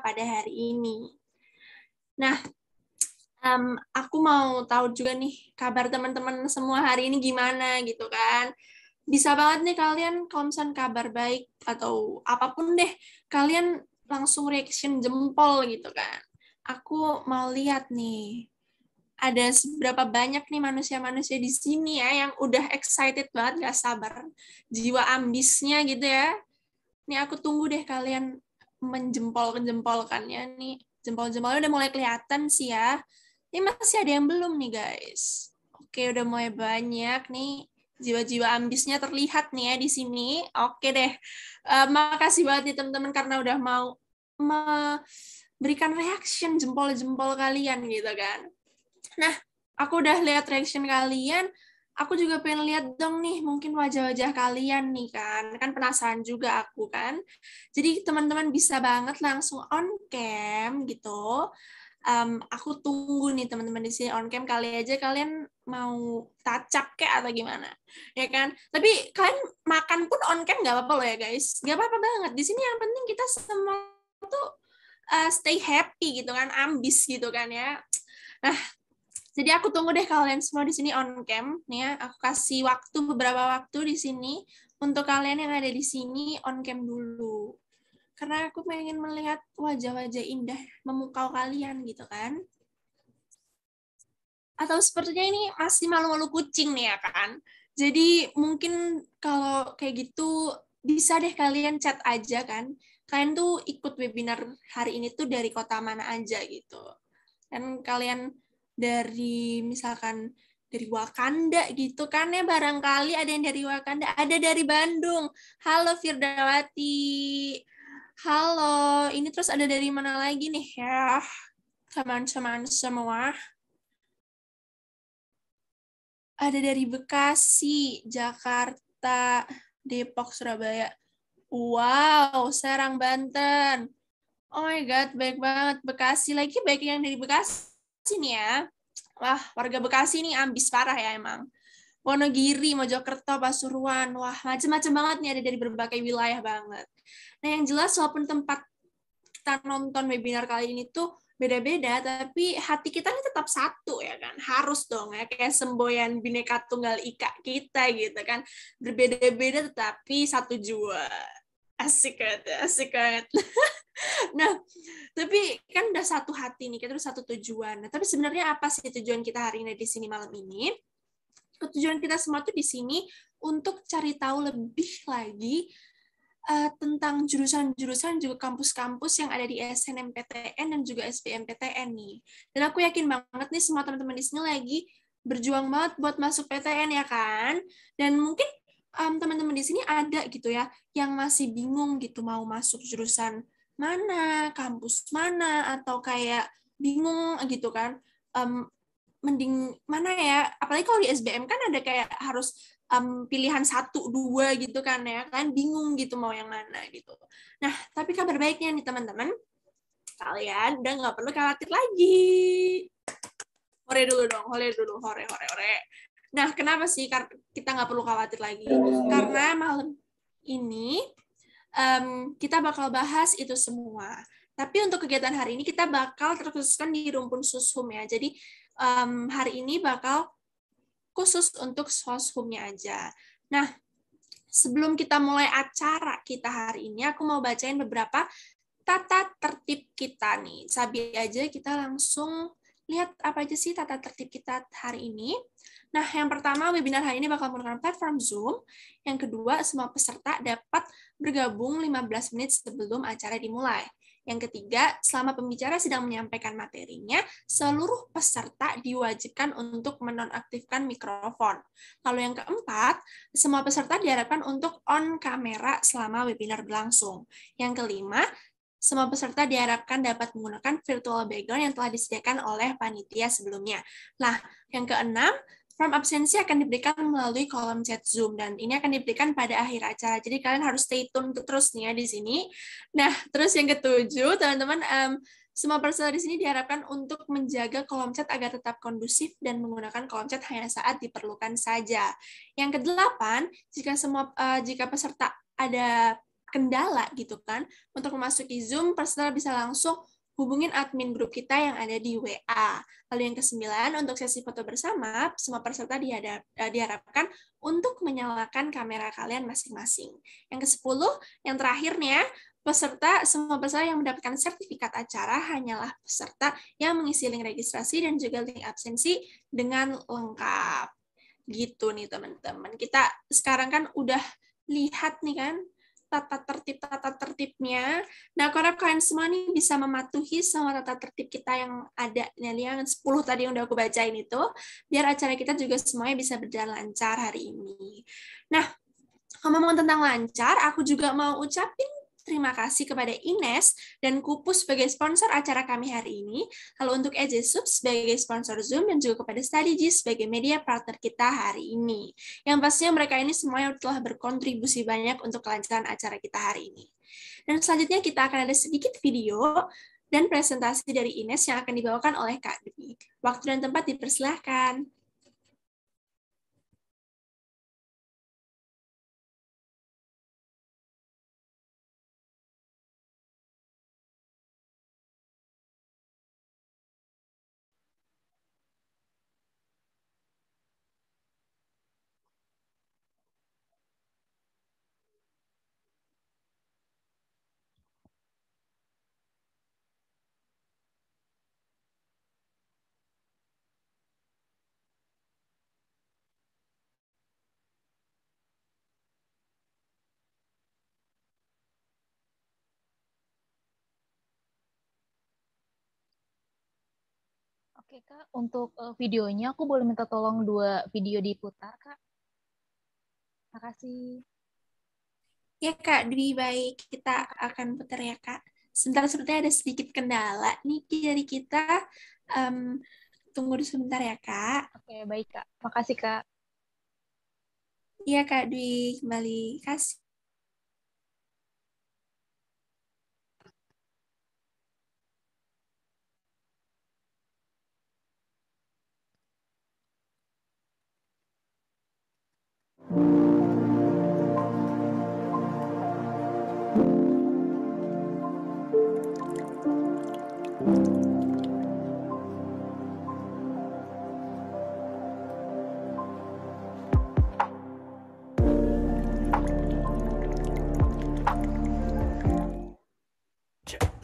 pada hari ini. Nah, um, aku mau tahu juga nih kabar teman-teman semua hari ini gimana gitu kan. Bisa banget nih kalian kalau kabar baik atau apapun deh, kalian langsung reaction jempol gitu kan. Aku mau lihat nih, ada seberapa banyak nih manusia-manusia di sini ya yang udah excited banget, gak sabar. Jiwa ambisnya gitu ya. Nih aku tunggu deh kalian menjempol ya nih. Jempol-jempolnya udah mulai kelihatan sih ya. Ini masih ada yang belum nih guys. Oke, udah mulai banyak nih jiwa-jiwa ambisnya terlihat nih ya di sini. Oke deh. Uh, makasih banget nih teman-teman karena udah mau memberikan reaction jempol-jempol kalian gitu kan. Nah, aku udah lihat reaction kalian aku juga pengen lihat dong nih mungkin wajah-wajah kalian nih kan kan penasaran juga aku kan jadi teman-teman bisa banget langsung on cam gitu um, aku tunggu nih teman-teman di sini on cam kali aja kalian mau tacap kayak atau gimana ya kan tapi kalian makan pun on cam nggak apa-apa loh ya guys nggak apa-apa banget di sini yang penting kita semua tuh uh, stay happy gitu kan ambis gitu kan ya nah jadi aku tunggu deh kalian semua di sini on cam nih ya. Aku kasih waktu beberapa waktu di sini untuk kalian yang ada di sini on cam dulu. Karena aku pengen melihat wajah-wajah indah memukau kalian gitu kan. Atau sepertinya ini masih malu-malu kucing nih ya kan. Jadi mungkin kalau kayak gitu bisa deh kalian chat aja kan. Kalian tuh ikut webinar hari ini tuh dari kota mana aja gitu dan kalian dari misalkan dari Wakanda gitu kan ya barangkali ada yang dari Wakanda, ada dari Bandung. Halo Firdawati. Halo, ini terus ada dari mana lagi nih ya? Teman-teman semua. Ada dari Bekasi, Jakarta, Depok, Surabaya. Wow, Serang, Banten. Oh my God, baik banget. Bekasi lagi, baik yang dari Bekasi sini ya. Wah, warga Bekasi nih ambis parah ya emang. Wonogiri, Mojokerto, Pasuruan, wah macam-macam banget nih ada dari berbagai wilayah banget. Nah yang jelas walaupun tempat kita nonton webinar kali ini tuh beda-beda, tapi hati kita ini tetap satu ya kan, harus dong ya kayak semboyan bineka tunggal ika kita gitu kan, berbeda-beda tetapi satu jua asik banget ya, asik banget nah tapi kan udah satu hati nih kita udah satu tujuan nah tapi sebenarnya apa sih tujuan kita hari ini di sini malam ini tujuan kita semua tuh di sini untuk cari tahu lebih lagi uh, tentang jurusan-jurusan juga kampus-kampus yang ada di SNMPTN dan juga SBMPTN nih. Dan aku yakin banget nih semua teman-teman di sini lagi berjuang banget buat masuk PTN ya kan. Dan mungkin um, teman-teman di sini ada gitu ya yang masih bingung gitu mau masuk jurusan mana, kampus mana atau kayak bingung gitu kan. Um, mending mana ya? Apalagi kalau di SBM kan ada kayak harus um, pilihan satu dua gitu kan ya. kan bingung gitu mau yang mana gitu. Nah, tapi kabar baiknya nih teman-teman, kalian udah nggak perlu khawatir lagi. Hore dulu dong, hore dulu, hore, hore, hore. Nah, kenapa sih kita nggak perlu khawatir lagi? Iya, iya, iya. Karena malam ini um, kita bakal bahas itu semua. Tapi untuk kegiatan hari ini kita bakal terkhususkan di rumpun sushum ya. Jadi um, hari ini bakal khusus untuk sushumnya aja. Nah, sebelum kita mulai acara kita hari ini, aku mau bacain beberapa tata tertib kita nih. Sabi aja kita langsung lihat apa aja sih tata tertib kita hari ini. Nah, yang pertama webinar hari ini bakal menggunakan platform Zoom. Yang kedua, semua peserta dapat bergabung 15 menit sebelum acara dimulai. Yang ketiga, selama pembicara sedang menyampaikan materinya, seluruh peserta diwajibkan untuk menonaktifkan mikrofon. Lalu yang keempat, semua peserta diharapkan untuk on kamera selama webinar berlangsung. Yang kelima, semua peserta diharapkan dapat menggunakan virtual background yang telah disediakan oleh panitia sebelumnya. Nah, yang keenam, Form absensi akan diberikan melalui kolom chat Zoom dan ini akan diberikan pada akhir acara. Jadi kalian harus stay tune terus nih ya di sini. Nah, terus yang ketujuh, teman-teman, um, semua personel di sini diharapkan untuk menjaga kolom chat agar tetap kondusif dan menggunakan kolom chat hanya saat diperlukan saja. Yang kedelapan, jika semua uh, jika peserta ada kendala gitu kan, untuk memasuki Zoom, personel bisa langsung hubungin admin grup kita yang ada di WA. Lalu yang kesembilan, untuk sesi foto bersama, semua peserta eh, diharapkan untuk menyalakan kamera kalian masing-masing. Yang kesepuluh, yang terakhirnya, peserta semua peserta yang mendapatkan sertifikat acara hanyalah peserta yang mengisi link registrasi dan juga link absensi dengan lengkap. Gitu nih teman-teman. Kita sekarang kan udah lihat nih kan tata tertib tata tertibnya. Nah, aku harap kalian semua nih bisa mematuhi semua tata tertib kita yang ada. Nah, nih yang 10 tadi yang udah aku bacain itu, biar acara kita juga semuanya bisa berjalan lancar hari ini. Nah, ngomong tentang lancar, aku juga mau ucapin terima kasih kepada Ines dan Kupus sebagai sponsor acara kami hari ini, lalu untuk EJ Sub sebagai sponsor Zoom, dan juga kepada StudyG sebagai media partner kita hari ini. Yang pastinya mereka ini semuanya telah berkontribusi banyak untuk kelancaran acara kita hari ini. Dan selanjutnya kita akan ada sedikit video dan presentasi dari Ines yang akan dibawakan oleh Kak Dwi. Waktu dan tempat dipersilahkan. Oke kak, untuk uh, videonya aku boleh minta tolong dua video diputar kak. Makasih. Ya kak, lebih baik kita akan putar ya kak. Sebentar, sepertinya ada sedikit kendala nih dari kita. Um, tunggu sebentar ya kak. Oke baik kak, makasih kak. Iya kak Dwi, kembali kasih.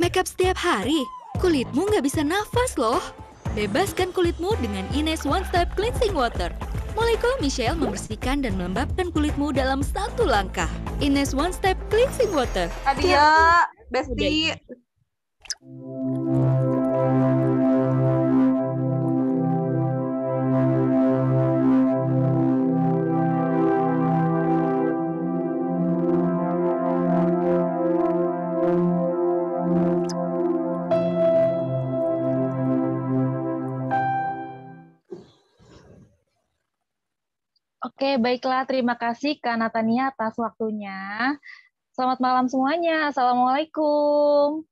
Makeup setiap hari? Kulitmu nggak bisa nafas loh. Bebaskan kulitmu dengan Ines One Step Cleansing Water. Molekul Michelle membersihkan dan melembabkan kulitmu dalam satu langkah. Ines One Step Cleansing Water. Adia, bestie. baiklah. Terima kasih Kak Natania atas waktunya. Selamat malam semuanya. Assalamualaikum.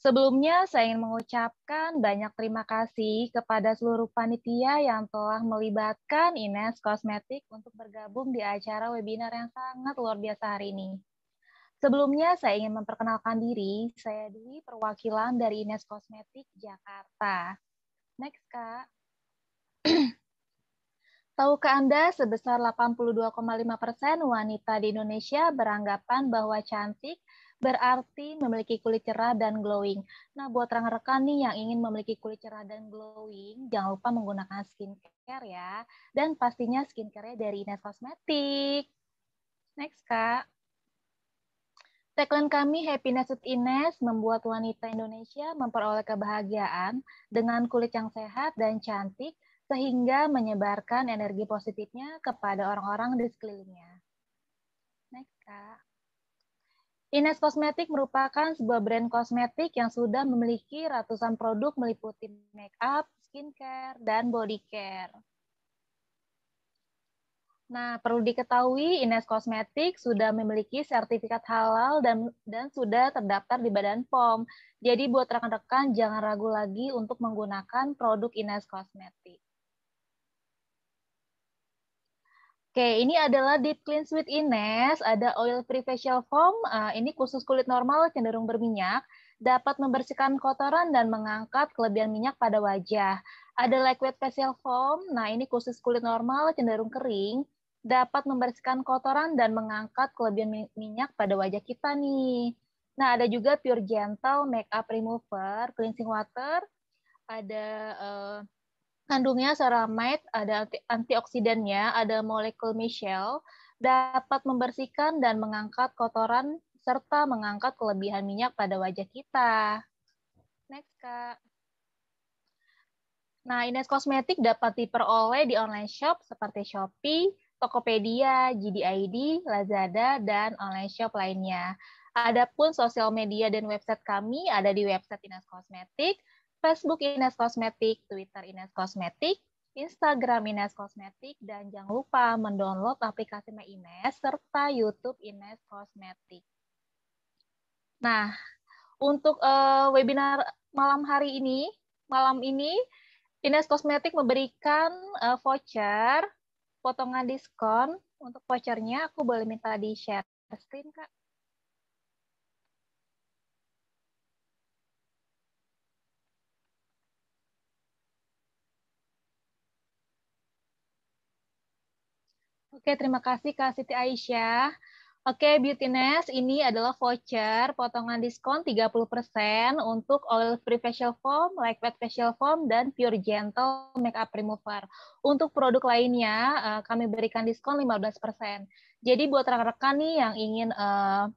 Sebelumnya, saya ingin mengucapkan banyak terima kasih kepada seluruh panitia yang telah melibatkan Ines Kosmetik untuk bergabung di acara webinar yang sangat luar biasa hari ini. Sebelumnya, saya ingin memperkenalkan diri. Saya Dwi, perwakilan dari Ines Kosmetik Jakarta. Next, Kak. Tahukah Anda sebesar 82,5 persen wanita di Indonesia beranggapan bahwa cantik berarti memiliki kulit cerah dan glowing. Nah, buat rekan-rekan nih yang ingin memiliki kulit cerah dan glowing, jangan lupa menggunakan skincare ya. Dan pastinya skincare-nya dari Ines Kosmetik. Next, Kak. Tagline kami Happiness with Ines membuat wanita Indonesia memperoleh kebahagiaan dengan kulit yang sehat dan cantik sehingga menyebarkan energi positifnya kepada orang-orang di sekelilingnya. Next, Kak. Ines Kosmetik merupakan sebuah brand kosmetik yang sudah memiliki ratusan produk meliputi makeup, skincare, dan body care. Nah, perlu diketahui Ines Kosmetik sudah memiliki sertifikat halal dan dan sudah terdaftar di Badan POM. Jadi buat rekan-rekan jangan ragu lagi untuk menggunakan produk Ines Kosmetik. Oke, ini adalah deep cleanse with Ines. Ada oil free facial foam. Uh, ini khusus kulit normal cenderung berminyak, dapat membersihkan kotoran dan mengangkat kelebihan minyak pada wajah. Ada liquid facial foam. Nah, ini khusus kulit normal cenderung kering, dapat membersihkan kotoran dan mengangkat kelebihan minyak pada wajah kita nih. Nah, ada juga pure gentle makeup remover, cleansing water. Ada uh, Kandungnya ceramide, ada antioksidannya, ada molekul michel, dapat membersihkan dan mengangkat kotoran serta mengangkat kelebihan minyak pada wajah kita. Next, Kak. Nah, Ines Kosmetik dapat diperoleh di online shop seperti Shopee, Tokopedia, GDID, Lazada, dan online shop lainnya. Adapun sosial media dan website kami ada di website Ines Kosmetik, Facebook Ines Kosmetik, Twitter Ines Kosmetik, Instagram Ines Kosmetik, dan jangan lupa mendownload aplikasi My Ines serta YouTube Ines Kosmetik. Nah, untuk uh, webinar malam hari ini, malam ini Ines Kosmetik memberikan uh, voucher potongan diskon. Untuk vouchernya aku boleh minta di share screen, Kak. Oke, terima kasih Kak Siti Aisyah. Oke, Beautiness, ini adalah voucher potongan diskon 30% untuk oil free facial foam, lightweight facial foam, dan pure gentle makeup remover. Untuk produk lainnya, eh, kami berikan diskon 15%. Jadi buat rekan-rekan nih yang ingin uh,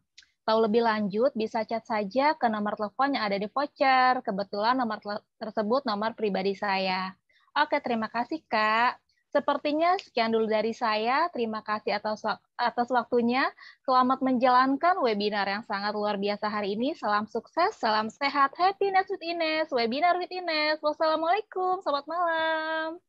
tahu lebih lanjut, bisa chat saja ke nomor telepon yang ada di voucher. Kebetulan nomor tersebut nomor pribadi saya. Oke, terima kasih Kak. Sepertinya sekian dulu dari saya. Terima kasih atas atas waktunya. Selamat menjalankan webinar yang sangat luar biasa hari ini. Salam sukses, salam sehat, happiness with Ines, webinar with Ines. Wassalamualaikum, selamat malam.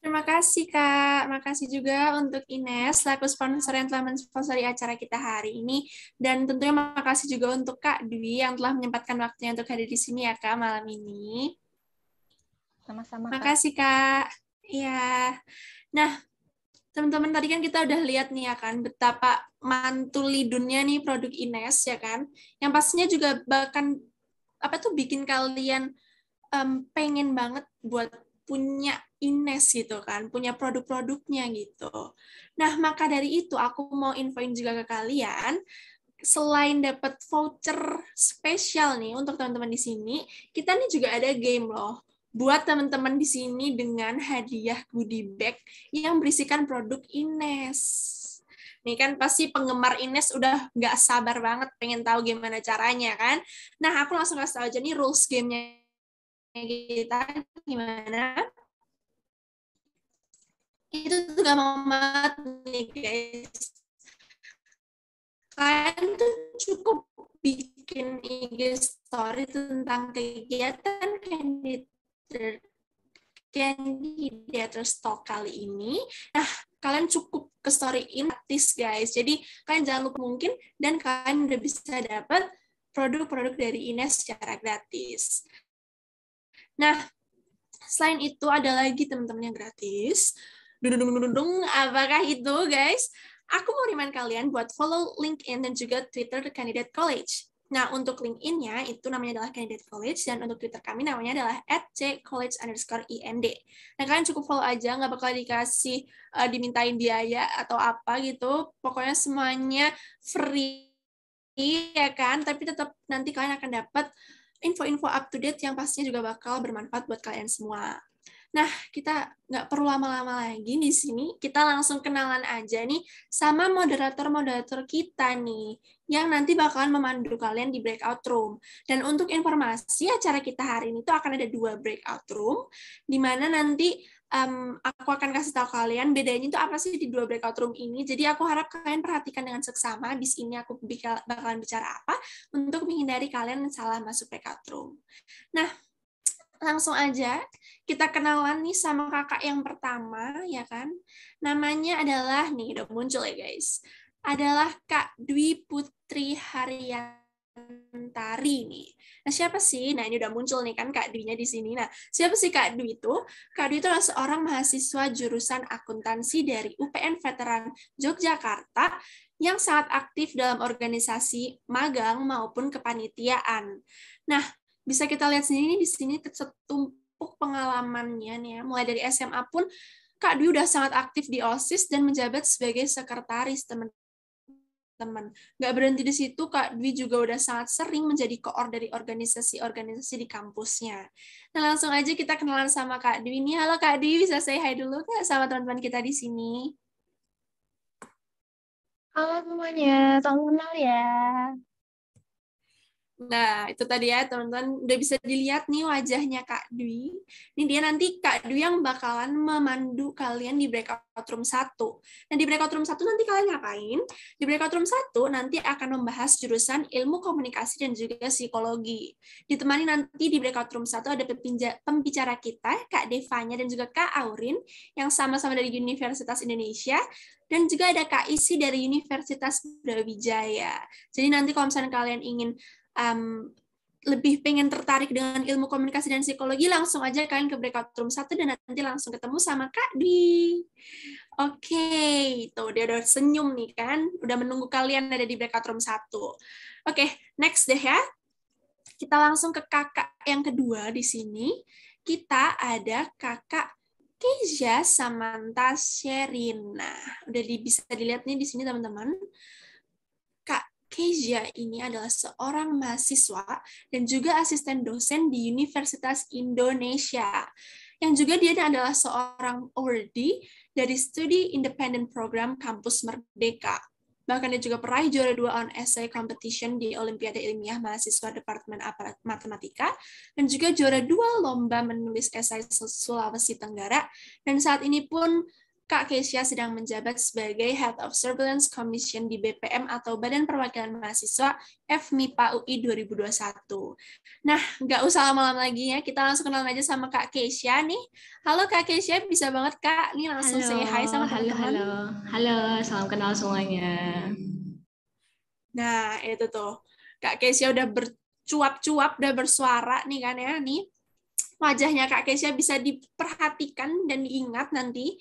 Terima kasih Kak, makasih juga untuk Ines selaku sponsor yang telah mensponsori acara kita hari ini dan tentunya makasih juga untuk Kak Dwi yang telah menyempatkan waktunya untuk hadir di sini ya Kak malam ini. Sama-sama. Makasih Kak. Iya. Nah, teman-teman tadi kan kita udah lihat nih ya kan betapa mantul lidunnya nih produk Ines ya kan. Yang pastinya juga bahkan apa tuh bikin kalian um, pengen banget buat punya Ines gitu kan, punya produk-produknya gitu. Nah, maka dari itu aku mau infoin juga ke kalian selain dapat voucher spesial nih untuk teman-teman di sini, kita nih juga ada game loh buat teman-teman di sini dengan hadiah goodie bag yang berisikan produk Ines. Nih kan pasti penggemar Ines udah nggak sabar banget pengen tahu gimana caranya kan. Nah aku langsung kasih tahu aja nih rules gamenya kita gimana. Itu tuh gampang banget nih guys. Kalian tuh cukup bikin IG story tentang kegiatan candidate Candy Theater Stock kali ini. Nah, kalian cukup ke story in artis guys. Jadi kalian jangan lupa mungkin dan kalian udah bisa dapat produk-produk dari Ines secara gratis. Nah, selain itu ada lagi teman-teman yang gratis. Dudung-dudung, apakah itu guys? Aku mau remind kalian buat follow LinkedIn dan juga Twitter The Candidate College. Nah, untuk LinkedIn-nya itu namanya adalah Candidate College, dan untuk Twitter kami namanya adalah at underscore IND. Nah, kalian cukup follow aja, nggak bakal dikasih uh, dimintain biaya atau apa gitu. Pokoknya semuanya free, ya kan? Tapi tetap nanti kalian akan dapat info-info up to date yang pastinya juga bakal bermanfaat buat kalian semua. Nah, kita nggak perlu lama-lama lagi di sini. Kita langsung kenalan aja nih sama moderator-moderator kita nih yang nanti bakalan memandu kalian di breakout room. Dan untuk informasi acara kita hari ini tuh akan ada dua breakout room, di mana nanti um, aku akan kasih tahu kalian bedanya itu apa sih di dua breakout room ini. Jadi aku harap kalian perhatikan dengan seksama. Di sini aku bakalan bicara apa untuk menghindari kalian salah masuk breakout room. Nah, langsung aja kita kenalan nih sama kakak yang pertama ya kan. Namanya adalah nih udah muncul ya guys. Adalah Kak Dwi Putri Haryantari nih. Nah, siapa sih? Nah, ini udah muncul nih kan Kak Dwi-nya di sini. Nah, siapa sih Kak Dwi itu? Kak Dwi itu adalah seorang mahasiswa jurusan akuntansi dari UPN Veteran Yogyakarta yang sangat aktif dalam organisasi magang maupun kepanitiaan. Nah, bisa kita lihat sendiri di sini tersetumpuk pengalamannya nih ya. Mulai dari SMA pun Kak Dwi udah sangat aktif di OSIS dan menjabat sebagai sekretaris teman-teman. Nggak berhenti di situ, Kak Dwi juga udah sangat sering menjadi koor dari organisasi-organisasi di kampusnya. Nah, langsung aja kita kenalan sama Kak Dwi nih. Halo Kak Dwi, bisa saya hai dulu Kak sama teman-teman kita di sini? Halo semuanya, salam kenal ya. Nah, itu tadi ya teman-teman udah bisa dilihat nih wajahnya Kak Dwi. Ini dia nanti Kak Dwi yang bakalan memandu kalian di breakout room 1. Nah, di breakout room 1 nanti kalian ngapain? Di breakout room 1 nanti akan membahas jurusan ilmu komunikasi dan juga psikologi. Ditemani nanti di breakout room 1 ada pembicara kita, Kak Devanya dan juga Kak Aurin yang sama-sama dari Universitas Indonesia dan juga ada Kak Isi dari Universitas Brawijaya. Jadi nanti kalau misalnya kalian ingin um, lebih pengen tertarik dengan ilmu komunikasi dan psikologi, langsung aja kalian ke breakout room satu dan nanti langsung ketemu sama Kak Dwi. Oke, okay. tuh dia udah senyum nih kan, udah menunggu kalian ada di breakout room satu Oke, okay, next deh ya. Kita langsung ke kakak yang kedua di sini. Kita ada kakak Keja Samantha Sherina. Udah di, bisa dilihat nih di sini teman-teman. Kezia ini adalah seorang mahasiswa dan juga asisten dosen di Universitas Indonesia. Yang juga dia adalah seorang awardee dari studi independent program Kampus Merdeka. Bahkan dia juga peraih juara dua on essay competition di Olimpiade Ilmiah Mahasiswa Departemen Aparat Matematika, dan juga juara dua lomba menulis esai Sulawesi Tenggara, dan saat ini pun Kak Keisha sedang menjabat sebagai Head of Surveillance Commission di BPM atau Badan Perwakilan Mahasiswa FMIPA UI 2021. Nah, nggak usah lama-lama lagi ya, kita langsung kenal aja sama Kak Keisha nih. Halo Kak Keisha, bisa banget Kak, nih langsung halo, say hi sama halo, teman-teman. Halo, halo, salam kenal semuanya. Nah, itu tuh. Kak Keisha udah bercuap-cuap, udah bersuara nih kan ya, nih wajahnya Kak Kesia bisa diperhatikan dan diingat nanti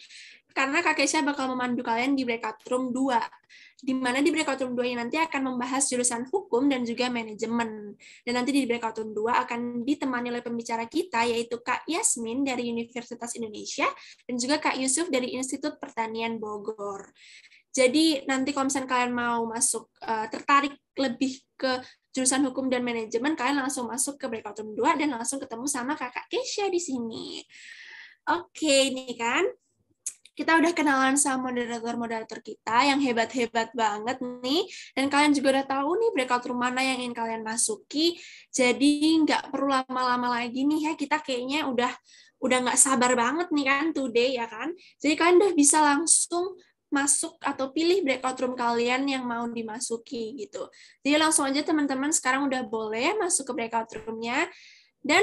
karena kak Kesha bakal memandu kalian di breakout room 2, di mana di breakout room 2 ini nanti akan membahas jurusan hukum dan juga manajemen. Dan nanti di breakout room 2 akan ditemani oleh pembicara kita, yaitu Kak Yasmin dari Universitas Indonesia, dan juga Kak Yusuf dari Institut Pertanian Bogor. Jadi nanti kalau misalnya kalian mau masuk, uh, tertarik lebih ke jurusan hukum dan manajemen, kalian langsung masuk ke breakout room 2 dan langsung ketemu sama kakak Kesha di sini. Oke, ini kan kita udah kenalan sama moderator-moderator kita yang hebat-hebat banget nih. Dan kalian juga udah tahu nih breakout room mana yang ingin kalian masuki. Jadi nggak perlu lama-lama lagi nih ya, kita kayaknya udah udah nggak sabar banget nih kan today ya kan. Jadi kalian udah bisa langsung masuk atau pilih breakout room kalian yang mau dimasuki gitu. Jadi langsung aja teman-teman sekarang udah boleh masuk ke breakout roomnya dan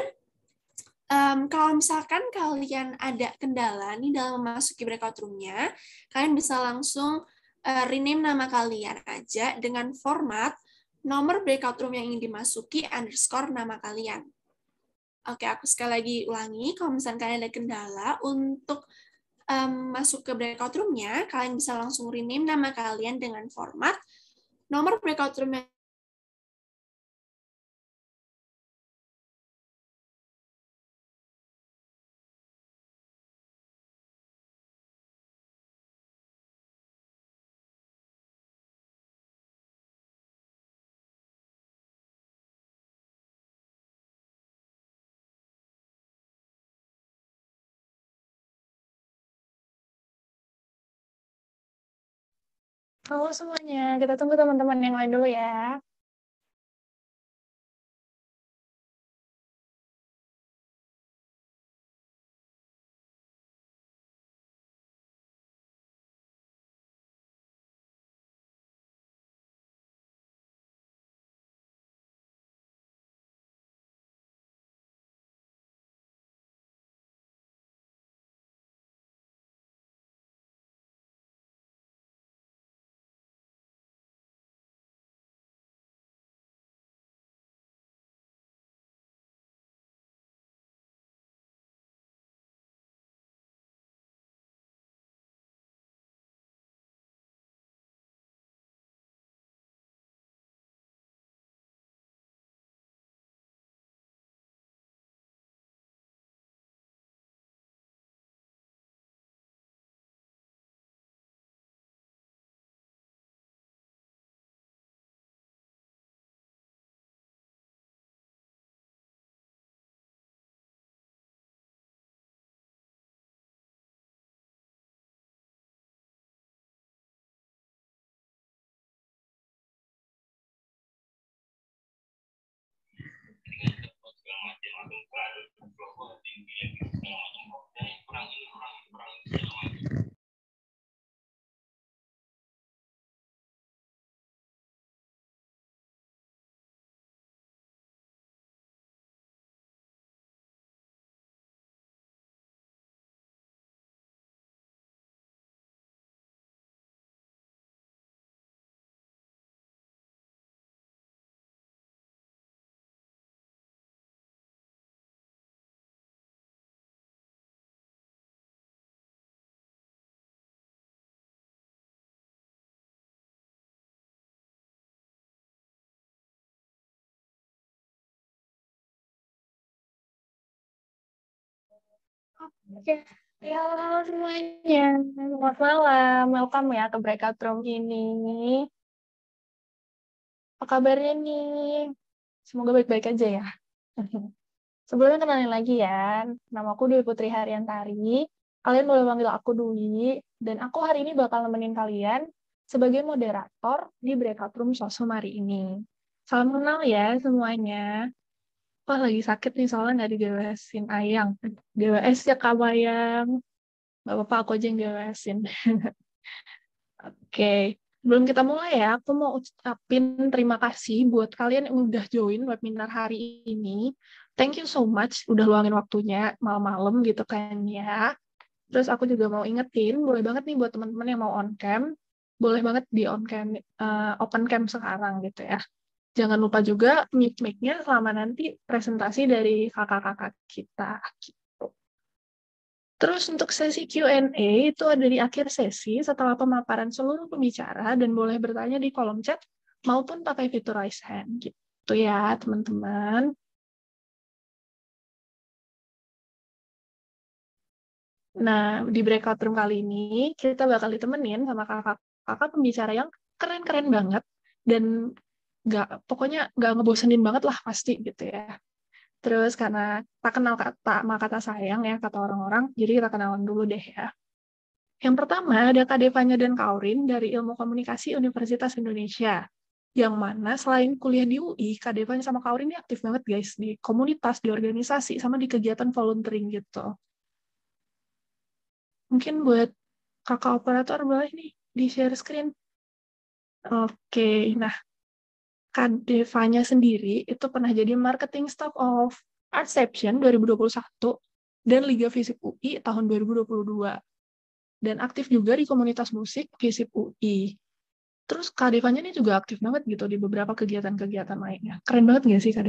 um, kalau misalkan kalian ada kendala nih dalam memasuki breakout roomnya, kalian bisa langsung uh, rename nama kalian aja dengan format nomor breakout room yang ingin dimasuki underscore nama kalian. Oke, aku sekali lagi ulangi, kalau misalkan kalian ada kendala untuk um, masuk ke breakout roomnya, kalian bisa langsung rename nama kalian dengan format nomor breakout room yang Halo semuanya, kita tunggu teman-teman yang lain dulu ya. chamado um cara do Profundo, que é cristão, Oke, halo ya, semuanya. Selamat malam. Welcome ya ke breakout room ini. Apa kabarnya nih? Semoga baik-baik aja ya. Sebelumnya kenalin lagi ya, nama aku Dwi Putri Haryantari. Kalian boleh panggil aku Dwi, dan aku hari ini bakal nemenin kalian sebagai moderator di breakout room Sosum ini. Salam kenal ya semuanya wah lagi sakit nih soalnya nggak digewesin ayang gws ya ayang nggak apa-apa aku aja yang gewesin oke okay. belum kita mulai ya aku mau ucapin terima kasih buat kalian yang udah join webinar hari ini thank you so much udah luangin waktunya malam-malam gitu kan ya terus aku juga mau ingetin boleh banget nih buat teman-teman yang mau on cam boleh banget di on cam uh, open cam sekarang gitu ya jangan lupa juga mic nya selama nanti presentasi dari kakak-kakak kita gitu. Terus untuk sesi Q&A itu ada di akhir sesi setelah pemaparan seluruh pembicara dan boleh bertanya di kolom chat maupun pakai fitur raise hand gitu ya teman-teman. Nah, di breakout room kali ini kita bakal ditemenin sama kakak-kakak pembicara yang keren-keren banget dan nggak pokoknya nggak ngebosenin banget lah pasti gitu ya terus karena tak kenal kata maka kata sayang ya kata orang-orang jadi kita kenalan dulu deh ya yang pertama ada Kak Devanya dan Kaurin dari Ilmu Komunikasi Universitas Indonesia. Yang mana selain kuliah di UI, Kak Devanya sama Kaurin ini aktif banget guys di komunitas, di organisasi, sama di kegiatan volunteering gitu. Mungkin buat kakak operator boleh nih di share screen. Oke, nah Kadevanya sendiri itu pernah jadi marketing staff of Artception 2021 dan Liga fisip UI tahun 2022. Dan aktif juga di komunitas musik fisip UI. Terus Kak ini juga aktif banget gitu di beberapa kegiatan-kegiatan lainnya. Keren banget gak sih Kak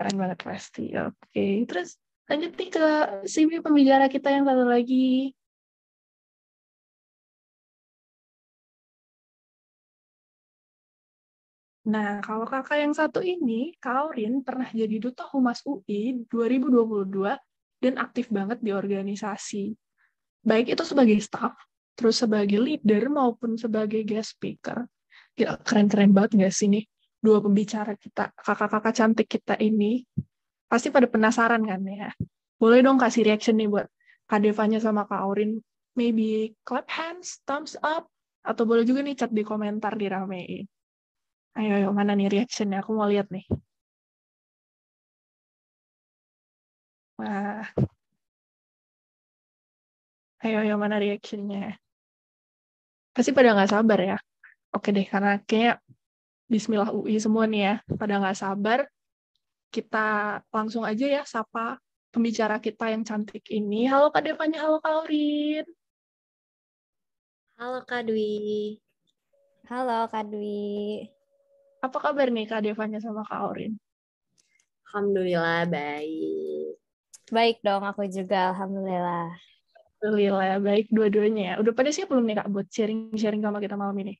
Keren banget pasti. Oke, terus lanjut nih ke CV pembicara kita yang satu lagi. Nah, kalau kakak yang satu ini, Kaurin pernah jadi Duta Humas UI 2022 dan aktif banget di organisasi. Baik itu sebagai staff, terus sebagai leader maupun sebagai guest speaker. Gila, keren-keren banget nggak sih nih dua pembicara kita, kakak-kakak cantik kita ini. Pasti pada penasaran kan ya. Boleh dong kasih reaction nih buat Kak Devanya sama Kak Aurin. Maybe clap hands, thumbs up, atau boleh juga nih chat di komentar diramein. Ayo, ayo mana nih reactionnya? Aku mau lihat nih. Wah. Ayo, ayo mana reactionnya? Pasti pada nggak sabar ya. Oke deh, karena kayak Bismillah UI semua nih ya, pada nggak sabar. Kita langsung aja ya sapa pembicara kita yang cantik ini. Halo Kak Devanya, halo Kak Aurin. Halo Kak Dwi. Halo Kak Dwi. Apa kabar nih Kak Devanya sama Kak Aurin? Alhamdulillah baik. Baik dong, aku juga alhamdulillah. Alhamdulillah baik dua-duanya. ya Udah pada siap belum nih Kak buat sharing-sharing sama kita malam ini?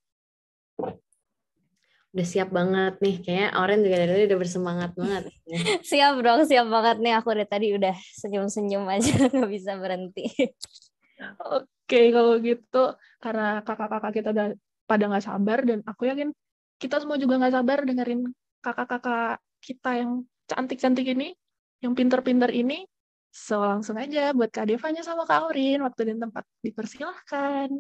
Udah siap banget nih, kayaknya Aurin juga dari tadi udah bersemangat banget. siap dong, siap banget nih. Aku dari tadi udah senyum-senyum aja, nggak bisa berhenti. Oke, kalau gitu karena kakak-kakak kita udah pada nggak sabar dan aku yakin kita semua juga nggak sabar dengerin kakak-kakak kita yang cantik-cantik ini, yang pinter-pinter ini. So, langsung aja buat Kak Devanya sama Kak Aurin, waktu dan tempat dipersilahkan.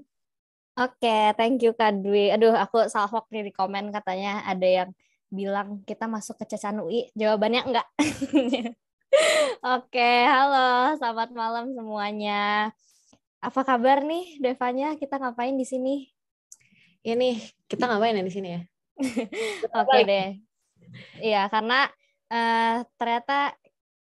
Oke, okay, thank you Kak Dwi. Aduh, aku salfok nih di komen katanya ada yang bilang kita masuk ke Cacan UI. Jawabannya enggak. Oke, okay, halo, selamat malam semuanya. Apa kabar nih Devanya? Kita ngapain di sini? Ini kita ngapain ya di sini ya? Oke deh. Iya, karena uh, ternyata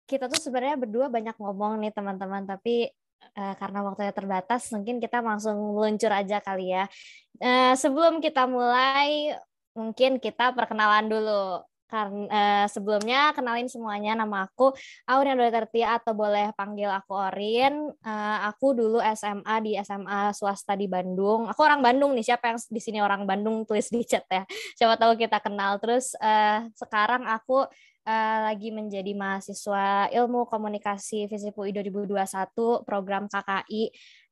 kita tuh sebenarnya berdua banyak ngomong nih teman-teman, tapi uh, karena waktunya terbatas, mungkin kita langsung meluncur aja kali ya. Uh, sebelum kita mulai, mungkin kita perkenalan dulu karena uh, sebelumnya kenalin semuanya nama aku Aurin Dolitertia atau boleh panggil aku Orin. Uh, aku dulu SMA di SMA swasta di Bandung. Aku orang Bandung nih. Siapa yang di sini orang Bandung tulis di chat ya. Siapa tahu kita kenal. Terus uh, sekarang aku uh, lagi menjadi mahasiswa Ilmu Komunikasi ribu UI 2021 program KKI.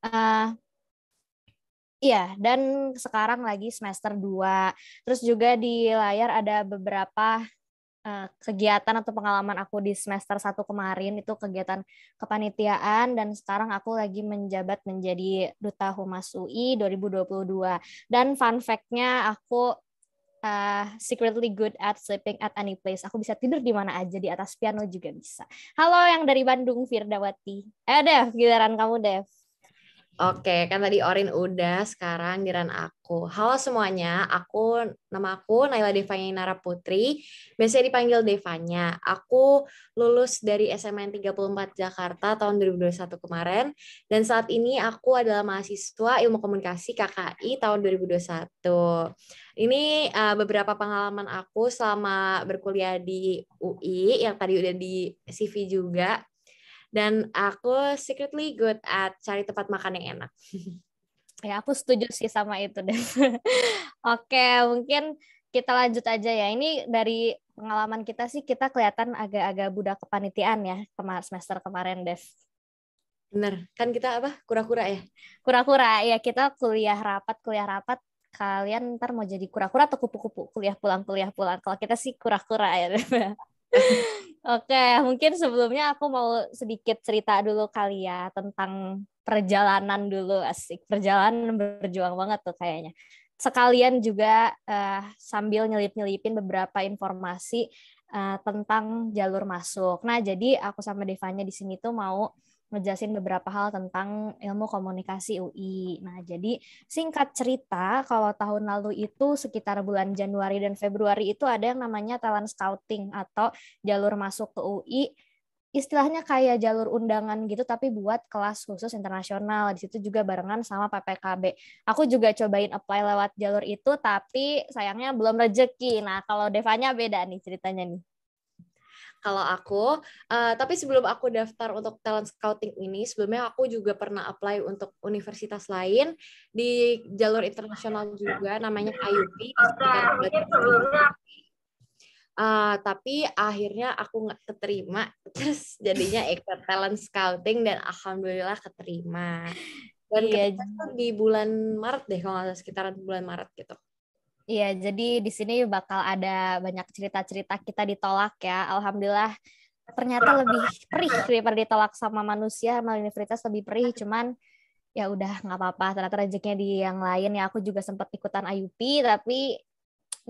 Uh, Iya, dan sekarang lagi semester 2. Terus juga di layar ada beberapa uh, kegiatan atau pengalaman aku di semester 1 kemarin itu kegiatan kepanitiaan dan sekarang aku lagi menjabat menjadi duta humas UI 2022. Dan fun fact-nya aku uh, secretly good at sleeping at any place. Aku bisa tidur di mana aja, di atas piano juga bisa. Halo yang dari Bandung, Firdawati. Eh, Dev, giliran kamu, Dev. Oke, kan tadi Orin udah, sekarang giran aku. Halo semuanya, aku nama aku Naila Devanya Naraputri. Putri, biasanya dipanggil Devanya. Aku lulus dari SMN 34 Jakarta tahun 2021 kemarin, dan saat ini aku adalah mahasiswa ilmu komunikasi KKI tahun 2021. Ini uh, beberapa pengalaman aku selama berkuliah di UI, yang tadi udah di CV juga, dan aku secretly good at cari tempat makan yang enak ya aku setuju sih sama itu deh oke mungkin kita lanjut aja ya ini dari pengalaman kita sih kita kelihatan agak-agak budak kepanitiaan ya semester kemarin Dev Bener, kan kita apa? Kura-kura ya? Kura-kura, ya kita kuliah rapat, kuliah rapat. Kalian ntar mau jadi kura-kura atau kupu-kupu? Kuliah pulang, kuliah pulang. Kalau kita sih kura-kura ya. Oke, okay, mungkin sebelumnya aku mau sedikit cerita dulu kali ya tentang perjalanan dulu asik perjalanan berjuang banget tuh kayaknya. Sekalian juga uh, sambil nyelip-nyelipin beberapa informasi uh, tentang jalur masuk. Nah, jadi aku sama Devanya di sini tuh mau ngejelasin beberapa hal tentang ilmu komunikasi UI. Nah, jadi singkat cerita, kalau tahun lalu itu sekitar bulan Januari dan Februari itu ada yang namanya talent scouting atau jalur masuk ke UI istilahnya kayak jalur undangan gitu tapi buat kelas khusus internasional di situ juga barengan sama PPKB aku juga cobain apply lewat jalur itu tapi sayangnya belum rejeki nah kalau Devanya beda nih ceritanya nih kalau aku. Uh, tapi sebelum aku daftar untuk talent scouting ini, sebelumnya aku juga pernah apply untuk universitas lain di jalur internasional juga, namanya IUP. Uh, eh, tapi akhirnya aku nggak keterima, terus jadinya ikut talent scouting dan alhamdulillah keterima. Dan iya. keterima di bulan Maret deh, kalau nggak salah sekitaran bulan Maret gitu. Iya, jadi di sini bakal ada banyak cerita-cerita kita ditolak ya. Alhamdulillah ternyata lebih perih daripada ditolak sama manusia, sama universitas lebih perih. Cuman ya udah nggak apa-apa. Ternyata rezekinya di yang lain ya. Aku juga sempat ikutan IUP, tapi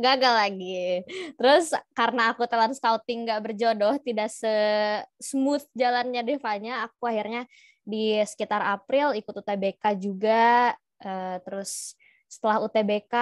gagal lagi. Terus karena aku talent scouting nggak berjodoh, tidak se smooth jalannya Devanya, aku akhirnya di sekitar April ikut UTBK juga. Uh, terus setelah UTBK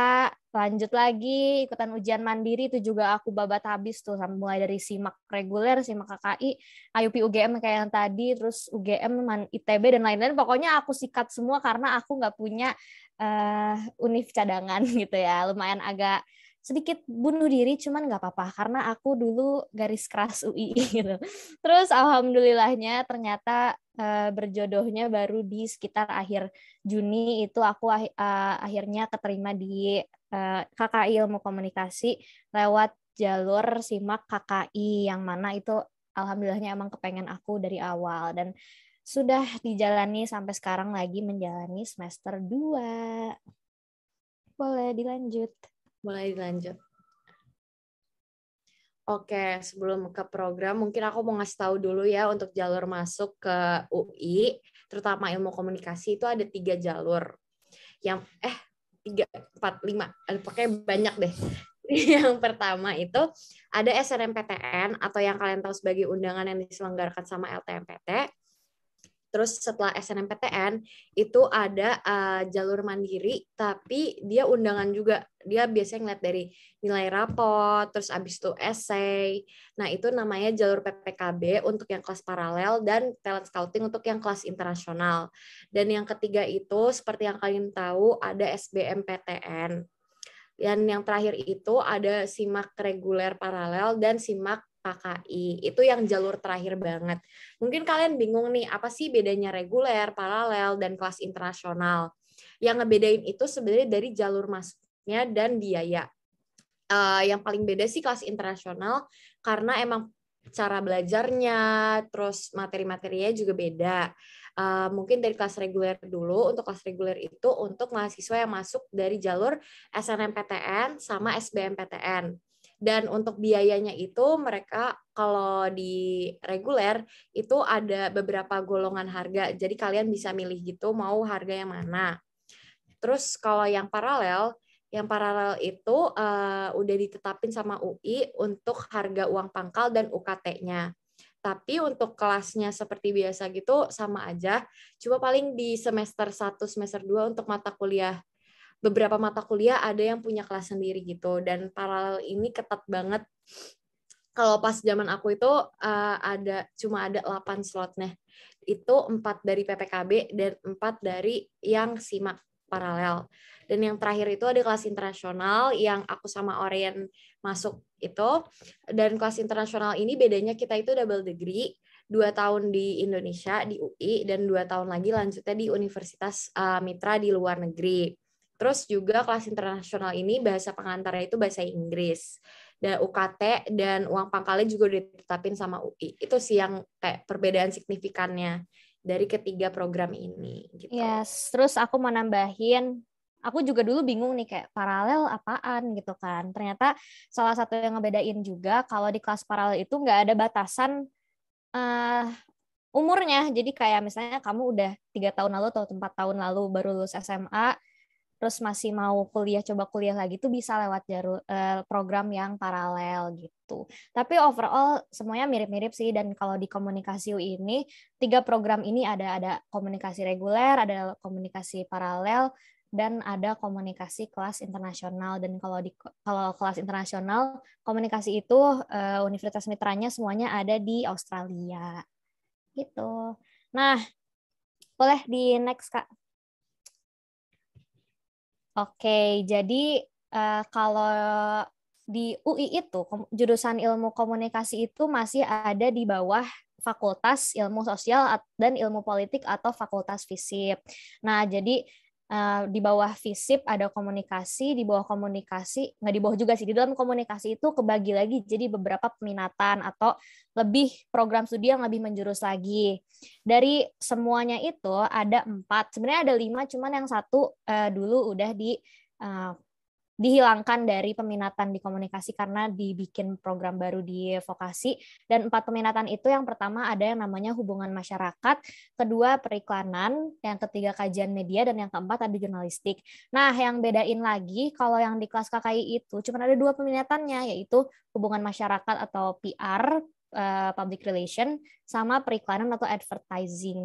lanjut lagi ikutan ujian mandiri itu juga aku babat habis tuh mulai dari simak reguler simak KKI IUP UGM kayak yang tadi terus UGM man ITB dan lain-lain pokoknya aku sikat semua karena aku nggak punya uh, univ cadangan gitu ya lumayan agak sedikit bunuh diri cuman nggak apa-apa karena aku dulu garis keras UI gitu. Terus alhamdulillahnya ternyata uh, berjodohnya baru di sekitar akhir Juni itu aku uh, akhirnya keterima di uh, eh, KKI Ilmu Komunikasi lewat jalur SIMAK KKI yang mana itu alhamdulillahnya emang kepengen aku dari awal dan sudah dijalani sampai sekarang lagi menjalani semester 2. Boleh dilanjut. Mulai dilanjut. Oke, sebelum ke program, mungkin aku mau ngasih tahu dulu ya untuk jalur masuk ke UI, terutama ilmu komunikasi itu ada tiga jalur. Yang eh tiga, empat, lima, ada eh, pakai banyak deh. Yang pertama itu ada SNMPTN atau yang kalian tahu sebagai undangan yang diselenggarakan sama LTMPT. Terus setelah SNMPTN itu ada uh, jalur mandiri tapi dia undangan juga. Dia biasanya ngeliat dari nilai rapot, terus abis itu essay. Nah, itu namanya jalur PPKB untuk yang kelas paralel dan talent scouting untuk yang kelas internasional. Dan yang ketiga itu seperti yang kalian tahu ada SBMPTN. Dan yang terakhir itu ada simak reguler paralel dan simak KKI. Itu yang jalur terakhir banget. Mungkin kalian bingung nih, apa sih bedanya reguler, paralel, dan kelas internasional? Yang ngebedain itu sebenarnya dari jalur masuknya dan biaya. Eh, yang paling beda sih kelas internasional karena emang cara belajarnya, terus materi-materinya juga beda. Uh, mungkin dari kelas reguler dulu, untuk kelas reguler itu untuk mahasiswa yang masuk dari jalur SNMPTN sama SBMPTN. Dan untuk biayanya itu mereka kalau di reguler itu ada beberapa golongan harga. Jadi kalian bisa milih gitu mau harga yang mana. Terus kalau yang paralel, yang paralel itu uh, udah ditetapin sama UI untuk harga uang pangkal dan UKT-nya. Tapi untuk kelasnya seperti biasa gitu sama aja, cuma paling di semester 1, semester 2 untuk mata kuliah beberapa mata kuliah ada yang punya kelas sendiri gitu dan paralel ini ketat banget kalau pas zaman aku itu uh, ada cuma ada 8 slotnya itu empat dari PPKB dan empat dari yang simak paralel dan yang terakhir itu ada kelas internasional yang aku sama Orient masuk itu dan kelas internasional ini bedanya kita itu double degree dua tahun di Indonesia di UI dan dua tahun lagi lanjutnya di universitas uh, mitra di luar negeri Terus juga kelas internasional ini bahasa pengantarnya itu bahasa Inggris. Dan UKT dan uang pangkalnya juga ditetapin sama UI. Itu sih yang kayak perbedaan signifikannya dari ketiga program ini. Gitu. Yes, terus aku mau nambahin aku juga dulu bingung nih kayak paralel apaan gitu kan. Ternyata salah satu yang ngebedain juga kalau di kelas paralel itu nggak ada batasan uh, umurnya. Jadi kayak misalnya kamu udah tiga tahun lalu atau empat tahun lalu baru lulus SMA, terus masih mau kuliah coba kuliah lagi tuh bisa lewat jalur eh, program yang paralel gitu. Tapi overall semuanya mirip-mirip sih dan kalau di komunikasi ini tiga program ini ada ada komunikasi reguler, ada komunikasi paralel dan ada komunikasi kelas internasional dan kalau di kalau kelas internasional komunikasi itu eh, universitas mitranya semuanya ada di Australia. Gitu. Nah, boleh di next Kak. Oke, jadi uh, kalau di UI itu jurusan ilmu komunikasi itu masih ada di bawah fakultas ilmu sosial dan ilmu politik atau fakultas FISIP. Nah, jadi Eh, di bawah visip ada komunikasi, di bawah komunikasi nggak di bawah juga sih di dalam komunikasi itu kebagi lagi jadi beberapa peminatan atau lebih program studi yang lebih menjurus lagi. Dari semuanya itu ada empat, sebenarnya ada lima, cuman yang satu eh, dulu udah di eh, dihilangkan dari peminatan di komunikasi karena dibikin program baru di vokasi dan empat peminatan itu yang pertama ada yang namanya hubungan masyarakat, kedua periklanan, yang ketiga kajian media dan yang keempat ada jurnalistik. Nah, yang bedain lagi kalau yang di kelas KKI itu cuma ada dua peminatannya yaitu hubungan masyarakat atau PR eh, public relation sama periklanan atau advertising.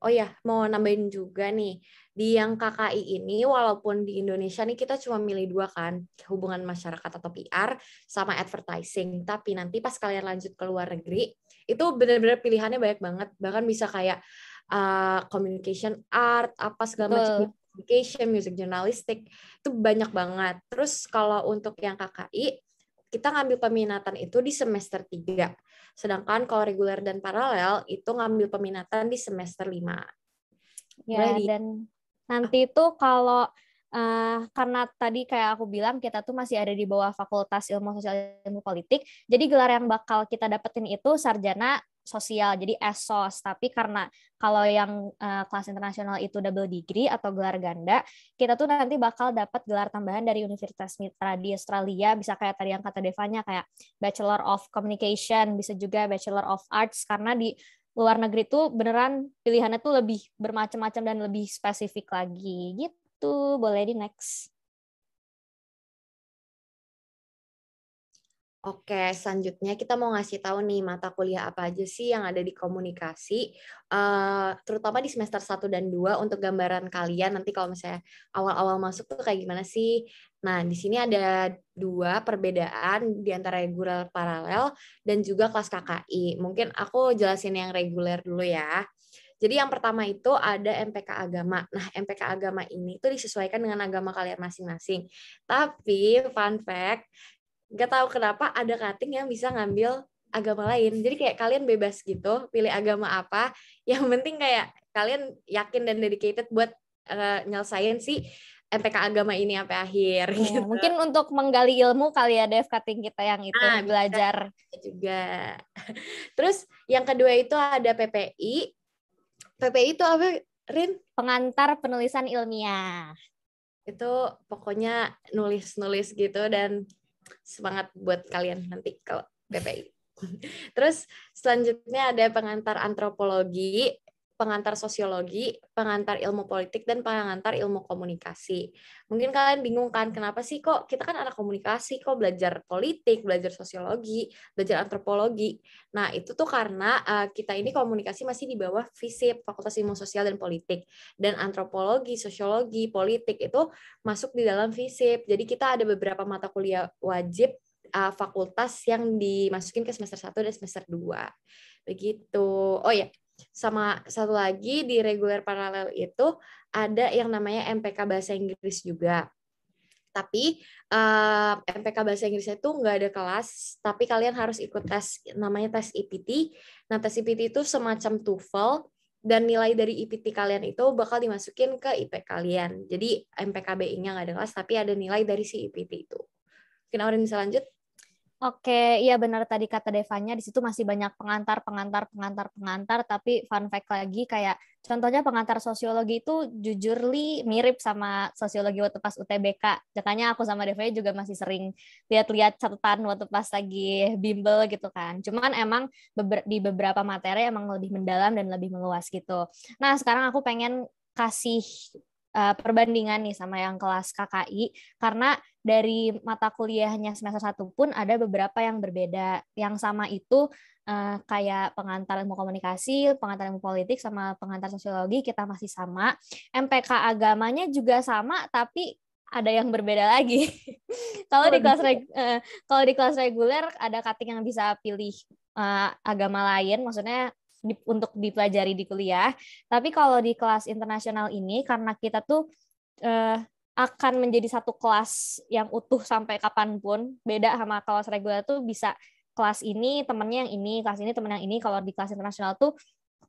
Oh ya, mau nambahin juga nih di yang KKI ini walaupun di Indonesia nih kita cuma milih dua kan hubungan masyarakat atau PR sama advertising tapi nanti pas kalian lanjut ke luar negeri itu benar-benar pilihannya banyak banget bahkan bisa kayak uh, communication art apa segala macam communication music jurnalistik itu banyak banget terus kalau untuk yang KKI kita ngambil peminatan itu di semester tiga, Sedangkan kalau reguler dan paralel itu ngambil peminatan di semester lima. Ya, dan nanti tuh kalau Uh, karena tadi kayak aku bilang kita tuh masih ada di bawah Fakultas Ilmu Sosial Ilmu Politik, jadi gelar yang bakal kita dapetin itu sarjana sosial, jadi ESOS. Tapi karena kalau yang uh, kelas internasional itu double degree atau gelar ganda, kita tuh nanti bakal dapat gelar tambahan dari Universitas Mitra di Australia, bisa kayak tadi yang kata Devanya kayak Bachelor of Communication, bisa juga Bachelor of Arts karena di luar negeri tuh beneran pilihannya tuh lebih bermacam-macam dan lebih spesifik lagi gitu boleh di next Oke, selanjutnya kita mau ngasih tahu nih mata kuliah apa aja sih yang ada di komunikasi, eh, terutama di semester 1 dan 2 untuk gambaran kalian nanti kalau misalnya awal-awal masuk tuh kayak gimana sih. Nah, di sini ada dua perbedaan di antara reguler paralel dan juga kelas KKI. Mungkin aku jelasin yang reguler dulu ya. Jadi yang pertama itu ada MPK agama. Nah, MPK agama ini tuh disesuaikan dengan agama kalian masing-masing. Tapi fun fact, nggak tahu kenapa ada cutting yang bisa ngambil agama lain. Jadi kayak kalian bebas gitu, pilih agama apa. Yang penting kayak kalian yakin dan dedicated buat uh, nyelesain si MPK agama ini sampai akhir. Ya, gitu. Mungkin untuk menggali ilmu kali ya Dev cutting kita yang itu nah, belajar juga. Terus yang kedua itu ada PPI. PPI itu apa, Rin? Pengantar penulisan ilmiah. Itu pokoknya nulis-nulis gitu dan semangat buat kalian nanti kalau BPI. Terus selanjutnya ada pengantar antropologi pengantar sosiologi, pengantar ilmu politik, dan pengantar ilmu komunikasi. Mungkin kalian bingung kan, kenapa sih kok kita kan anak komunikasi, kok belajar politik, belajar sosiologi, belajar antropologi. Nah, itu tuh karena uh, kita ini komunikasi masih di bawah FISIP, Fakultas Ilmu Sosial dan Politik. Dan antropologi, sosiologi, politik itu masuk di dalam FISIP. Jadi kita ada beberapa mata kuliah wajib uh, fakultas yang dimasukin ke semester 1 dan semester 2. Begitu. Oh ya, sama satu lagi di reguler paralel itu ada yang namanya MPK bahasa Inggris juga. Tapi uh, eh, MPK bahasa Inggris itu nggak ada kelas, tapi kalian harus ikut tes namanya tes IPT. Nah, tes IPT itu semacam TOEFL dan nilai dari IPT kalian itu bakal dimasukin ke IP kalian. Jadi MPKBI-nya nggak ada kelas, tapi ada nilai dari si IPT itu. Mungkin orang bisa lanjut? Oke, iya benar tadi kata Devanya di situ masih banyak pengantar, pengantar, pengantar, pengantar. Tapi fun fact lagi kayak contohnya pengantar sosiologi itu jujur li mirip sama sosiologi waktu pas UTBK. Jakanya aku sama Devanya juga masih sering lihat-lihat catatan waktu pas lagi bimbel gitu kan. Cuman emang di beberapa materi emang lebih mendalam dan lebih meluas gitu. Nah sekarang aku pengen kasih uh, perbandingan nih sama yang kelas KKI karena dari mata kuliahnya semester satu pun ada beberapa yang berbeda. Yang sama itu uh, kayak pengantar ilmu komunikasi, pengantar ilmu politik sama pengantar sosiologi kita masih sama. MPK agamanya juga sama tapi ada yang berbeda lagi. kalau di kelas uh, kalau di kelas reguler ada kating yang bisa pilih uh, agama lain, maksudnya di, untuk dipelajari di kuliah. Tapi kalau di kelas internasional ini karena kita tuh eh, akan menjadi satu kelas yang utuh sampai kapanpun. Beda sama kelas reguler tuh bisa kelas ini temennya yang ini, kelas ini temen yang ini. Kalau di kelas internasional tuh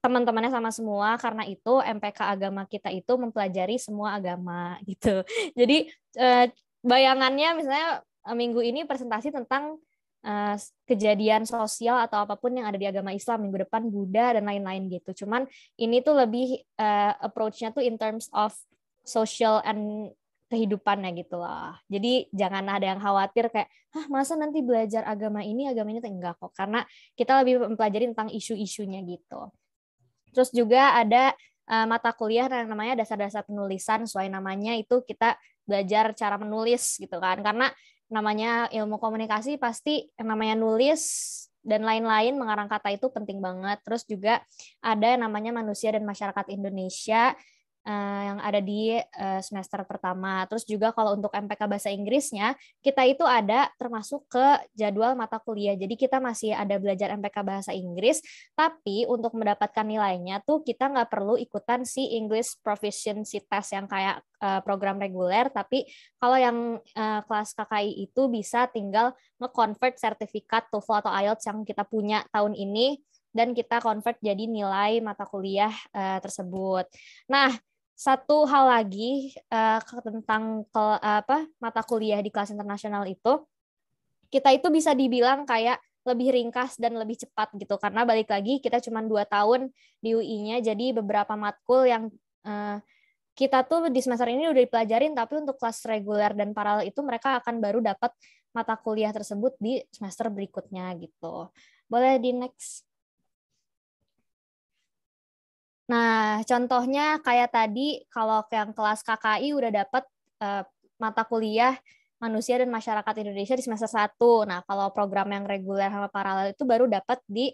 teman-temannya sama semua karena itu MPK agama kita itu mempelajari semua agama gitu. Jadi eh, bayangannya misalnya eh, minggu ini presentasi tentang uh, kejadian sosial atau apapun yang ada di agama Islam minggu depan Buddha dan lain-lain gitu. Cuman ini tuh lebih uh, approach-nya tuh in terms of social and kehidupannya gitu loh. Jadi jangan ada yang khawatir kayak, ah masa nanti belajar agama ini, agama ini enggak kok. Karena kita lebih mempelajari tentang isu-isunya gitu. Terus juga ada uh, mata kuliah yang namanya dasar-dasar penulisan, sesuai namanya itu kita belajar cara menulis gitu kan. Karena namanya ilmu komunikasi pasti yang namanya nulis dan lain-lain mengarang kata itu penting banget. Terus juga ada yang namanya manusia dan masyarakat Indonesia uh, yang ada di uh, semester pertama. Terus juga kalau untuk MPK bahasa Inggrisnya, kita itu ada termasuk ke jadwal mata kuliah. Jadi kita masih ada belajar MPK bahasa Inggris, tapi untuk mendapatkan nilainya tuh kita nggak perlu ikutan si English Proficiency Test yang kayak eh, program reguler, tapi kalau yang uh, kelas KKI itu bisa tinggal nge-convert sertifikat TOEFL atau IELTS yang kita punya tahun ini dan kita convert jadi nilai mata kuliah uh, tersebut. Nah, satu hal lagi uh, tentang ke, apa mata kuliah di kelas internasional itu kita itu bisa dibilang kayak lebih ringkas dan lebih cepat gitu karena balik lagi kita cuma dua tahun di UI-nya jadi beberapa matkul yang uh, kita tuh di semester ini udah dipelajarin tapi untuk kelas reguler dan paralel itu mereka akan baru dapat mata kuliah tersebut di semester berikutnya gitu boleh di next Nah, contohnya kayak tadi kalau yang kelas KKI udah dapat uh, eh, mata kuliah manusia dan masyarakat Indonesia di semester 1. Nah, kalau program yang reguler sama paralel itu baru dapat di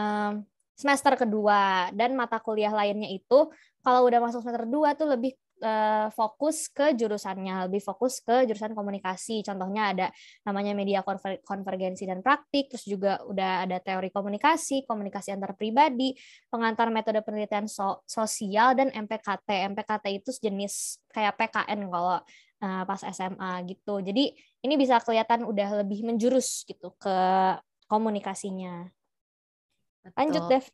um, semester kedua dan mata kuliah lainnya itu kalau udah masuk semester 2 tuh lebih uh, fokus ke jurusannya, lebih fokus ke jurusan komunikasi. Contohnya ada namanya media konver konvergensi dan praktik, terus juga udah ada teori komunikasi, komunikasi antar pribadi, pengantar metode penelitian so sosial dan MPKT. MPKT itu sejenis kayak PKN kalau uh, pas SMA gitu. Jadi ini bisa kelihatan udah lebih menjurus gitu ke komunikasinya. Lanjut Dev.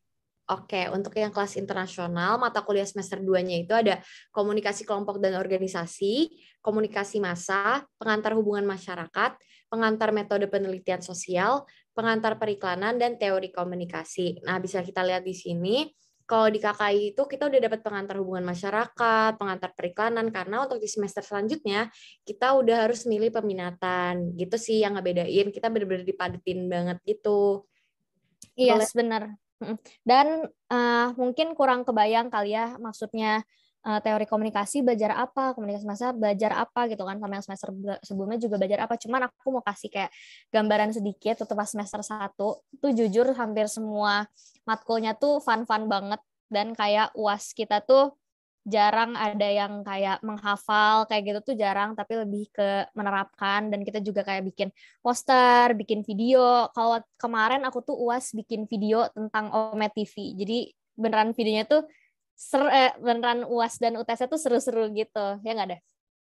Oke, untuk yang kelas internasional, mata kuliah semester 2-nya itu ada komunikasi kelompok dan organisasi, komunikasi massa, pengantar hubungan masyarakat, pengantar metode penelitian sosial, pengantar periklanan, dan teori komunikasi. Nah, bisa kita lihat di sini, kalau di KKI itu kita udah dapat pengantar hubungan masyarakat, pengantar periklanan, karena untuk di semester selanjutnya kita udah harus milih peminatan. Gitu sih yang ngebedain, kita bener-bener dipadetin banget gitu. Iya, yes, benar. Dan uh, mungkin kurang kebayang kali ya maksudnya uh, teori komunikasi belajar apa, komunikasi massa belajar apa gitu kan sama yang semester sebelumnya juga belajar apa. Cuman aku mau kasih kayak gambaran sedikit waktu pas semester satu itu jujur hampir semua matkulnya tuh fun-fun banget dan kayak UAS kita tuh jarang ada yang kayak menghafal kayak gitu tuh jarang tapi lebih ke menerapkan dan kita juga kayak bikin poster, bikin video. Kalau kemarin aku tuh UAS bikin video tentang Ome TV. Jadi beneran videonya tuh ser eh, beneran UAS dan UTS tuh seru-seru gitu. Ya nggak deh?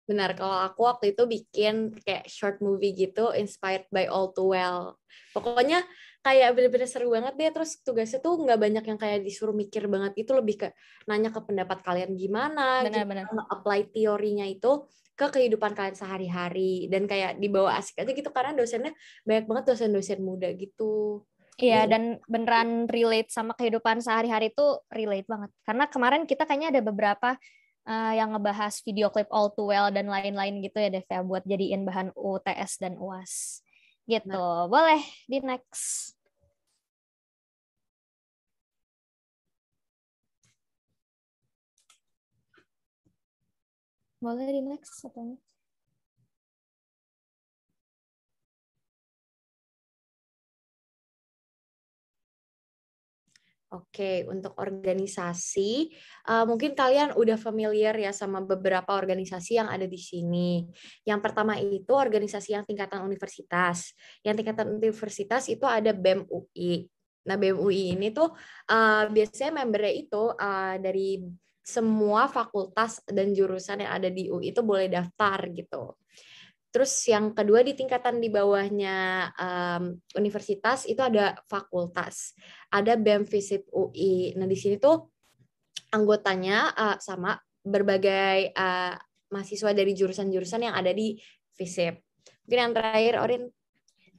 Benar, kalau aku waktu itu bikin kayak short movie gitu inspired by all too well. Pokoknya kayak bener-bener seru banget deh terus tugasnya tuh nggak banyak yang kayak disuruh mikir banget itu lebih ke nanya ke pendapat kalian gimana bener, gitu. bener. apply teorinya itu ke kehidupan kalian sehari-hari dan kayak dibawa asik aja gitu karena dosennya banyak banget dosen-dosen muda gitu Iya, iya. dan beneran relate sama kehidupan sehari-hari itu relate banget. Karena kemarin kita kayaknya ada beberapa uh, yang ngebahas video klip all too well dan lain-lain gitu ya Devya ya buat jadiin bahan UTS dan UAS. Gitu. Nah. Boleh di next. Boleh di next nih Oke, untuk organisasi, uh, mungkin kalian udah familiar ya sama beberapa organisasi yang ada di sini. Yang pertama itu organisasi yang tingkatan universitas. Yang tingkatan universitas itu ada BEM UI. Nah, BEM UI ini tuh uh, biasanya membernya itu uh, dari semua fakultas dan jurusan yang ada di UI itu boleh daftar gitu. Terus yang kedua di tingkatan di bawahnya um, universitas itu ada fakultas, ada BEM Visip UI. Nah di sini tuh anggotanya uh, sama berbagai uh, mahasiswa dari jurusan-jurusan yang ada di Visip. Mungkin yang terakhir Orin.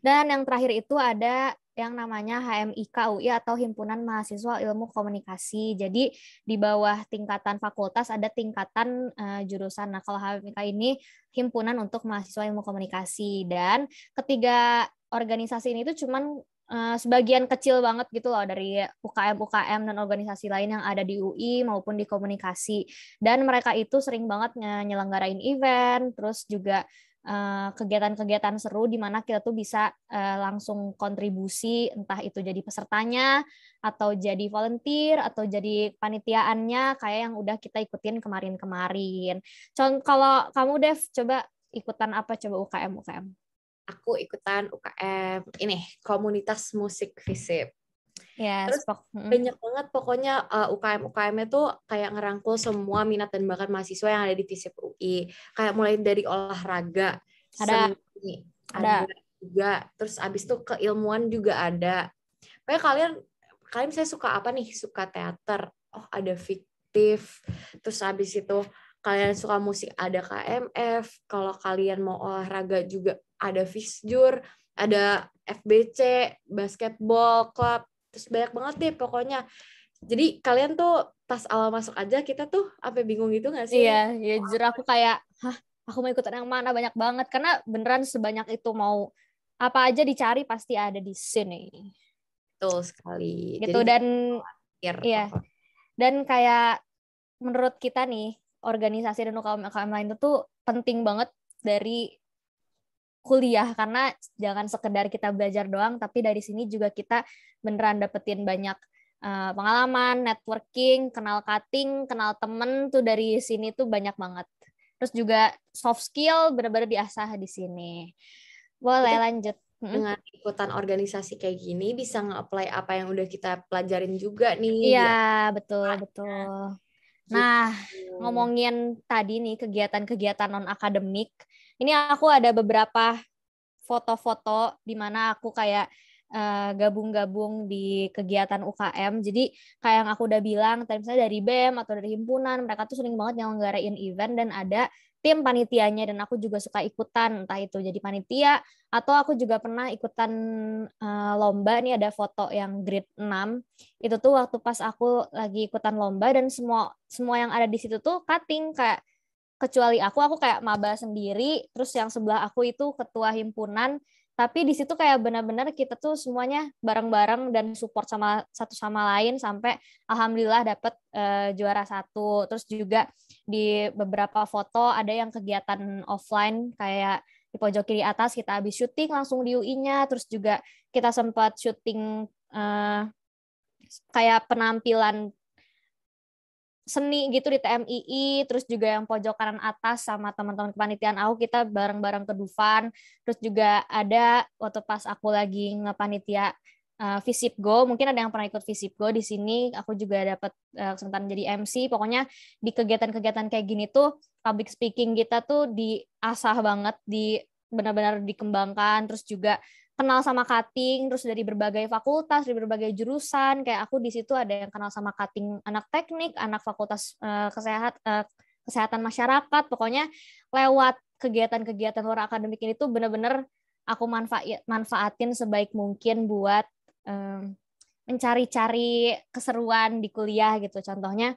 Dan yang terakhir itu ada yang namanya HMIK UI atau Himpunan Mahasiswa Ilmu Komunikasi. Jadi di bawah tingkatan fakultas ada tingkatan uh, jurusan. Nah, kalau HMIK ini Himpunan untuk Mahasiswa Ilmu Komunikasi dan ketiga organisasi ini itu cuman uh, sebagian kecil banget gitu loh dari UKM-UKM dan organisasi lain yang ada di UI maupun di komunikasi. Dan mereka itu sering banget nyelenggarain event, terus juga Eh, kegiatan-kegiatan seru di mana kita tuh bisa uh, langsung kontribusi entah itu jadi pesertanya atau jadi volunteer atau jadi panitiaannya kayak yang udah kita ikutin kemarin-kemarin. Contoh kalau kamu Dev coba ikutan apa coba UKM UKM? Aku ikutan UKM ini komunitas musik visip. Yes, Terus pok- mm. banyak banget pokoknya uh, ukm ukm itu kayak ngerangkul semua minat dan bakat mahasiswa yang ada di FISIP UI. Kayak mulai dari olahraga, ada. seni, ada. ada juga. Terus abis itu keilmuan juga ada. Kayak kalian kalian saya suka apa nih? Suka teater. Oh, ada fiktif. Terus abis itu kalian suka musik ada KMF, kalau kalian mau olahraga juga ada fisjur ada FBC, basketball club, terus banyak banget deh pokoknya jadi kalian tuh pas awal masuk aja kita tuh sampai bingung gitu gak sih iya ya jujur aku kayak hah aku mau ikutan yang mana banyak banget karena beneran sebanyak itu mau apa aja dicari pasti ada di sini tuh sekali gitu jadi, dan iya dan kayak menurut kita nih organisasi dan UKM UKM lain itu tuh penting banget dari kuliah karena jangan sekedar kita belajar doang tapi dari sini juga kita beneran dapetin banyak eh, pengalaman, networking, kenal cutting, kenal temen tuh dari sini tuh banyak banget. Terus juga soft skill bener-bener diasah di sini. Boleh Itu lanjut. Dengan ikutan organisasi kayak gini bisa nge-apply apa yang udah kita pelajarin juga nih. Iya, betul, nah, betul. Gitu. Nah, ngomongin tadi nih kegiatan-kegiatan non akademik ini aku ada beberapa foto-foto di mana aku kayak eh, gabung-gabung uh, di kegiatan UKM. Jadi kayak yang aku udah bilang, tadi misalnya dari BEM atau dari himpunan, mereka tuh sering banget nyelenggarain event dan ada tim panitianya dan aku juga suka ikutan entah itu jadi panitia atau aku juga pernah ikutan uh, lomba nih ada foto yang grade 6 itu tuh waktu pas aku lagi ikutan lomba dan semua semua yang ada di situ tuh cutting kayak kecuali aku aku kayak maba sendiri terus yang sebelah aku itu ketua himpunan tapi di situ kayak benar-benar kita tuh semuanya bareng-bareng dan support sama satu sama lain sampai alhamdulillah dapat uh, eh, juara satu terus juga di beberapa foto ada yang kegiatan offline kayak di pojok kiri atas kita habis syuting langsung di UI-nya terus juga kita sempat syuting uh, kayak penampilan seni gitu di TMII, terus juga yang pojok kanan atas sama teman-teman kepanitiaan aku kita bareng-bareng ke Dufan, terus juga ada waktu pas aku lagi ngepanitia uh, eh, go, mungkin ada yang pernah ikut visip go di sini, aku juga dapat uh, eh, kesempatan jadi MC, pokoknya di kegiatan-kegiatan kayak gini tuh public speaking kita tuh diasah banget, di benar-benar dikembangkan, terus juga kenal sama cutting terus dari berbagai fakultas dari berbagai jurusan kayak aku di situ ada yang kenal sama cutting anak teknik anak fakultas uh, kesehat uh, kesehatan masyarakat pokoknya lewat kegiatan-kegiatan luar akademik ini tuh bener-bener aku manfaat manfaatin sebaik mungkin buat um, mencari-cari keseruan di kuliah gitu contohnya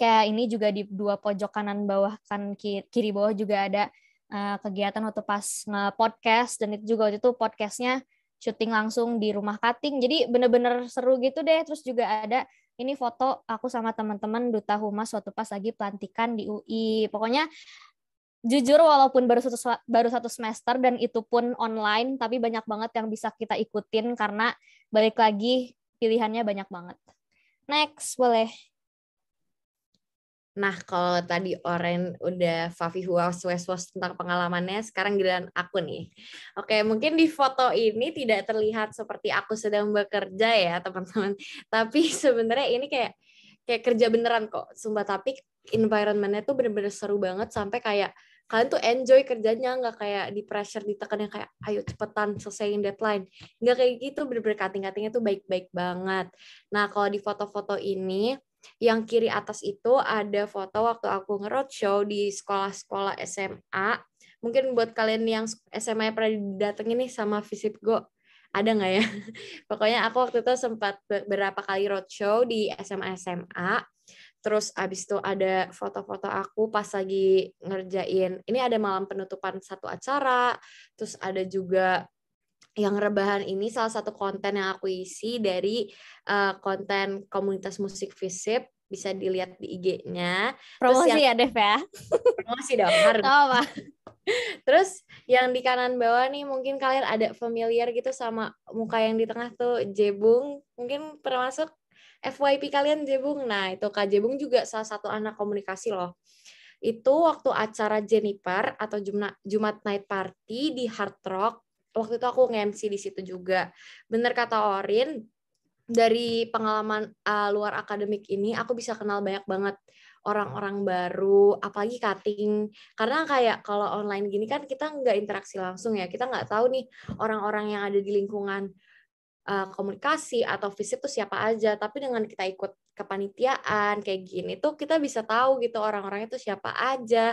kayak ini juga di dua pojok kanan bawah kan kiri bawah juga ada Eh, kegiatan waktu pas nge-podcast dan itu juga waktu itu podcastnya syuting langsung di rumah cutting jadi bener-bener seru gitu deh terus juga ada ini foto aku sama teman-teman duta humas waktu pas lagi pelantikan di UI pokoknya jujur walaupun baru satu baru satu semester dan itu pun online tapi banyak banget yang bisa kita ikutin karena balik lagi pilihannya banyak banget next boleh Nah, kalau tadi Oren udah Fafihuwa was tentang pengalamannya, sekarang giliran aku nih. Oke, mungkin di foto ini tidak terlihat seperti aku sedang bekerja ya, teman-teman. Tapi sebenarnya ini kayak kayak kerja beneran kok. Sumpah, tapi environmentnya tuh bener-bener seru banget sampai kayak kalian tuh enjoy kerjanya nggak kayak di pressure ditekan yang kayak ayo cepetan selesaiin deadline nggak kayak gitu bener-bener cutting-cuttingnya tuh baik-baik banget nah kalau di foto-foto ini yang kiri atas itu ada foto waktu aku ngerot show di sekolah-sekolah SMA. Mungkin buat kalian yang SMA pernah didatengin nih sama Visip Go, ada nggak ya? Pokoknya aku waktu itu sempat beberapa kali roadshow di SMA-SMA. Terus abis itu ada foto-foto aku pas lagi ngerjain, ini ada malam penutupan satu acara, terus ada juga yang rebahan ini salah satu konten yang aku isi dari uh, konten komunitas musik visip bisa dilihat di IG-nya. Promosi yang, ya Dev ya. Promosi dong harus. Oh, Terus yang di kanan bawah nih mungkin kalian ada familiar gitu sama muka yang di tengah tuh Jebung. Mungkin termasuk FYP kalian Jebung. Nah, itu Kak Jebung juga salah satu anak komunikasi loh itu waktu acara Jennifer atau Jumat Night Party di Hard Rock waktu itu aku nge-MC di situ juga. Bener kata Orin, dari pengalaman uh, luar akademik ini aku bisa kenal banyak banget orang-orang baru, apalagi cutting. Karena kayak kalau online gini kan kita nggak interaksi langsung ya, kita nggak tahu nih orang-orang yang ada di lingkungan uh, komunikasi atau fisik tuh siapa aja. Tapi dengan kita ikut kepanitiaan kayak gini tuh kita bisa tahu gitu orang-orang itu siapa aja,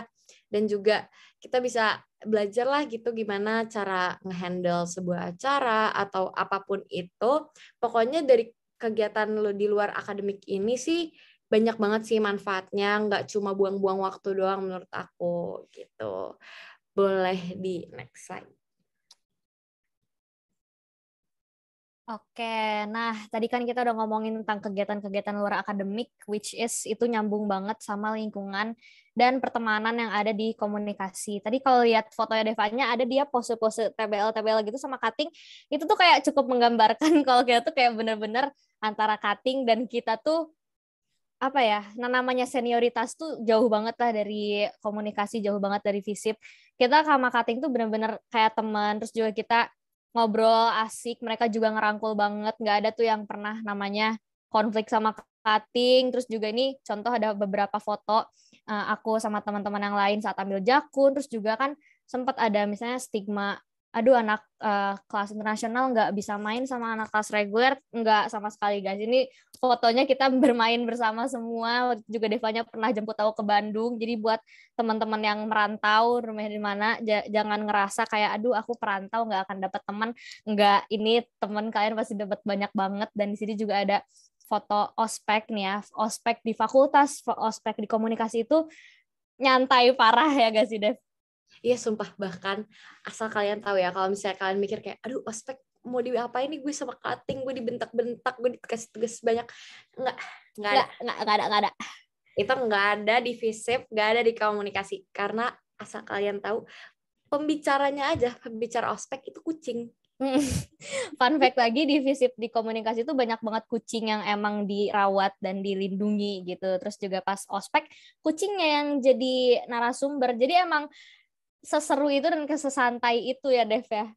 dan juga kita bisa belajar lah gitu gimana cara ngehandle sebuah acara atau apapun itu. Pokoknya dari kegiatan lo di luar akademik ini sih banyak banget sih manfaatnya, nggak cuma buang-buang waktu doang menurut aku gitu. Boleh di next slide. Oke, nah tadi kan kita udah ngomongin tentang kegiatan-kegiatan luar akademik, which is itu nyambung banget sama lingkungan dan pertemanan yang ada di komunikasi. Tadi kalau lihat fotonya Devanya ada dia pose-pose TBL-TBL gitu sama cutting, itu tuh kayak cukup menggambarkan kalau kita tuh kayak bener-bener antara cutting dan kita tuh apa ya, nah namanya senioritas tuh jauh banget lah dari komunikasi, jauh banget dari visip. Kita sama cutting tuh bener-bener kayak teman, terus juga kita ngobrol asik, mereka juga ngerangkul banget, nggak ada tuh yang pernah namanya konflik sama cutting, terus juga ini contoh ada beberapa foto Eh, aku sama teman-teman yang lain saat ambil jakun terus juga kan sempat ada misalnya stigma aduh anak uh, kelas internasional nggak bisa main sama anak kelas reguler nggak sama sekali guys ini fotonya kita bermain bersama semua juga Devanya pernah jemput aku ke Bandung jadi buat teman-teman yang merantau rumahnya di mana jangan ngerasa kayak aduh aku perantau nggak akan dapat teman nggak ini teman kalian pasti dapat banyak banget dan di sini juga ada foto ospek nih ya, ospek di fakultas, ospek di komunikasi itu nyantai parah ya gak sih Dev? Iya sumpah bahkan asal kalian tahu ya kalau misalnya kalian mikir kayak aduh ospek mau di apa ini gue sama cutting gue dibentak-bentak gue dikasih tugas banyak nggak nggak ada nggak, nggak ada nggak ada itu nggak ada di visip nggak ada di komunikasi karena asal kalian tahu pembicaranya aja pembicara ospek itu kucing Mm. Fun fact lagi di visip di komunikasi itu banyak banget kucing yang emang dirawat dan dilindungi gitu. Terus juga pas ospek kucingnya yang jadi narasumber. Jadi emang seseru itu dan kesesantai itu ya Dev ya.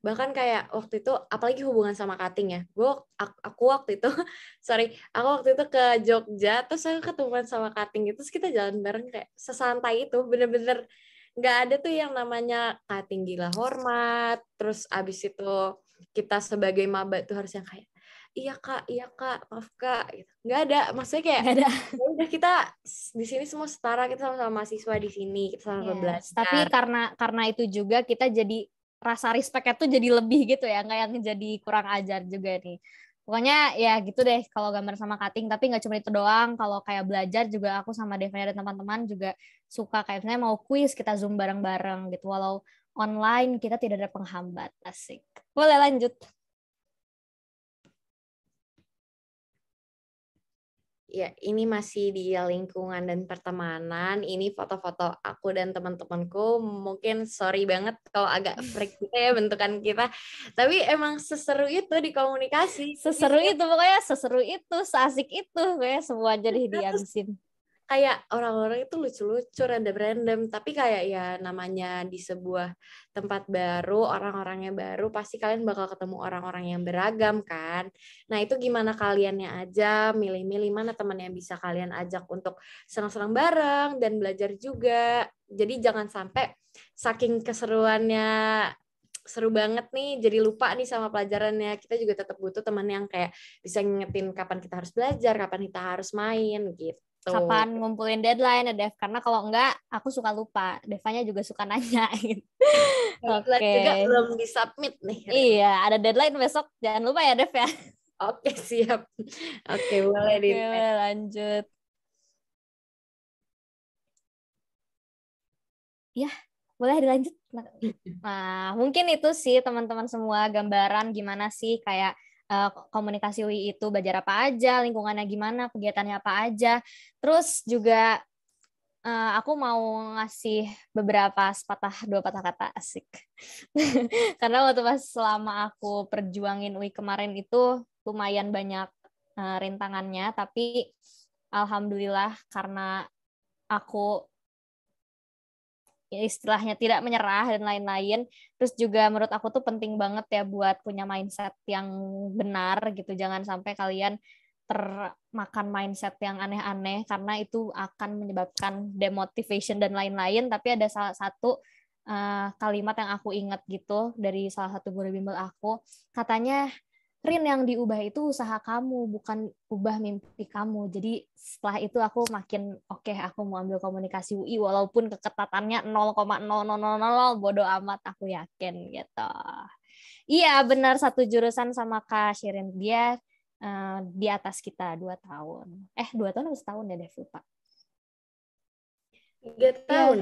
Bahkan kayak waktu itu apalagi hubungan sama cutting ya. Gue aku waktu itu sorry, aku waktu itu ke Jogja terus aku ketemuan sama cutting itu terus kita jalan bareng kayak sesantai itu bener-bener nggak ada tuh yang namanya kating ah, gila hormat terus abis itu kita sebagai maba tuh harus yang kayak iya kak iya kak maaf kak gitu. nggak ada maksudnya kayak ada ya udah kita di sini semua setara kita sama-sama mahasiswa di sini kita sama-sama yeah. Iya, tapi karena karena itu juga kita jadi rasa respectnya tuh jadi lebih gitu ya nggak yang jadi kurang ajar juga nih pokoknya ya gitu deh kalau gambar sama cutting tapi nggak cuma itu doang kalau kayak belajar juga aku sama Devnya dan teman-teman juga suka kayak misalnya mau kuis kita zoom bareng-bareng gitu walau online kita tidak ada penghambat asik boleh lanjut ya ini masih di lingkungan dan pertemanan ini foto-foto aku dan teman-temanku mungkin sorry banget kalau agak freak gitu ya bentukan kita tapi emang seseru itu di komunikasi seseru itu pokoknya seseru itu seasik itu kayak semua jadi dihabisin kayak orang-orang itu lucu-lucu random-random tapi kayak ya namanya di sebuah tempat baru orang-orangnya baru pasti kalian bakal ketemu orang-orang yang beragam kan nah itu gimana kaliannya aja milih-milih mana teman yang bisa kalian ajak untuk senang-senang bareng dan belajar juga jadi jangan sampai saking keseruannya seru banget nih jadi lupa nih sama pelajarannya kita juga tetap butuh teman yang kayak bisa ngingetin kapan kita harus belajar kapan kita harus main gitu Tuh. kapan ngumpulin deadline ya Dev karena kalau enggak aku suka lupa Devanya juga suka nanyain. gitu. okay. juga belum disubmit nih. Iya, ada deadline besok. Jangan lupa ya Dev ya. Oke, siap. Oke, boleh di lanjut. Ya, boleh dilanjut. Nah, mungkin itu sih teman-teman semua gambaran gimana sih kayak Eh, komunikasi UI itu belajar apa aja, lingkungannya gimana, kegiatannya apa aja. Terus juga eh, aku mau ngasih beberapa sepatah dua patah kata asik. Karena waktu pas selama aku perjuangin UI kemarin itu lumayan banyak eh, rintangannya, tapi alhamdulillah karena aku Ya istilahnya tidak menyerah dan lain-lain. Terus juga menurut aku tuh penting banget ya buat punya mindset yang benar gitu. Jangan sampai kalian termakan mindset yang aneh-aneh karena itu akan menyebabkan demotivation dan lain-lain. Tapi ada salah satu uh, kalimat yang aku ingat gitu dari salah satu guru bimbel aku. Katanya Rin yang diubah itu usaha kamu, bukan ubah mimpi kamu. Jadi setelah itu aku makin oke, okay, aku mau ambil komunikasi UI walaupun keketatannya 0,0000 bodoh amat aku yakin gitu. Iya benar satu jurusan sama Kak Shirin dia uh, di atas kita dua tahun. Eh dua tahun atau setahun ya deh lupa. Tiga iya. tahun.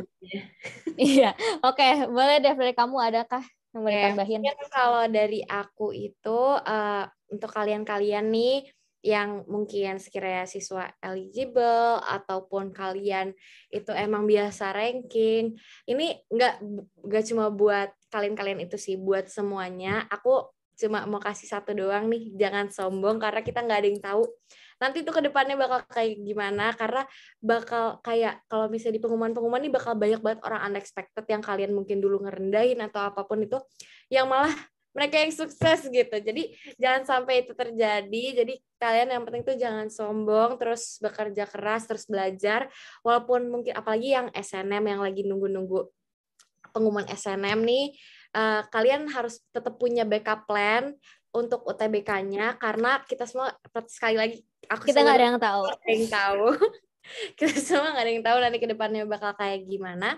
Iya, oke. Okay. Boleh deh dari kamu adakah yang mau okay. Kalau dari aku itu uh, untuk kalian-kalian nih yang mungkin sekiranya siswa eligible ataupun kalian itu emang biasa ranking ini nggak nggak cuma buat kalian-kalian itu sih buat semuanya aku cuma mau kasih satu doang nih jangan sombong karena kita nggak ada yang tahu nanti tuh kedepannya bakal kayak gimana karena bakal kayak kalau misalnya di pengumuman-pengumuman ini bakal banyak banget orang unexpected yang kalian mungkin dulu ngerendahin atau apapun itu yang malah mereka yang sukses gitu. Jadi jangan sampai itu terjadi. Jadi kalian yang penting tuh jangan sombong, terus bekerja keras, terus belajar. Walaupun mungkin apalagi yang SNM yang lagi nunggu-nunggu pengumuman SNM nih, uh, kalian harus tetap punya backup plan, untuk UTBK-nya karena kita semua sekali lagi aku kita nggak ada yang tahu ada yang tahu kita semua nggak ada yang tahu nanti kedepannya bakal kayak gimana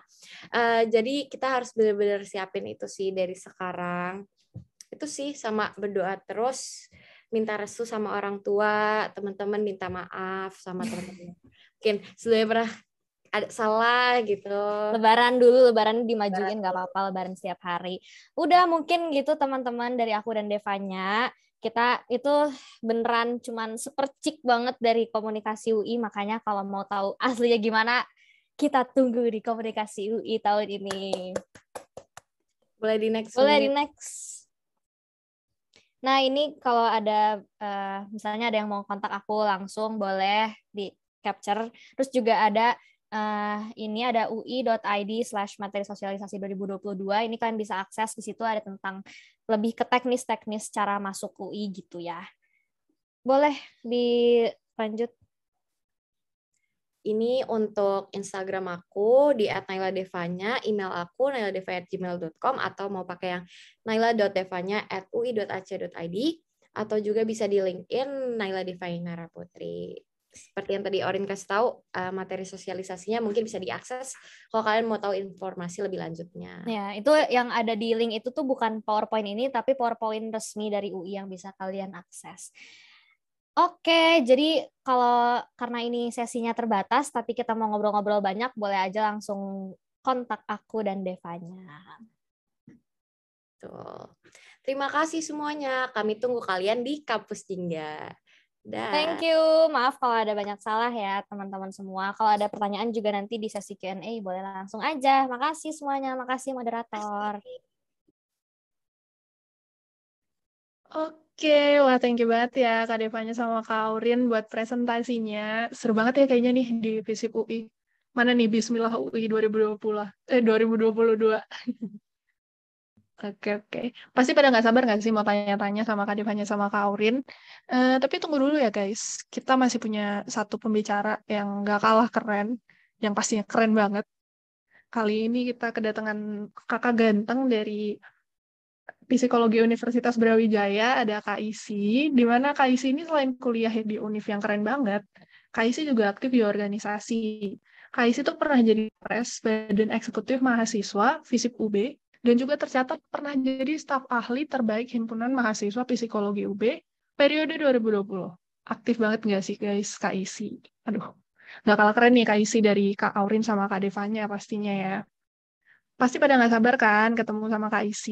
uh, jadi kita harus benar-benar siapin itu sih dari sekarang itu sih sama berdoa terus minta restu sama orang tua teman-teman minta maaf sama teman-teman mungkin sudah pernah ada salah gitu. Lebaran dulu, lebaran dimajuin gak apa-apa lebaran setiap hari. Udah mungkin gitu teman-teman dari aku dan Devanya kita itu beneran cuman sepercik banget dari komunikasi UI makanya kalau mau tahu aslinya gimana kita tunggu di komunikasi UI tahun ini. Boleh di next. Boleh di next. Nah, ini kalau ada uh, misalnya ada yang mau kontak aku langsung boleh di capture. Terus juga ada Uh, ini ada ui.id slash materi sosialisasi 2022. Ini kalian bisa akses di situ ada tentang lebih ke teknis-teknis cara masuk UI gitu ya. Boleh dilanjut. Ini untuk Instagram aku di @nailadevanya, email aku nailadevanya@gmail.com atau mau pakai yang naila.devanya@ui.ac.id atau juga bisa di LinkedIn Naila Devanya Putri seperti yang tadi Orin kasih tahu eh, materi sosialisasinya mungkin bisa diakses kalau kalian mau tahu informasi lebih lanjutnya. Ya, itu yang ada di link itu tuh bukan PowerPoint ini tapi PowerPoint resmi dari UI yang bisa kalian akses. Oke, jadi kalau karena ini sesinya terbatas tapi kita mau ngobrol-ngobrol banyak, boleh aja langsung kontak aku dan Devanya. Tuh. Terima kasih semuanya. Kami tunggu kalian di Kampus tinggal. Da. Thank you. Maaf kalau ada banyak salah ya teman-teman semua. Kalau ada pertanyaan juga nanti di sesi Q&A boleh langsung aja. Makasih semuanya. Makasih moderator. Oke, wah thank you banget ya Kak Devanya sama Kak Aurin buat presentasinya. Seru banget ya kayaknya nih di FISIP UI. Mana nih Bismillah UI 2020 eh 2022. Oke, oke. Pasti pada nggak sabar nggak sih mau tanya-tanya sama Kak Divanya sama Kak Aurin. Uh, tapi tunggu dulu ya guys, kita masih punya satu pembicara yang nggak kalah keren, yang pastinya keren banget. Kali ini kita kedatangan kakak ganteng dari Psikologi Universitas Brawijaya, ada Kak Isi, di mana Kak Isi ini selain kuliah di univ yang keren banget, Kak Isi juga aktif di organisasi. Kak Isi tuh pernah jadi pres Badan Eksekutif Mahasiswa FISIP UB dan juga tercatat pernah jadi staf ahli terbaik Himpunan Mahasiswa Psikologi UB periode 2020. Aktif banget nggak sih guys Kak Isi? Aduh, nggak kalah keren nih Kak Isi dari Kak Aurin sama Kak Devanya pastinya ya. Pasti pada nggak sabar kan ketemu sama Kak Isi.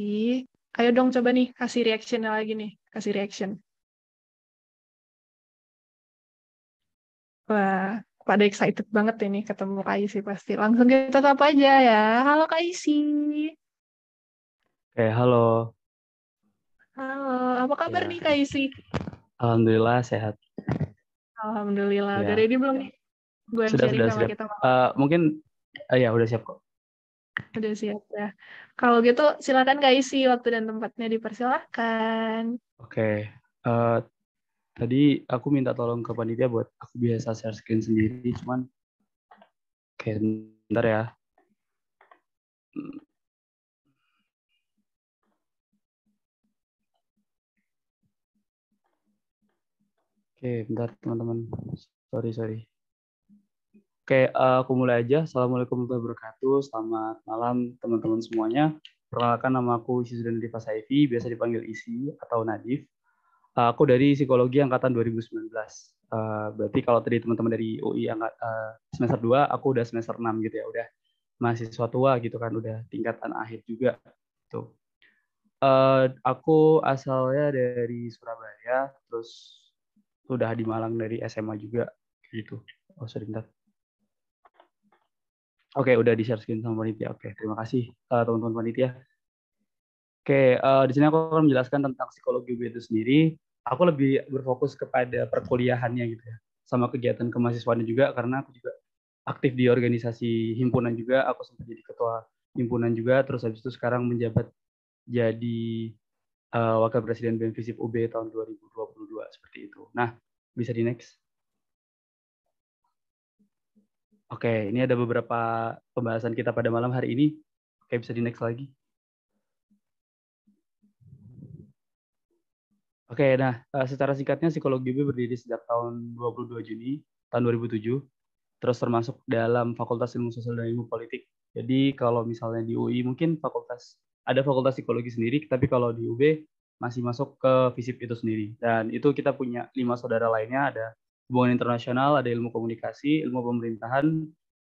Ayo dong coba nih kasih reaction lagi nih, kasih reaction. Wah, pada excited banget ini ketemu Kak Isi pasti. Langsung kita tetap aja ya. Halo Kak Isi. Oke, eh, halo. Halo, apa kabar ya. nih Kak Isi? Alhamdulillah sehat. Alhamdulillah. Ya. Dari ini belum nih? Gue sudah, sudah, sudah. kita. Uh, mungkin uh, ya udah siap kok. Udah siap ya. Kalau gitu silakan Kak Isi waktu dan tempatnya dipersilahkan. Oke. Uh, tadi aku minta tolong ke panitia buat aku biasa share screen sendiri, cuman kayak ntar ya. Oke, bentar teman-teman. Sorry, sorry. Oke, eh, aku mulai aja. Assalamualaikum warahmatullahi wabarakatuh. Selamat malam teman-teman semuanya. Perkenalkan nama aku Sisudan Rifa Saifi, biasa dipanggil Isi atau Nadif. Eh, aku dari Psikologi Angkatan 2019. Eh, berarti kalau tadi teman-teman dari UI angkat, semester 2, aku udah semester 6 gitu ya. Udah mahasiswa tua gitu kan, udah tingkatan akhir juga. Tuh. Uh, Aku asalnya dari Surabaya, terus udah di Malang dari SMA juga gitu. Oh bentar. Oke, udah di share screen sama panitia. Oke, terima kasih eh, teman-teman panitia. Oke, eh, di sini aku akan menjelaskan tentang psikologi UB itu sendiri. Aku lebih berfokus kepada perkuliahannya gitu ya, sama kegiatan kemahasiswaannya juga karena aku juga aktif di organisasi himpunan juga. Aku sempat jadi ketua himpunan juga. Terus habis itu sekarang menjabat jadi uh, wakil presiden BEM UB tahun 2020 seperti itu. Nah, bisa di next. Oke, ini ada beberapa pembahasan kita pada malam hari ini. Oke, bisa di next lagi. Oke, nah eh, secara singkatnya psikologi B berdiri sejak tahun 22 Juni tahun 2007, terus termasuk dalam Fakultas Ilmu Sosial dan Ilmu Politik. Jadi kalau misalnya di UI mungkin fakultas ada fakultas psikologi sendiri, tapi kalau di UB masih masuk ke FISIP itu sendiri. Dan itu kita punya lima saudara lainnya, ada hubungan internasional, ada ilmu komunikasi, ilmu pemerintahan,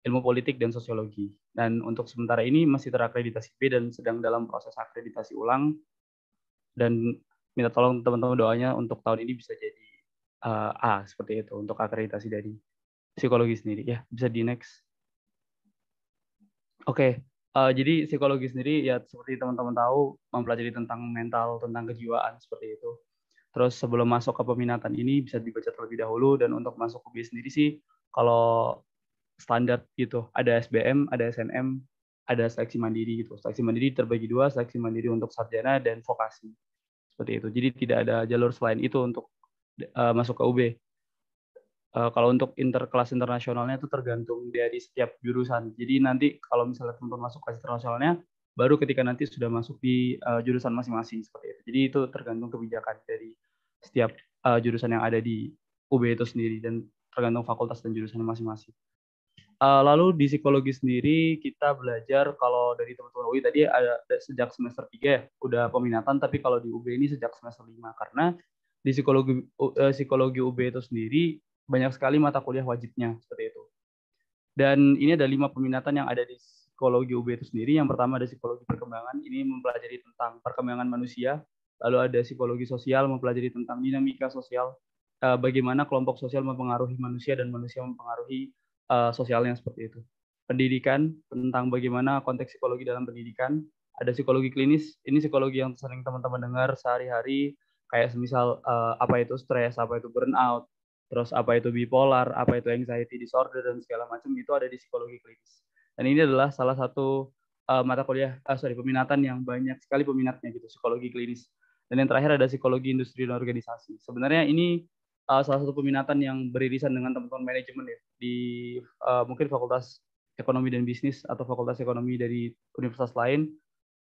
ilmu politik, dan sosiologi. Dan untuk sementara ini masih terakreditasi B dan sedang dalam proses akreditasi ulang. Dan minta tolong teman-teman doanya untuk tahun ini bisa jadi uh, A, seperti itu, untuk akreditasi dari psikologi sendiri. Ya, bisa di next. Oke, okay uh, jadi psikologi sendiri ya seperti teman-teman tahu mempelajari tentang mental, tentang kejiwaan seperti itu. Terus sebelum masuk ke peminatan ini bisa dibaca terlebih dahulu dan untuk masuk ke bisnis sendiri sih kalau standar gitu, ada SBM, ada SNM, ada seleksi mandiri gitu. Seleksi mandiri terbagi dua, seleksi mandiri untuk sarjana dan vokasi. Seperti itu. Jadi tidak ada jalur selain itu untuk uh, masuk ke UB uh, kalau untuk interkelas internasionalnya itu tergantung dari setiap jurusan. Jadi nanti kalau misalnya teman-teman masuk kelas internasionalnya, baru ketika nanti sudah masuk di uh, jurusan masing-masing seperti itu. Jadi itu tergantung kebijakan dari setiap uh, jurusan yang ada di UB itu sendiri dan tergantung fakultas dan jurusan masing-masing. Uh, lalu di psikologi sendiri kita belajar kalau dari teman-teman UI tadi ada sejak semester 3 ya udah peminatan tapi kalau di UB ini sejak semester 5 karena di psikologi uh, psikologi UB itu sendiri banyak sekali mata kuliah wajibnya seperti itu. Dan ini ada lima peminatan yang ada di psikologi UB itu sendiri. Yang pertama ada psikologi perkembangan, ini mempelajari tentang perkembangan manusia. Lalu ada psikologi sosial, mempelajari tentang dinamika sosial, eh, bagaimana kelompok sosial mempengaruhi manusia dan manusia mempengaruhi eh, sosialnya seperti itu. Pendidikan, tentang bagaimana konteks psikologi dalam pendidikan. Ada psikologi klinis, ini psikologi yang sering teman-teman dengar sehari-hari, kayak semisal eh, apa itu stres, apa itu burnout, terus apa itu bipolar, apa itu anxiety disorder dan segala macam itu ada di psikologi klinis. Dan ini adalah salah satu uh, mata kuliah, uh, sorry peminatan yang banyak sekali peminatnya gitu psikologi klinis. Dan yang terakhir ada psikologi industri dan organisasi. Sebenarnya ini uh, salah satu peminatan yang beririsan dengan teman-teman manajemen ya di uh, mungkin fakultas ekonomi dan bisnis atau fakultas ekonomi dari universitas lain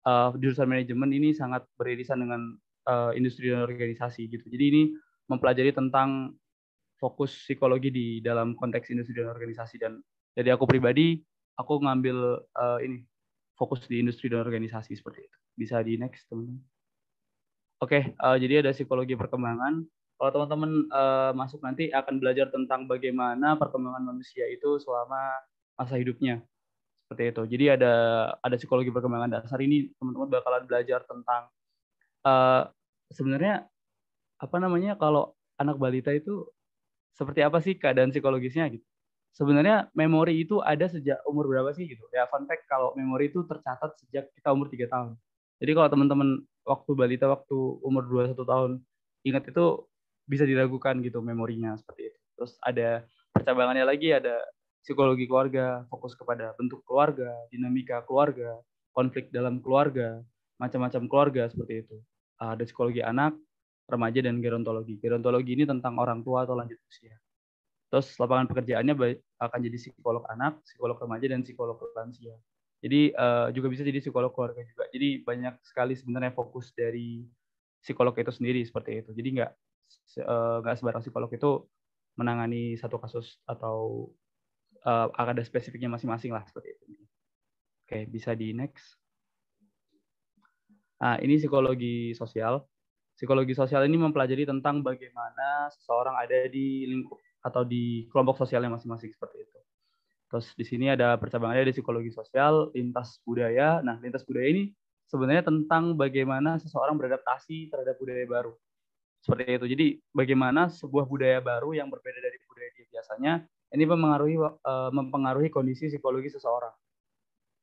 uh, jurusan manajemen ini sangat beririsan dengan uh, industri dan organisasi gitu. Jadi ini mempelajari tentang fokus psikologi di dalam konteks industri dan organisasi dan jadi aku pribadi aku ngambil uh, ini fokus di industri dan organisasi seperti itu bisa di next teman-teman oke okay, uh, eh, jadi ada psikologi perkembangan kalau teman-teman uh, masuk nanti akan belajar tentang bagaimana perkembangan manusia itu selama masa hidupnya seperti itu jadi ada ada psikologi perkembangan dasar ini teman-teman bakalan belajar tentang uh, sebenarnya apa namanya kalau anak balita itu seperti apa sih keadaan psikologisnya gitu. Sebenarnya memori itu ada sejak umur berapa sih gitu. Ya fun fact kalau memori itu tercatat sejak kita umur 3 tahun. Jadi kalau teman-teman waktu balita waktu umur 21 tahun ingat itu bisa diragukan gitu memorinya seperti itu. Terus ada percabangannya lagi ada psikologi keluarga, fokus kepada bentuk keluarga, dinamika keluarga, konflik dalam keluarga, macam-macam keluarga seperti itu. Ada psikologi anak, remaja dan gerontologi. Gerontologi ini tentang orang tua atau lanjut usia. Terus lapangan pekerjaannya akan jadi psikolog anak, psikolog remaja, dan psikolog lansia. Jadi uh, juga bisa jadi psikolog keluarga juga. Jadi banyak sekali sebenarnya fokus dari psikolog itu sendiri seperti itu. Jadi nggak eh, nggak uh, sebarang psikolog itu menangani satu kasus atau uh, ada spesifiknya masing-masing lah seperti itu. Oke, bisa di next. Nah, ini psikologi sosial. Psikologi sosial ini mempelajari tentang bagaimana seseorang ada di lingkup atau di kelompok sosialnya masing-masing seperti itu. Terus di sini ada percabangannya ada psikologi sosial, lintas budaya. Nah, lintas budaya ini sebenarnya tentang bagaimana seseorang beradaptasi terhadap budaya baru. Seperti itu. Jadi, bagaimana sebuah budaya baru yang berbeda dari budaya dia biasanya ini mempengaruhi eh, mempengaruhi kondisi psikologi seseorang.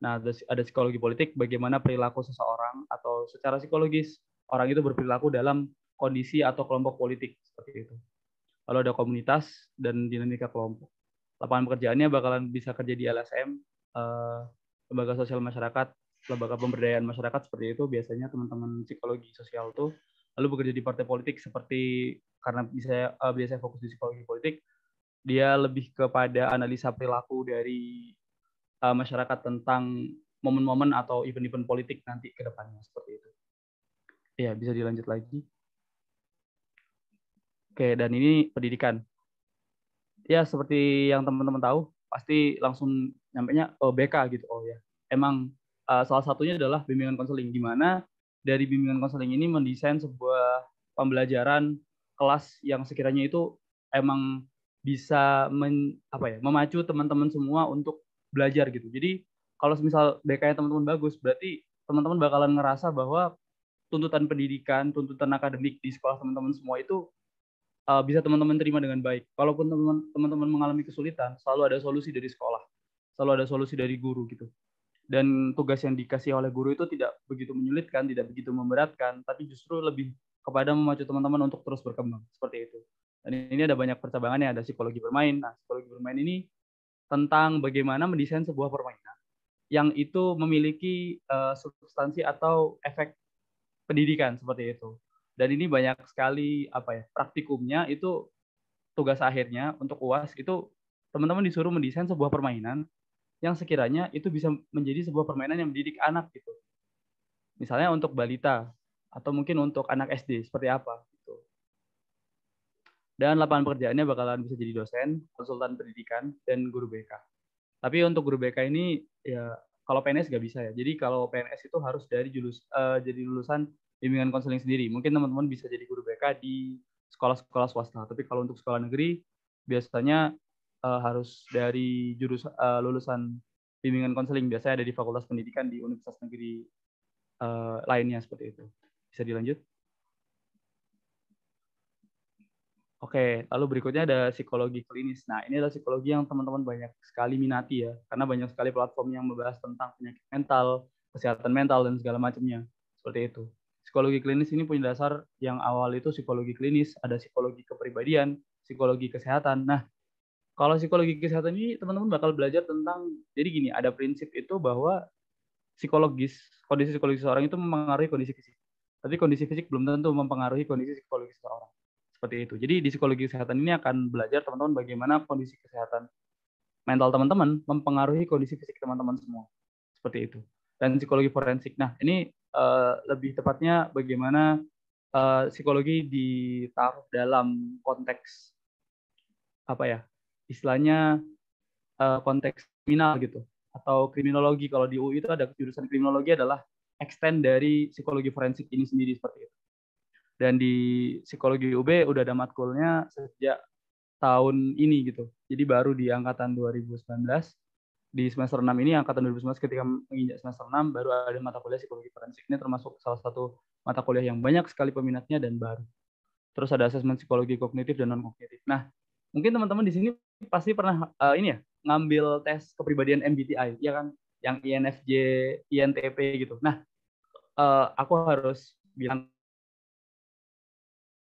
Nah, ada psikologi politik bagaimana perilaku seseorang atau secara psikologis orang itu berperilaku dalam kondisi atau kelompok politik seperti itu. Lalu ada komunitas dan dinamika kelompok. Lapangan pekerjaannya bakalan bisa kerja di LSM, eh, lembaga sosial masyarakat, lembaga pemberdayaan masyarakat seperti itu. Biasanya teman-teman psikologi sosial tuh lalu bekerja di partai politik seperti karena bisa eh, biasanya fokus di psikologi politik, dia lebih kepada analisa perilaku dari eh, masyarakat tentang momen-momen atau event-event politik nanti ke depannya seperti itu ya bisa dilanjut lagi oke dan ini pendidikan ya seperti yang teman-teman tahu pasti langsung nyampe nya oh, BK gitu oh ya emang uh, salah satunya adalah bimbingan konseling Gimana dari bimbingan konseling ini mendesain sebuah pembelajaran kelas yang sekiranya itu emang bisa men, apa ya memacu teman-teman semua untuk belajar gitu jadi kalau misal BK nya teman-teman bagus berarti teman-teman bakalan ngerasa bahwa tuntutan pendidikan, tuntutan akademik di sekolah teman-teman semua itu uh, bisa teman-teman terima dengan baik. Kalaupun teman-teman mengalami kesulitan, selalu ada solusi dari sekolah, selalu ada solusi dari guru gitu. Dan tugas yang dikasih oleh guru itu tidak begitu menyulitkan, tidak begitu memberatkan, tapi justru lebih kepada memacu teman-teman untuk terus berkembang seperti itu. Dan ini ada banyak percabangannya, ada psikologi bermain. Nah, psikologi bermain ini tentang bagaimana mendesain sebuah permainan yang itu memiliki uh, substansi atau efek pendidikan seperti itu. Dan ini banyak sekali apa ya praktikumnya itu tugas akhirnya untuk UAS itu teman-teman disuruh mendesain sebuah permainan yang sekiranya itu bisa menjadi sebuah permainan yang mendidik anak gitu. Misalnya untuk balita atau mungkin untuk anak SD seperti apa gitu. Dan lapangan pekerjaannya bakalan bisa jadi dosen, konsultan pendidikan dan guru BK. Tapi untuk guru BK ini ya kalau PNS nggak bisa ya. Jadi kalau PNS itu harus dari julus, uh, jadi lulusan bimbingan konseling sendiri. Mungkin teman-teman bisa jadi guru BK di sekolah-sekolah swasta. Tapi kalau untuk sekolah negeri biasanya uh, harus dari jurus uh, lulusan bimbingan konseling. Biasanya ada di Fakultas Pendidikan di Universitas Negeri uh, lainnya seperti itu. Bisa dilanjut? Oke, lalu berikutnya ada psikologi klinis. Nah, ini adalah psikologi yang teman-teman banyak sekali minati ya, karena banyak sekali platform yang membahas tentang penyakit mental, kesehatan mental, dan segala macamnya. Seperti itu. Psikologi klinis ini punya dasar yang awal itu psikologi klinis, ada psikologi kepribadian, psikologi kesehatan. Nah, kalau psikologi kesehatan ini teman-teman bakal belajar tentang, jadi gini, ada prinsip itu bahwa psikologis, kondisi psikologis seseorang itu mempengaruhi kondisi fisik. Tapi kondisi fisik belum tentu mempengaruhi kondisi psikologis seseorang seperti itu. Jadi di psikologi kesehatan ini akan belajar teman-teman bagaimana kondisi kesehatan mental teman-teman mempengaruhi kondisi fisik teman-teman semua seperti itu. Dan psikologi forensik. Nah ini uh, lebih tepatnya bagaimana uh, psikologi ditaruh dalam konteks apa ya istilahnya uh, konteks kriminal gitu atau kriminologi kalau di UI itu ada jurusan kriminologi adalah extend dari psikologi forensik ini sendiri seperti itu dan di psikologi UB udah ada matkulnya sejak tahun ini gitu. Jadi baru di angkatan 2019 di semester 6 ini angkatan 2019 ketika menginjak semester 6 baru ada mata kuliah psikologi forensik ini termasuk salah satu mata kuliah yang banyak sekali peminatnya dan baru. Terus ada asesmen psikologi kognitif dan non kognitif. Nah, mungkin teman-teman di sini pasti pernah uh, ini ya ngambil tes kepribadian MBTI, ya kan? Yang INFJ, INTP gitu. Nah, uh, aku harus bilang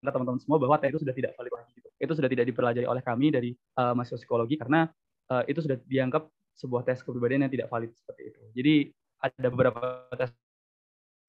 teman-teman semua bahwa T itu sudah tidak valid lagi gitu. Itu sudah tidak dipelajari oleh kami dari uh, mahasiswa psikologi karena uh, itu sudah dianggap sebuah tes kepribadian yang tidak valid seperti itu. Jadi ada beberapa tes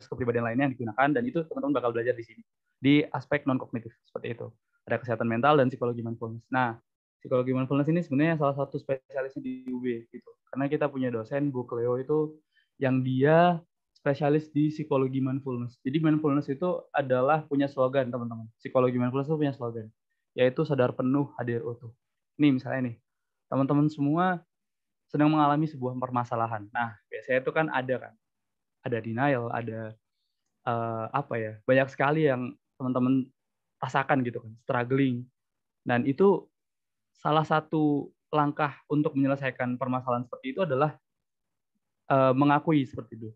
kepribadian lainnya yang digunakan dan itu teman-teman bakal belajar di sini di aspek non kognitif seperti itu. Ada kesehatan mental dan psikologi mindfulness. Nah, psikologi mindfulness ini sebenarnya salah satu spesialisnya di UB gitu. Karena kita punya dosen Bu Cleo itu yang dia spesialis di psikologi mindfulness. Jadi mindfulness itu adalah punya slogan teman-teman. Psikologi mindfulness itu punya slogan, yaitu sadar penuh hadir utuh. Nih misalnya nih, teman-teman semua sedang mengalami sebuah permasalahan. Nah biasanya itu kan ada kan, ada denial, ada uh, apa ya, banyak sekali yang teman-teman rasakan gitu kan, struggling. Dan itu salah satu langkah untuk menyelesaikan permasalahan seperti itu adalah eh, mengakui seperti itu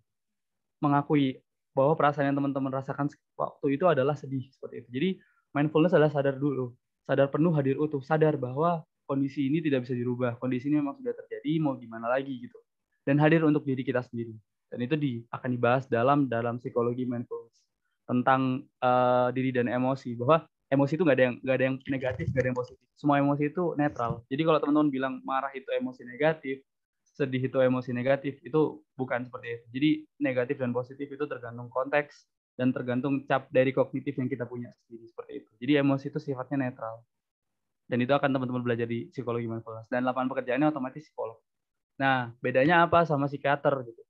mengakui bahwa perasaan yang teman-teman rasakan waktu itu adalah sedih seperti itu. Jadi mindfulness adalah sadar dulu, sadar penuh hadir utuh, sadar bahwa kondisi ini tidak bisa dirubah, kondisi ini memang sudah terjadi, mau gimana lagi gitu. Dan hadir untuk diri kita sendiri. Dan itu di, akan dibahas dalam dalam psikologi mindfulness tentang uh, diri dan emosi bahwa emosi itu nggak ada yang nggak ada yang negatif nggak ada yang positif semua emosi itu netral jadi kalau teman-teman bilang marah itu emosi negatif sedih itu emosi negatif itu bukan seperti itu. Jadi negatif dan positif itu tergantung konteks dan tergantung cap dari kognitif yang kita punya sendiri seperti itu. Jadi emosi itu sifatnya netral. Dan itu akan teman-teman belajar di psikologi mindfulness dan lapangan pekerjaannya otomatis psikolog. Nah, bedanya apa sama psikiater gitu.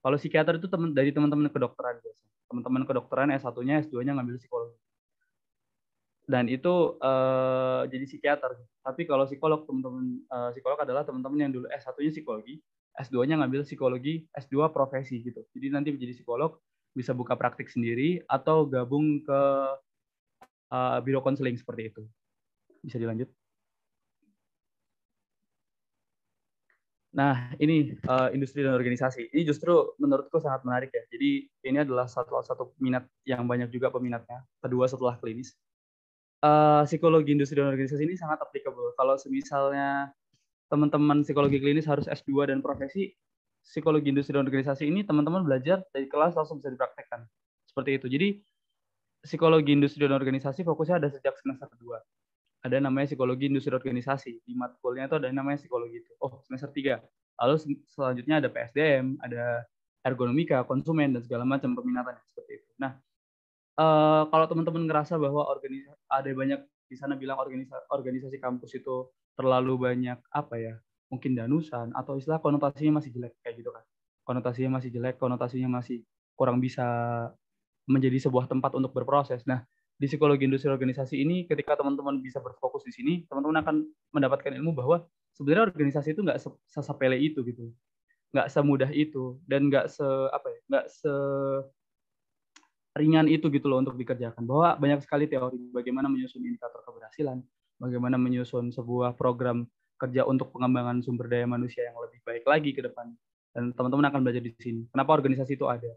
Kalau psikiater itu teman dari teman-teman kedokteran biasanya. Teman-teman kedokteran S1-nya, S2-nya ngambil psikologi dan itu uh, jadi psikiater. Tapi kalau psikolog teman-teman uh, eh, psikolog adalah teman-teman yang dulu S1-nya psikologi, S2-nya ngambil psikologi, S2 profesi gitu. Jadi nanti menjadi psikolog bisa buka praktik sendiri atau gabung ke uh, biro konseling seperti itu. Bisa dilanjut. Nah, ini uh, industri dan organisasi. Ini justru menurutku sangat menarik ya. Jadi ini adalah satu satu minat yang banyak juga peminatnya. Kedua setelah klinis Eh, psikologi industri dan organisasi ini sangat applicable. Kalau misalnya teman-teman psikologi klinis harus S2 dan profesi, psikologi industri dan organisasi ini teman-teman belajar dari kelas langsung bisa dipraktekkan. Seperti itu. Jadi psikologi industri dan organisasi fokusnya ada sejak semester 2. Ada namanya psikologi industri dan organisasi. Di matkulnya itu ada namanya psikologi itu. Oh, semester tiga, Lalu selanjutnya ada PSDM, ada ergonomika, konsumen, dan segala macam peminatannya. Seperti itu. Nah, Eh, kalau teman-teman ngerasa bahwa organisasi ada banyak di sana bilang organisasi organisasi kampus itu terlalu banyak apa ya mungkin danusan atau istilah konotasinya masih jelek kayak gitu kan konotasinya masih jelek konotasinya masih kurang bisa menjadi sebuah tempat untuk berproses nah di psikologi industri organisasi ini ketika teman-teman bisa berfokus di sini teman-teman akan mendapatkan ilmu bahwa sebenarnya organisasi itu nggak sesepele itu gitu nggak semudah itu dan nggak se apa ya nggak se ringan itu gitu loh untuk dikerjakan. Bahwa banyak sekali teori bagaimana menyusun indikator keberhasilan, bagaimana menyusun sebuah program kerja untuk pengembangan sumber daya manusia yang lebih baik lagi ke depan. Dan teman-teman akan belajar di sini. Kenapa organisasi itu ada?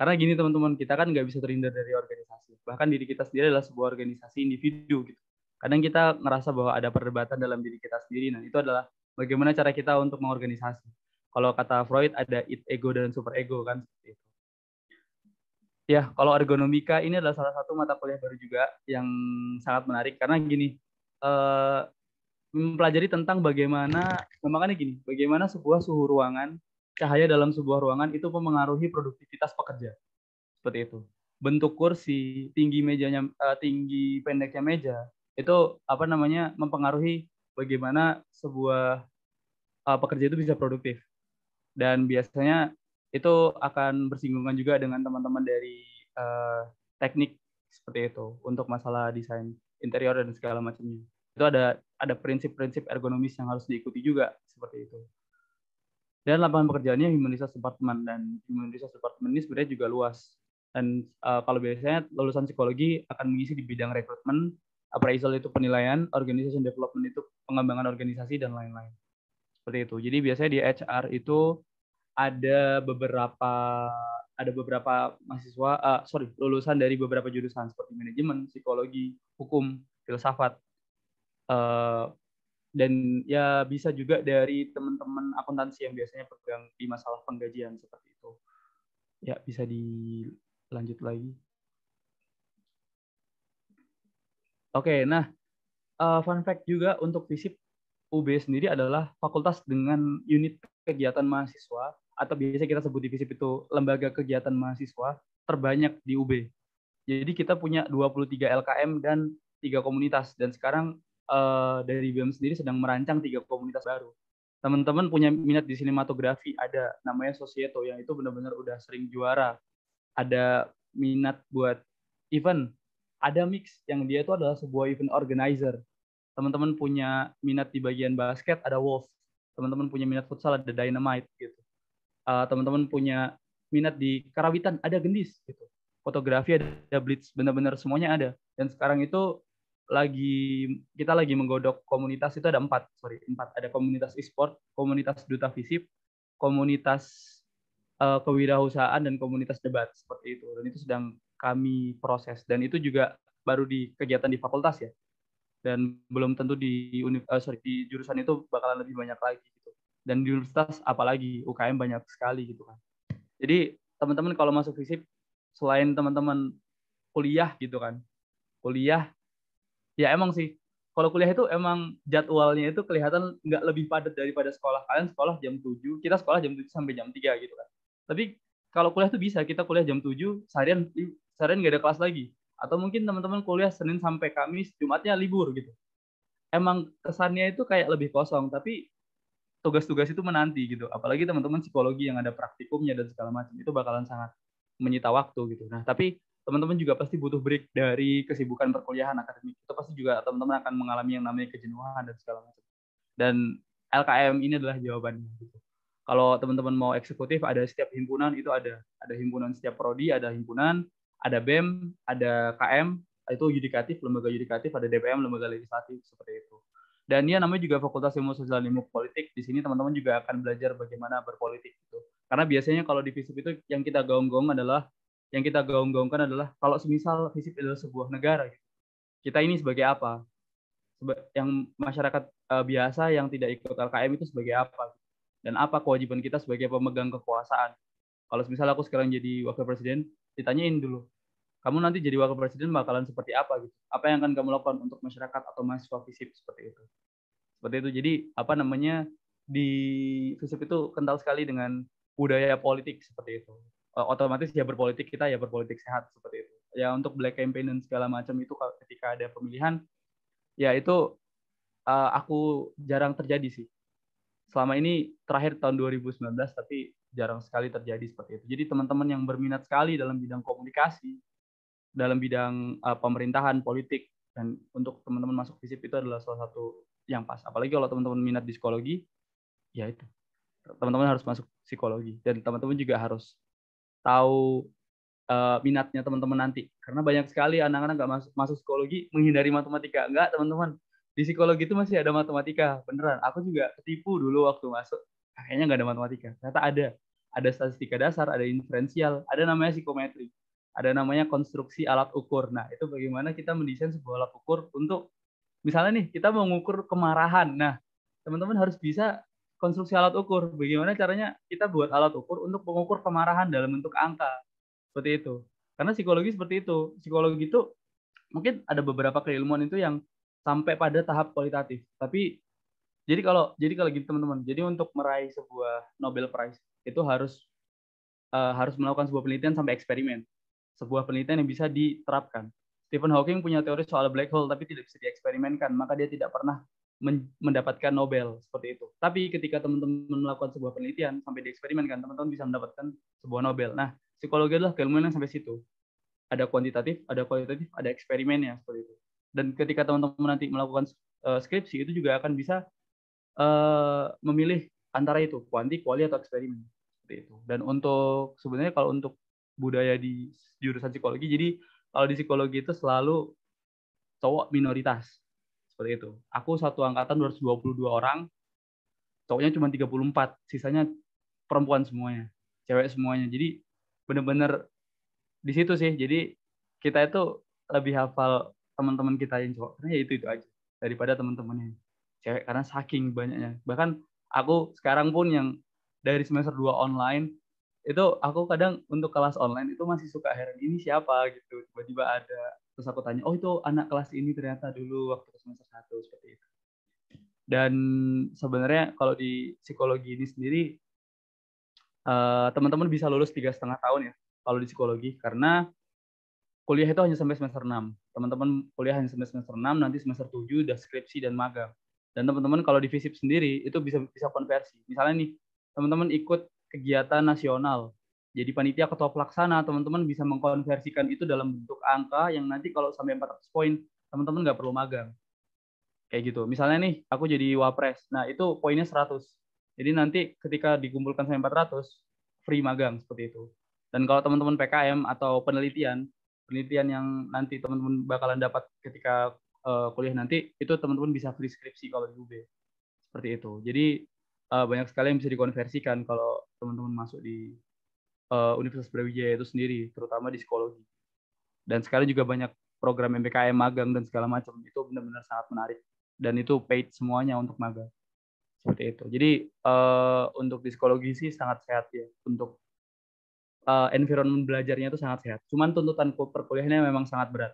Karena gini teman-teman, kita kan nggak bisa terhindar dari organisasi. Bahkan diri kita sendiri adalah sebuah organisasi individu gitu. Kadang kita ngerasa bahwa ada perdebatan dalam diri kita sendiri. Nah, itu adalah bagaimana cara kita untuk mengorganisasi. Kalau kata Freud ada id ego dan super ego kan seperti itu. Ya, kalau ergonomika ini adalah salah satu mata kuliah baru juga yang sangat menarik karena gini, eh, mempelajari tentang bagaimana, makanya gini, bagaimana sebuah suhu ruangan, cahaya dalam sebuah ruangan itu memengaruhi produktivitas pekerja, seperti itu. Bentuk kursi, tinggi mejanya, eh, tinggi pendeknya meja, itu apa namanya mempengaruhi bagaimana sebuah eh, pekerja itu bisa produktif. Dan biasanya itu akan bersinggungan juga dengan teman-teman dari uh, teknik seperti itu untuk masalah desain interior dan segala macamnya. Itu ada ada prinsip-prinsip ergonomis yang harus diikuti juga seperti itu. Dan lapangan pekerjaannya human resource department dan human resource department ini sebenarnya juga luas. Dan uh, kalau biasanya lulusan psikologi akan mengisi di bidang rekrutmen, appraisal itu penilaian, organization development itu pengembangan organisasi dan lain-lain. Seperti itu. Jadi biasanya di HR itu ada beberapa ada beberapa mahasiswa uh, sorry lulusan dari beberapa jurusan seperti manajemen psikologi hukum filsafat uh, dan ya bisa juga dari teman-teman akuntansi yang biasanya pegang di masalah penggajian seperti itu ya bisa dilanjut lagi oke okay, nah uh, fun fact juga untuk visip UB sendiri adalah fakultas dengan unit kegiatan mahasiswa atau biasa kita sebut divisi itu lembaga kegiatan mahasiswa terbanyak di UB. Jadi kita punya 23 LKM dan tiga komunitas dan sekarang uh, dari BEM sendiri sedang merancang tiga komunitas baru. Teman-teman punya minat di sinematografi ada namanya Societo yang itu benar-benar udah sering juara. Ada minat buat event, ada mix yang dia itu adalah sebuah event organizer. Teman-teman punya minat di bagian basket ada Wolf. Teman-teman punya minat futsal ada Dynamite gitu uh, teman-teman punya minat di karawitan ada gendis gitu fotografi ada, ada blitz benar-benar semuanya ada dan sekarang itu lagi kita lagi menggodok komunitas itu ada empat sorry empat ada komunitas e-sport komunitas duta visip komunitas uh, kewirausahaan dan komunitas debat seperti itu dan itu sedang kami proses dan itu juga baru di kegiatan di fakultas ya dan belum tentu di uh, sorry di jurusan itu bakalan lebih banyak lagi gitu dan di universitas apalagi UKM banyak sekali gitu kan. Jadi teman-teman kalau masuk FISIP selain teman-teman kuliah gitu kan. Kuliah ya emang sih kalau kuliah itu emang jadwalnya itu kelihatan nggak lebih padat daripada sekolah. Kalian sekolah jam 7, kita sekolah jam 7 sampai jam 3 gitu kan. Tapi kalau kuliah itu bisa, kita kuliah jam 7, seharian seharian nggak ada kelas lagi. Atau mungkin teman-teman kuliah Senin sampai Kamis, Jumatnya libur gitu. Emang kesannya itu kayak lebih kosong, tapi tugas-tugas itu menanti gitu. Apalagi teman-teman psikologi yang ada praktikumnya dan segala macam itu bakalan sangat menyita waktu gitu. Nah, tapi teman-teman juga pasti butuh break dari kesibukan perkuliahan akademik. Itu pasti juga teman-teman akan mengalami yang namanya kejenuhan dan segala macam. Dan LKM ini adalah jawabannya gitu. Kalau teman-teman mau eksekutif ada setiap himpunan itu ada ada himpunan setiap prodi, ada himpunan, ada BEM, ada KM, itu yudikatif, lembaga yudikatif, ada DPM, lembaga legislatif seperti itu dan ya namanya juga Fakultas Ilmu Sosial Ilmu Politik di sini teman-teman juga akan belajar bagaimana berpolitik itu. karena biasanya kalau di FISIP itu yang kita gaung-gaung adalah yang kita gaung-gaungkan adalah kalau semisal FISIP adalah sebuah negara gitu. kita ini sebagai apa yang masyarakat e, biasa yang tidak ikut LKM itu sebagai apa dan apa kewajiban kita sebagai pemegang kekuasaan kalau misalnya aku sekarang jadi wakil presiden ditanyain dulu kamu nanti jadi wakil presiden bakalan seperti apa gitu. Apa yang akan kamu lakukan untuk masyarakat atau mahasiswa FISIP seperti itu. Seperti itu. Jadi apa namanya di FISIP itu kental sekali dengan budaya politik seperti itu. Otomatis ya berpolitik kita ya berpolitik sehat seperti itu. Ya untuk black campaign dan segala macam itu ketika ada pemilihan ya itu uh, aku jarang terjadi sih. Selama ini terakhir tahun 2019 tapi jarang sekali terjadi seperti itu. Jadi teman-teman yang berminat sekali dalam bidang komunikasi dalam bidang uh, pemerintahan politik dan untuk teman-teman masuk FISIP itu adalah salah satu yang pas apalagi kalau teman-teman minat di psikologi ya itu teman-teman harus masuk psikologi dan teman-teman juga harus tahu uh, minatnya teman-teman nanti karena banyak sekali anak-anak nggak masuk masuk psikologi menghindari matematika enggak teman-teman di psikologi itu masih ada matematika beneran aku juga ketipu dulu waktu masuk kayaknya nggak ada matematika ternyata ada ada statistika dasar ada inferensial ada namanya psikometri ada namanya konstruksi alat ukur. Nah, itu bagaimana kita mendesain sebuah alat ukur untuk misalnya nih kita mengukur kemarahan. Nah, teman-teman harus bisa konstruksi alat ukur. Bagaimana caranya kita buat alat ukur untuk mengukur kemarahan dalam bentuk angka. Seperti itu. Karena psikologi seperti itu. Psikologi itu mungkin ada beberapa keilmuan itu yang sampai pada tahap kualitatif. Tapi jadi kalau jadi kalau gitu teman-teman, jadi untuk meraih sebuah Nobel Prize itu harus uh, harus melakukan sebuah penelitian sampai eksperimen sebuah penelitian yang bisa diterapkan. Stephen Hawking punya teori soal black hole tapi tidak bisa dieksperimenkan, maka dia tidak pernah mendapatkan Nobel seperti itu. Tapi ketika teman-teman melakukan sebuah penelitian sampai dieksperimenkan, teman-teman bisa mendapatkan sebuah Nobel. Nah, psikologi adalah keilmuan yang sampai situ. Ada kuantitatif, ada kualitatif, ada eksperimennya seperti itu. Dan ketika teman-teman nanti melakukan uh, skripsi itu juga akan bisa uh, memilih antara itu kuanti, kuali atau eksperimen seperti itu. Dan untuk sebenarnya kalau untuk budaya di jurusan psikologi. Jadi kalau di psikologi itu selalu cowok minoritas. Seperti itu. Aku satu angkatan 222 orang, cowoknya cuma 34, sisanya perempuan semuanya, cewek semuanya. Jadi bener-bener di situ sih. Jadi kita itu lebih hafal teman-teman kita yang cowok. Karena ya itu itu aja daripada teman-temannya cewek karena saking banyaknya. Bahkan aku sekarang pun yang dari semester 2 online itu aku kadang untuk kelas online itu masih suka heran ini siapa gitu tiba-tiba ada terus aku tanya oh itu anak kelas ini ternyata dulu waktu semester satu seperti itu dan sebenarnya kalau di psikologi ini sendiri eh, teman-teman bisa lulus tiga setengah tahun ya kalau di psikologi karena kuliah itu hanya sampai semester 6. Teman-teman kuliah hanya sampai semester 6, nanti semester 7 udah skripsi dan magang. Dan teman-teman kalau di FISIP sendiri itu bisa bisa konversi. Misalnya nih, teman-teman ikut kegiatan nasional. Jadi panitia ketua pelaksana, teman-teman bisa mengkonversikan itu dalam bentuk angka yang nanti kalau sampai 400 poin, teman-teman nggak perlu magang. Kayak gitu. Misalnya nih, aku jadi wapres. Nah, itu poinnya 100. Jadi nanti ketika dikumpulkan sampai 400, free magang seperti itu. Dan kalau teman-teman PKM atau penelitian, penelitian yang nanti teman-teman bakalan dapat ketika eh, kuliah nanti, itu teman-teman bisa free skripsi kalau di UB. Seperti itu. Jadi eh, banyak sekali yang bisa dikonversikan kalau teman-teman masuk di uh, Universitas Brawijaya itu sendiri, terutama di psikologi. Dan sekarang juga banyak program MBKM magang dan segala macam. Itu benar-benar sangat menarik dan itu paid semuanya untuk magang. Seperti itu. Jadi uh, untuk di psikologi sih sangat sehat ya untuk uh, environment belajarnya itu sangat sehat. Cuman tuntutan perkuliahannya memang sangat berat.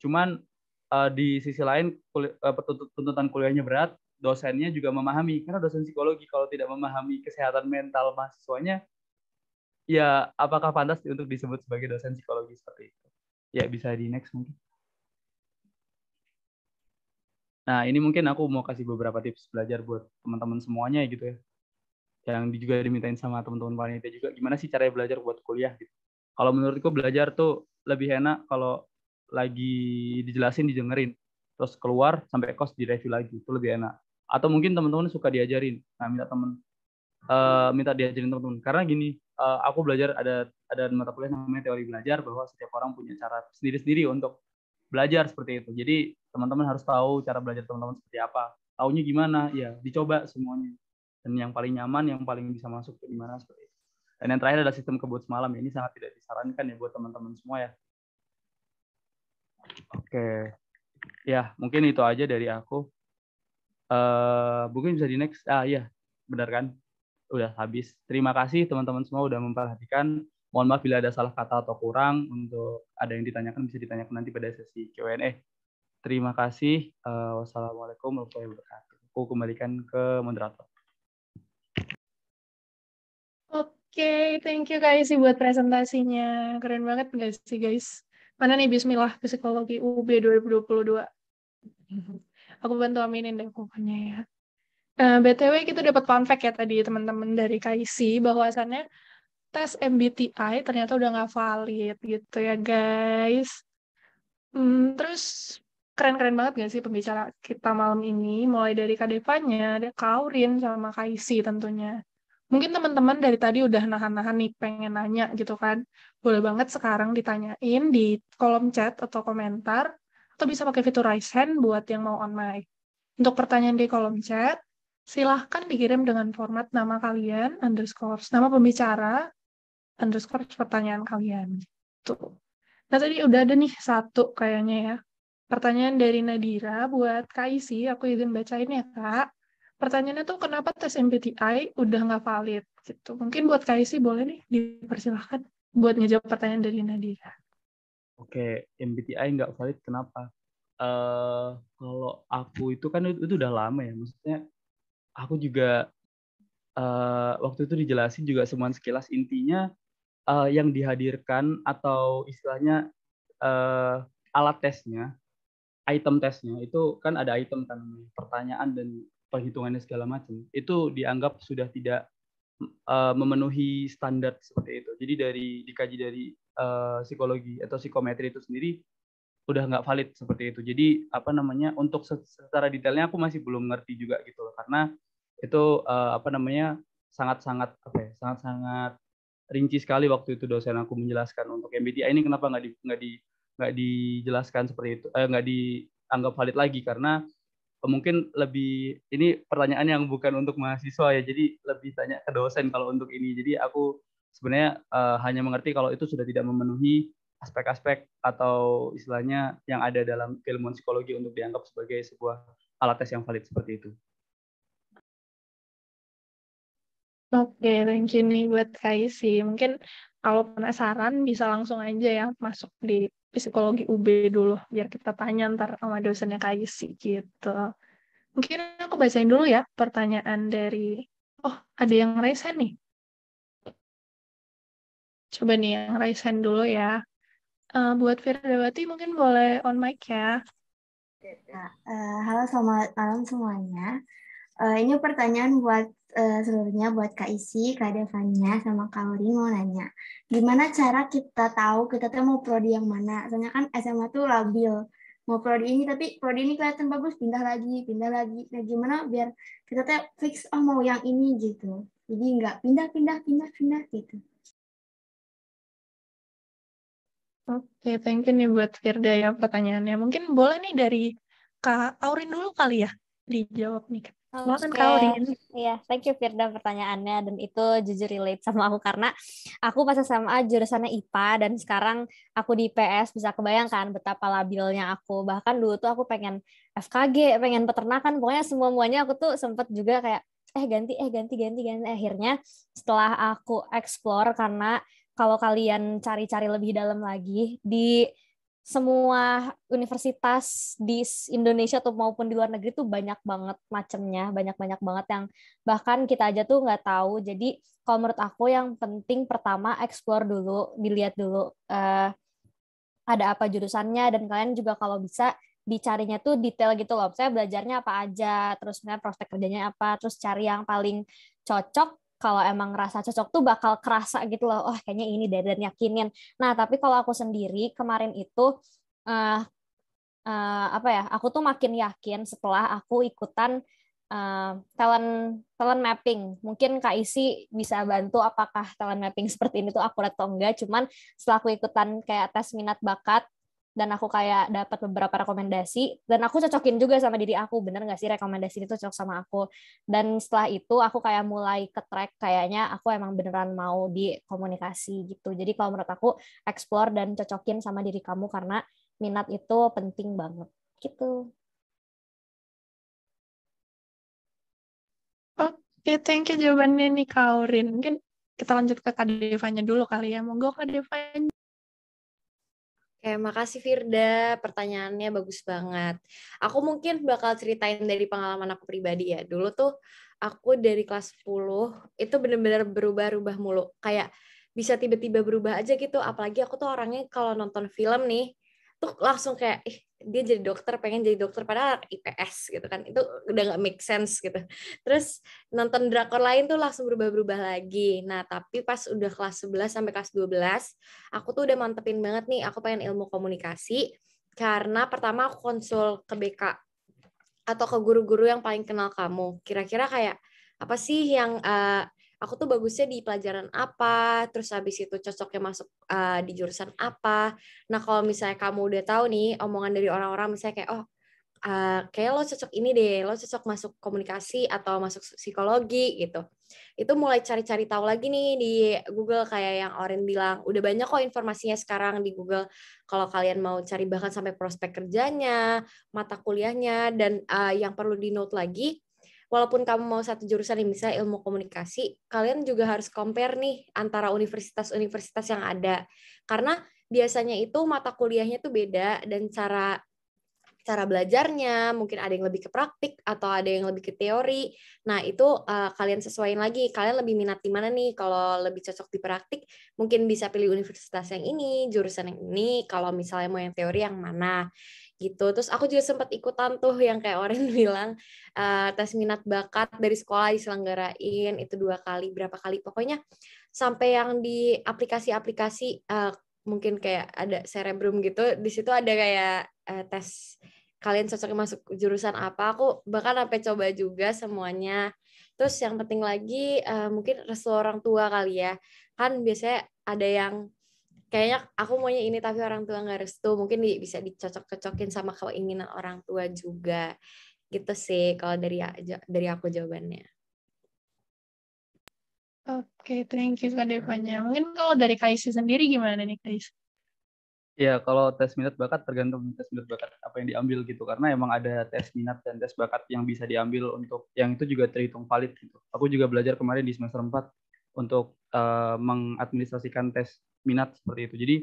Cuman uh, di sisi lain kul uh, tuntutan kuliahnya berat, dosennya juga memahami karena dosen psikologi kalau tidak memahami kesehatan mental mahasiswanya ya apakah pantas untuk disebut sebagai dosen psikologi seperti itu ya bisa di next mungkin nah ini mungkin aku mau kasih beberapa tips belajar buat teman-teman semuanya gitu ya yang juga dimintain sama teman-teman wanita juga gimana sih cara belajar buat kuliah gitu kalau menurutku belajar tuh lebih enak kalau lagi dijelasin dijengerin terus keluar sampai kos direview lagi itu lebih enak atau mungkin teman-teman suka diajarin nah minta teman uh, eh, minta diajarin teman-teman karena gini uh, aku belajar ada ada mata kuliah namanya teori belajar bahwa setiap orang punya cara sendiri-sendiri untuk belajar seperti itu jadi teman-teman harus tahu cara belajar teman-teman seperti apa tahunya gimana ya dicoba semuanya dan yang paling nyaman yang paling bisa masuk ke gimana seperti itu dan yang terakhir adalah sistem kebut semalam ya. ini sangat tidak disarankan ya buat teman-teman semua ya oke okay. ya mungkin itu aja dari aku Uh, mungkin bisa di next. Ah iya, benar kan? Udah habis. Terima kasih teman-teman semua udah memperhatikan. Mohon maaf bila ada salah kata atau kurang. Untuk ada yang ditanyakan bisa ditanyakan nanti pada sesi Q&A. Terima kasih. Uh, wassalamualaikum warahmatullahi wabarakatuh. Aku kembalikan ke moderator. Oke, okay, thank you guys buat presentasinya. Keren banget nggak sih guys? Mana nih Bismillah Psikologi UB 2022? aku bantu aminin deh pokoknya ya uh, eh, btw kita dapat fun fact ya tadi teman-teman dari KIC bahwasannya tes MBTI ternyata udah nggak valid gitu ya guys hmm, terus keren-keren banget gak sih pembicara kita malam ini mulai dari Kadevanya ada Kaurin sama Kaisi tentunya mungkin teman-teman dari tadi udah nahan-nahan nih pengen nanya gitu kan boleh banget sekarang ditanyain di kolom chat atau komentar atau bisa pakai fitur raise hand buat yang mau on mic. Untuk pertanyaan di kolom chat, silahkan dikirim dengan format nama kalian, underscore, nama pembicara, underscore pertanyaan kalian. Tuh. Nah, tadi udah ada nih satu kayaknya ya. Pertanyaan dari Nadira buat Kak Isi, aku izin bacain ya, Kak. Pertanyaannya tuh kenapa tes MBTI udah nggak valid gitu. Mungkin buat Kak Isi boleh nih dipersilahkan buat ngejawab pertanyaan dari Nadira. Oke, MBTI nggak valid kenapa? Uh, kalau aku itu kan itu, itu udah lama ya, maksudnya aku juga uh, waktu itu dijelasin juga semua sekilas intinya uh, yang dihadirkan atau istilahnya uh, alat tesnya, item tesnya itu kan ada item kan pertanyaan dan perhitungannya segala macam itu dianggap sudah tidak uh, memenuhi standar seperti itu. Jadi dari dikaji dari Eh, psikologi atau psikometri itu sendiri udah nggak valid seperti itu. Jadi apa namanya untuk secara detailnya aku masih belum ngerti juga gitu loh karena itu uh, apa namanya sangat-sangat apa ya sangat-sangat rinci sekali waktu itu dosen aku menjelaskan untuk MBTI ini kenapa nggak di nggak di nggak dijelaskan seperti itu eh, nggak dianggap valid lagi karena mungkin lebih ini pertanyaan yang bukan untuk mahasiswa ya jadi lebih tanya ke dosen kalau untuk ini jadi aku sebenarnya uh, hanya mengerti kalau itu sudah tidak memenuhi aspek-aspek atau istilahnya yang ada dalam keilmuan psikologi untuk dianggap sebagai sebuah alat tes yang valid seperti itu. Oke, okay, thank you nih buat Kaisi. Mungkin kalau penasaran bisa langsung aja ya masuk di psikologi UB dulu biar kita tanya ntar sama dosennya Kaisi gitu. Mungkin aku bacain dulu ya pertanyaan dari oh ada yang resen nih. Coba nih yang raise hand dulu ya. Uh, buat Dewati mungkin boleh on mic ya. Nah, uh, halo selamat malam semuanya. Uh, ini pertanyaan buat uh, seluruhnya buat Kak Isi, Kak Devania, sama Kak Uri mau nanya. Gimana cara kita tahu kita tuh mau prodi yang mana? Soalnya kan SMA tuh labil. Mau prodi ini, tapi prodi ini kelihatan bagus, pindah lagi, pindah lagi. Nah, gimana biar kita tuh fix, oh mau yang ini gitu. Jadi nggak pindah, pindah, pindah, pindah gitu. Oke, thank you nih buat Firda ya pertanyaannya. Mungkin boleh nih dari Kak Aurin dulu kali ya dijawab nih. Silakan okay. Kak Aurin. Iya, thank you Firda pertanyaannya dan itu jujur relate sama aku karena aku pas SMA jurusannya IPA dan sekarang aku di PS bisa kebayangkan betapa labilnya aku. Bahkan dulu tuh aku pengen FKG, pengen peternakan, pokoknya semua-muanya aku tuh sempet juga kayak eh ganti eh ganti ganti ganti akhirnya setelah aku explore karena kalau kalian cari-cari lebih dalam lagi di semua universitas di Indonesia atau maupun di luar negeri tuh banyak banget macemnya, banyak-banyak banget yang bahkan kita aja tuh nggak tahu. Jadi kalau menurut aku yang penting pertama explore dulu, dilihat dulu uh, ada apa jurusannya dan kalian juga kalau bisa dicarinya tuh detail gitu loh. Saya belajarnya apa aja, terus misalnya prospek kerjanya apa, terus cari yang paling cocok kalau emang rasa cocok tuh bakal kerasa gitu loh oh kayaknya ini deh dan yakinin nah tapi kalau aku sendiri kemarin itu uh, uh, apa ya aku tuh makin yakin setelah aku ikutan uh, talent talent mapping mungkin kak Isi bisa bantu apakah talent mapping seperti ini tuh akurat atau enggak cuman setelah aku ikutan kayak tes minat bakat dan aku kayak dapat beberapa rekomendasi dan aku cocokin juga sama diri aku bener nggak sih rekomendasi itu cocok sama aku dan setelah itu aku kayak mulai ke track kayaknya aku emang beneran mau di komunikasi gitu jadi kalau menurut aku explore dan cocokin sama diri kamu karena minat itu penting banget gitu oke okay, thank you jawabannya nih Kaurin mungkin kita lanjut ke Kak Devanya dulu kali ya monggo Kak Devanya Oke, makasih Firda. Pertanyaannya bagus banget. Aku mungkin bakal ceritain dari pengalaman aku pribadi ya. Dulu tuh aku dari kelas 10 itu bener-bener berubah-ubah mulu. Kayak bisa tiba-tiba berubah aja gitu. Apalagi aku tuh orangnya kalau nonton film nih, tuh langsung kayak, ih dia jadi dokter pengen jadi dokter padahal IPS gitu kan itu udah nggak make sense gitu terus nonton drakor lain tuh langsung berubah-berubah lagi nah tapi pas udah kelas 11 sampai kelas 12 aku tuh udah mantepin banget nih aku pengen ilmu komunikasi karena pertama aku konsul ke BK atau ke guru-guru yang paling kenal kamu kira-kira kayak apa sih yang uh, aku tuh bagusnya di pelajaran apa, terus habis itu cocoknya masuk uh, di jurusan apa. Nah, kalau misalnya kamu udah tahu nih omongan dari orang-orang misalnya kayak oh Uh, eh, kayak lo cocok ini deh, lo cocok masuk komunikasi atau masuk psikologi gitu. Itu mulai cari-cari tahu lagi nih di Google kayak yang Orin bilang, udah banyak kok informasinya sekarang di Google. Kalau kalian mau cari bahkan sampai prospek kerjanya, mata kuliahnya dan uh, yang perlu di note lagi, walaupun kamu mau satu jurusan yang misalnya ilmu komunikasi, kalian juga harus compare nih antara universitas-universitas yang ada. Karena biasanya itu mata kuliahnya tuh beda dan cara cara belajarnya, mungkin ada yang lebih ke praktik atau ada yang lebih ke teori. Nah, itu uh, kalian sesuaikan lagi. Kalian lebih minat di mana nih? Kalau lebih cocok di praktik, mungkin bisa pilih universitas yang ini, jurusan yang ini, kalau misalnya mau yang teori yang mana gitu. Terus aku juga sempat ikutan tuh yang kayak orang bilang uh, tes minat bakat dari sekolah diselenggarain itu dua kali, berapa kali pokoknya sampai yang di aplikasi-aplikasi eh, mungkin kayak ada cerebrum gitu, di situ ada kayak tes kalian cocok masuk jurusan apa aku bahkan sampai coba juga semuanya terus yang penting lagi uh, mungkin restu orang tua kali ya kan biasanya ada yang kayaknya aku maunya ini tapi orang tua nggak restu mungkin di, bisa dicocok-cocokin sama keinginan orang tua juga gitu sih kalau dari dari aku jawabannya Oke, okay, thank you Kak Devanya. Mungkin kalau dari Kaisi sendiri gimana nih, Kaisi Iya, kalau tes minat bakat tergantung tes minat bakat apa yang diambil gitu. Karena emang ada tes minat dan tes bakat yang bisa diambil untuk yang itu juga terhitung valid gitu. Aku juga belajar kemarin di semester 4 untuk uh, mengadministrasikan tes minat seperti itu. Jadi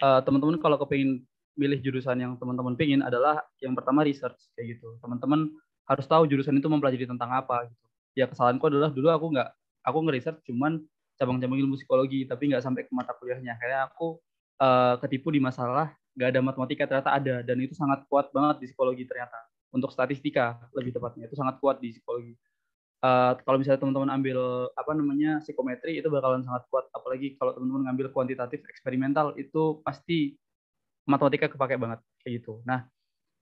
teman eh, teman-teman kalau kepingin milih jurusan yang teman-teman pingin adalah yang pertama research kayak gitu. Teman-teman harus tahu jurusan itu mempelajari tentang apa gitu. Ya kesalahanku adalah dulu aku nggak aku nge-research cuman cabang-cabang ilmu psikologi tapi nggak sampai ke mata kuliahnya. Kayak aku uh, ketipu di masalah gak ada matematika ternyata ada dan itu sangat kuat banget di psikologi ternyata untuk statistika lebih tepatnya itu sangat kuat di psikologi. Uh, kalau misalnya teman-teman ambil apa namanya psikometri itu bakalan sangat kuat apalagi kalau teman-teman ngambil kuantitatif eksperimental itu pasti matematika kepake banget kayak gitu. Nah,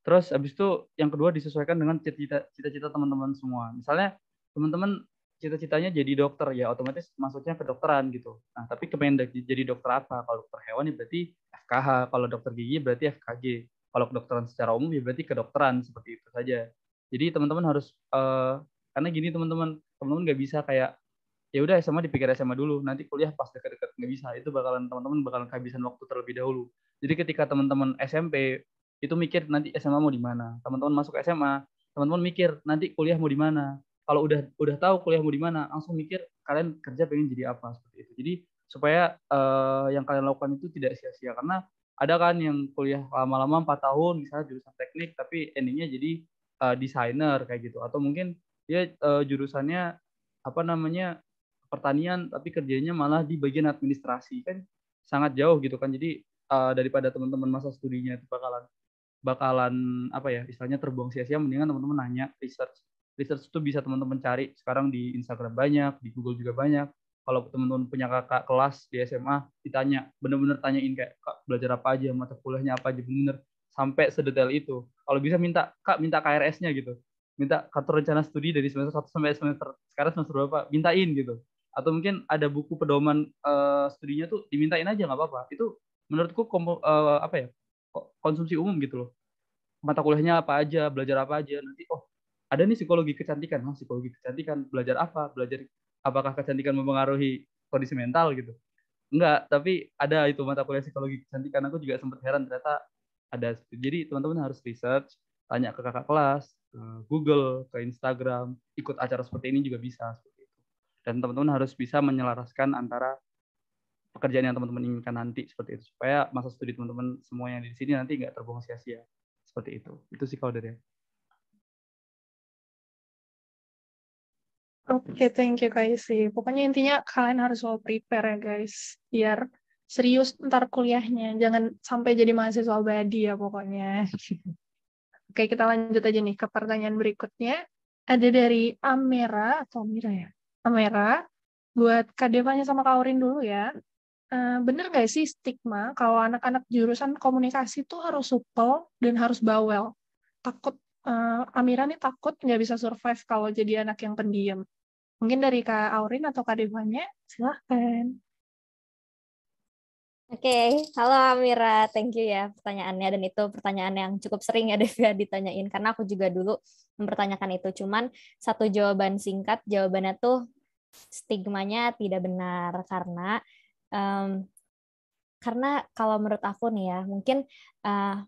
terus abis itu yang kedua disesuaikan dengan cita-cita teman-teman semua. Misalnya teman-teman cita-citanya jadi dokter ya otomatis masuknya ke dokteran gitu. Nah, tapi kemen jadi dokter apa? Kalau dokter hewan ya berarti FKH, kalau dokter gigi ya berarti FKG, kalau kedokteran secara umum ya berarti kedokteran seperti itu saja. Jadi teman-teman harus uh, karena gini teman-teman, teman-teman nggak bisa kayak ya udah SMA dipikir SMA dulu, nanti kuliah pas dekat-dekat nggak bisa. Itu bakalan teman-teman bakalan kehabisan waktu terlebih dahulu. Jadi ketika teman-teman SMP itu mikir nanti SMA mau di mana, teman-teman masuk SMA, teman-teman mikir nanti kuliah mau di mana, kalau udah udah tahu kuliah mau di mana langsung mikir kalian kerja pengen jadi apa seperti itu jadi supaya uh, yang kalian lakukan itu tidak sia-sia karena ada kan yang kuliah lama-lama 4 tahun misalnya jurusan teknik tapi endingnya jadi uh, desainer kayak gitu atau mungkin dia uh, jurusannya apa namanya pertanian tapi kerjanya malah di bagian administrasi kan sangat jauh gitu kan jadi uh, daripada teman-teman masa studinya itu bakalan bakalan apa ya istilahnya terbuang sia-sia mendingan teman-teman nanya research research itu bisa teman-teman cari sekarang di Instagram banyak, di Google juga banyak. Kalau teman-teman punya kakak kelas di SMA, ditanya, benar-benar tanyain kayak, kak belajar apa aja, mata kuliahnya apa aja, benar-benar sampai sedetail itu. Kalau bisa minta, kak minta KRS-nya gitu. Minta kartu rencana studi dari semester 1 sampai semester, sekarang semester berapa, mintain gitu. Atau mungkin ada buku pedoman uh, studinya tuh dimintain aja nggak apa-apa. Itu menurutku kompo, uh, apa ya konsumsi umum gitu loh mata kuliahnya apa aja belajar apa aja nanti oh ada nih psikologi kecantikan oh, psikologi kecantikan belajar apa belajar apakah kecantikan mempengaruhi kondisi mental gitu enggak tapi ada itu mata kuliah psikologi kecantikan aku juga sempat heran ternyata ada jadi teman-teman harus research tanya ke kakak kelas ke Google ke Instagram ikut acara seperti ini juga bisa seperti itu dan teman-teman harus bisa menyelaraskan antara pekerjaan yang teman-teman inginkan nanti seperti itu supaya masa studi teman-teman semua yang di sini nanti nggak terbuang sia-sia seperti itu itu sih kalau dari aku. Oke, okay, thank you guys sih. Iya, pokoknya intinya kalian harus selalu prepare ya guys, biar serius ntar kuliahnya. Jangan sampai jadi mahasiswa badi ya pokoknya. Oke, okay, kita lanjut aja nih ke pertanyaan berikutnya. Ada dari Amera atau Mira ya? Amera, buat Kak sama Kak Orin dulu ya. Eh, bener gak sih stigma kalau anak-anak jurusan komunikasi tuh harus supel dan harus bawel? Takut uh, Amira nih takut nggak bisa survive kalau jadi anak yang pendiam. Mungkin dari Kak Aurin atau Kak Dewanya, silahkan. Oke, okay. halo Amira, thank you ya pertanyaannya dan itu pertanyaan yang cukup sering ya Devia ya, ditanyain karena aku juga dulu mempertanyakan itu cuman satu jawaban singkat jawabannya tuh stigmanya tidak benar karena um, karena kalau menurut aku nih ya mungkin uh,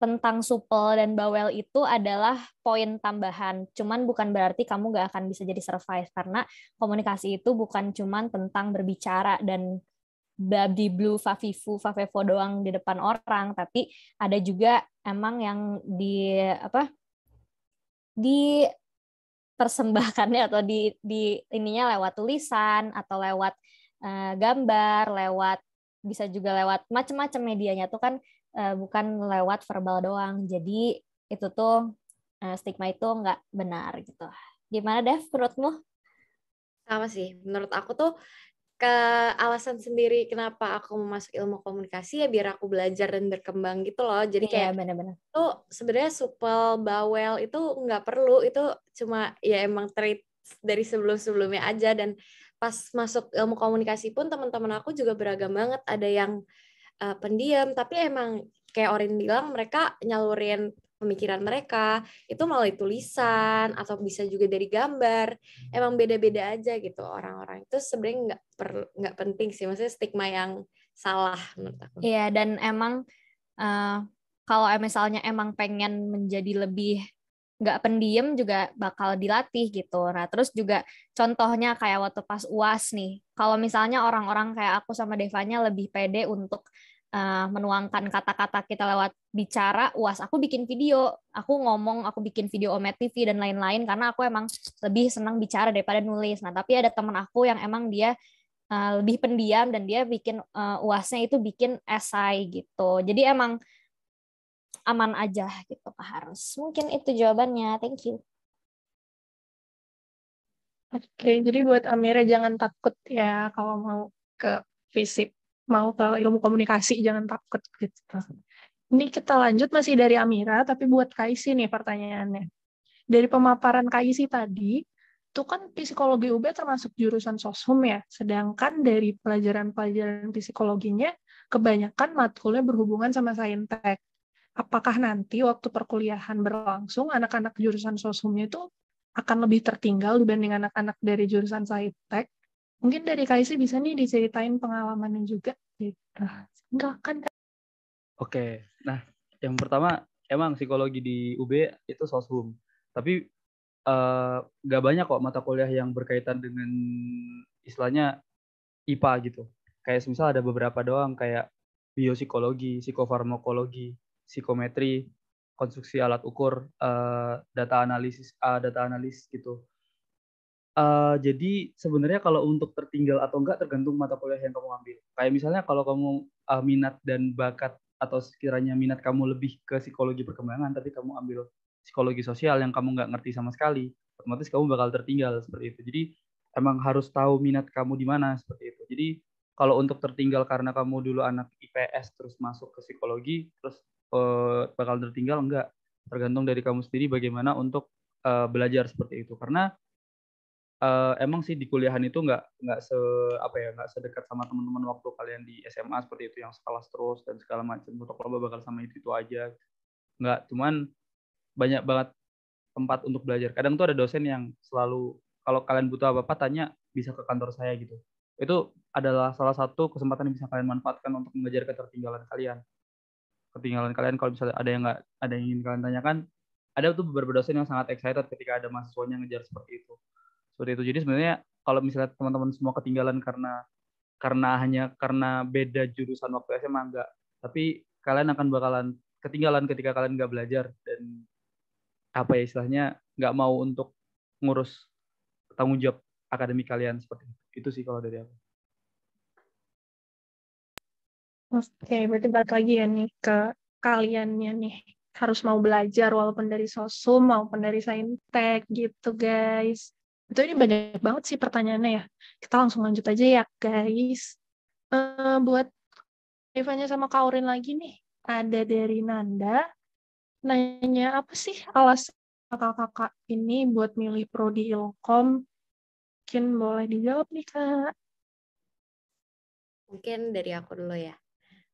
tentang supel dan bawel itu adalah poin tambahan. Cuman bukan berarti kamu gak akan bisa jadi survive karena komunikasi itu bukan cuman tentang berbicara dan babi blue favifu favefo doang di depan orang, tapi ada juga emang yang di apa di persembahkannya atau di di ininya lewat tulisan atau lewat uh, gambar, lewat bisa juga lewat macam-macam medianya tuh kan uh, bukan lewat verbal doang. Jadi itu tuh uh, stigma itu nggak benar gitu. Gimana Dev menurutmu? Sama sih, menurut aku tuh ke alasan sendiri kenapa aku mau masuk ilmu komunikasi ya biar aku belajar dan berkembang gitu loh. Jadi iya, kayak bener-bener. Tuh sebenarnya supel bawel itu nggak perlu itu cuma ya emang trait dari sebelum-sebelumnya aja dan pas masuk ilmu komunikasi pun teman-teman aku juga beragam banget. Ada yang uh, pendiam tapi emang kayak Orin bilang mereka nyalurin pemikiran mereka itu melalui tulisan atau bisa juga dari gambar emang beda-beda aja gitu orang-orang itu sebenarnya nggak per nggak penting sih maksudnya stigma yang salah menurut aku iya dan emang uh, kalau misalnya emang pengen menjadi lebih nggak pendiam juga bakal dilatih gitu. Nah terus juga contohnya kayak waktu pas uas nih, kalau misalnya orang-orang kayak aku sama Devanya lebih pede untuk uh, menuangkan kata-kata kita lewat bicara, uas aku bikin video, aku ngomong, aku bikin video Omet TV dan lain-lain karena aku emang lebih senang bicara daripada nulis. Nah, tapi ada teman aku yang emang dia uh, lebih pendiam dan dia bikin uh, uasnya itu bikin esai gitu. Jadi emang aman aja gitu Pak Harus. Mungkin itu jawabannya. Thank you. Oke, jadi buat Amira jangan takut ya kalau mau ke FISIP mau ke ilmu komunikasi jangan takut gitu. Ini kita lanjut masih dari Amira tapi buat Kaisi nih pertanyaannya. Dari pemaparan Kaisi tadi, tuh kan psikologi UB termasuk jurusan soshum ya. Sedangkan dari pelajaran-pelajaran psikologinya kebanyakan matkulnya berhubungan sama saintek. Apakah nanti waktu perkuliahan berlangsung anak-anak jurusan soshumnya itu akan lebih tertinggal dibanding anak-anak dari jurusan saintek Mungkin dari Kaisi bisa nih diceritain pengalamannya juga. Gitu. Enggak kan? Oke, nah yang pertama emang psikologi di UB itu soshum. Tapi uh, banyak kok mata kuliah yang berkaitan dengan istilahnya IPA gitu. Kayak misal ada beberapa doang kayak biopsikologi, psikofarmakologi, psikometri, konstruksi alat ukur, uh, data analisis, uh, data analis gitu. Uh, jadi sebenarnya kalau untuk tertinggal atau enggak tergantung mata kuliah yang kamu ambil. Kayak misalnya kalau kamu uh, minat dan bakat atau sekiranya minat kamu lebih ke psikologi perkembangan, tapi kamu ambil psikologi sosial yang kamu nggak ngerti sama sekali, otomatis kamu bakal tertinggal seperti itu. Jadi emang harus tahu minat kamu di mana seperti itu. Jadi kalau untuk tertinggal karena kamu dulu anak IPS terus masuk ke psikologi, terus uh, bakal tertinggal enggak? Tergantung dari kamu sendiri bagaimana untuk uh, belajar seperti itu. Karena uh, emang sih di kuliahan itu nggak nggak se apa ya nggak sedekat sama teman-teman waktu kalian di SMA seperti itu yang sekelas terus dan segala macam untuk lomba bakal sama itu itu aja nggak cuman banyak banget tempat untuk belajar kadang tuh ada dosen yang selalu kalau kalian butuh apa apa tanya bisa ke kantor saya gitu itu adalah salah satu kesempatan yang bisa kalian manfaatkan untuk mengejar ketertinggalan kalian ketinggalan kalian kalau misalnya ada yang nggak ada yang ingin kalian tanyakan ada tuh beberapa dosen yang sangat excited ketika ada mahasiswanya ngejar seperti itu seperti itu jadi sebenarnya kalau misalnya teman-teman semua ketinggalan karena karena hanya karena beda jurusan waktu SMA enggak tapi kalian akan bakalan ketinggalan ketika kalian nggak belajar dan apa ya istilahnya nggak mau untuk ngurus tanggung jawab akademik kalian seperti itu. Itu sih kalau dari aku. Oke, okay, berarti balik lagi ya nih ke kaliannya nih. Harus mau belajar walaupun dari sosum maupun dari saintek gitu guys. Itu ini banyak banget sih pertanyaannya ya. Kita langsung lanjut aja ya guys. Uh, buat Ivanya sama Kaurin lagi nih. Ada dari Nanda. Nanya apa sih alasan kakak-kakak ini buat milih prodi ilkom? Mungkin boleh dijawab nih kak. Mungkin dari aku dulu ya.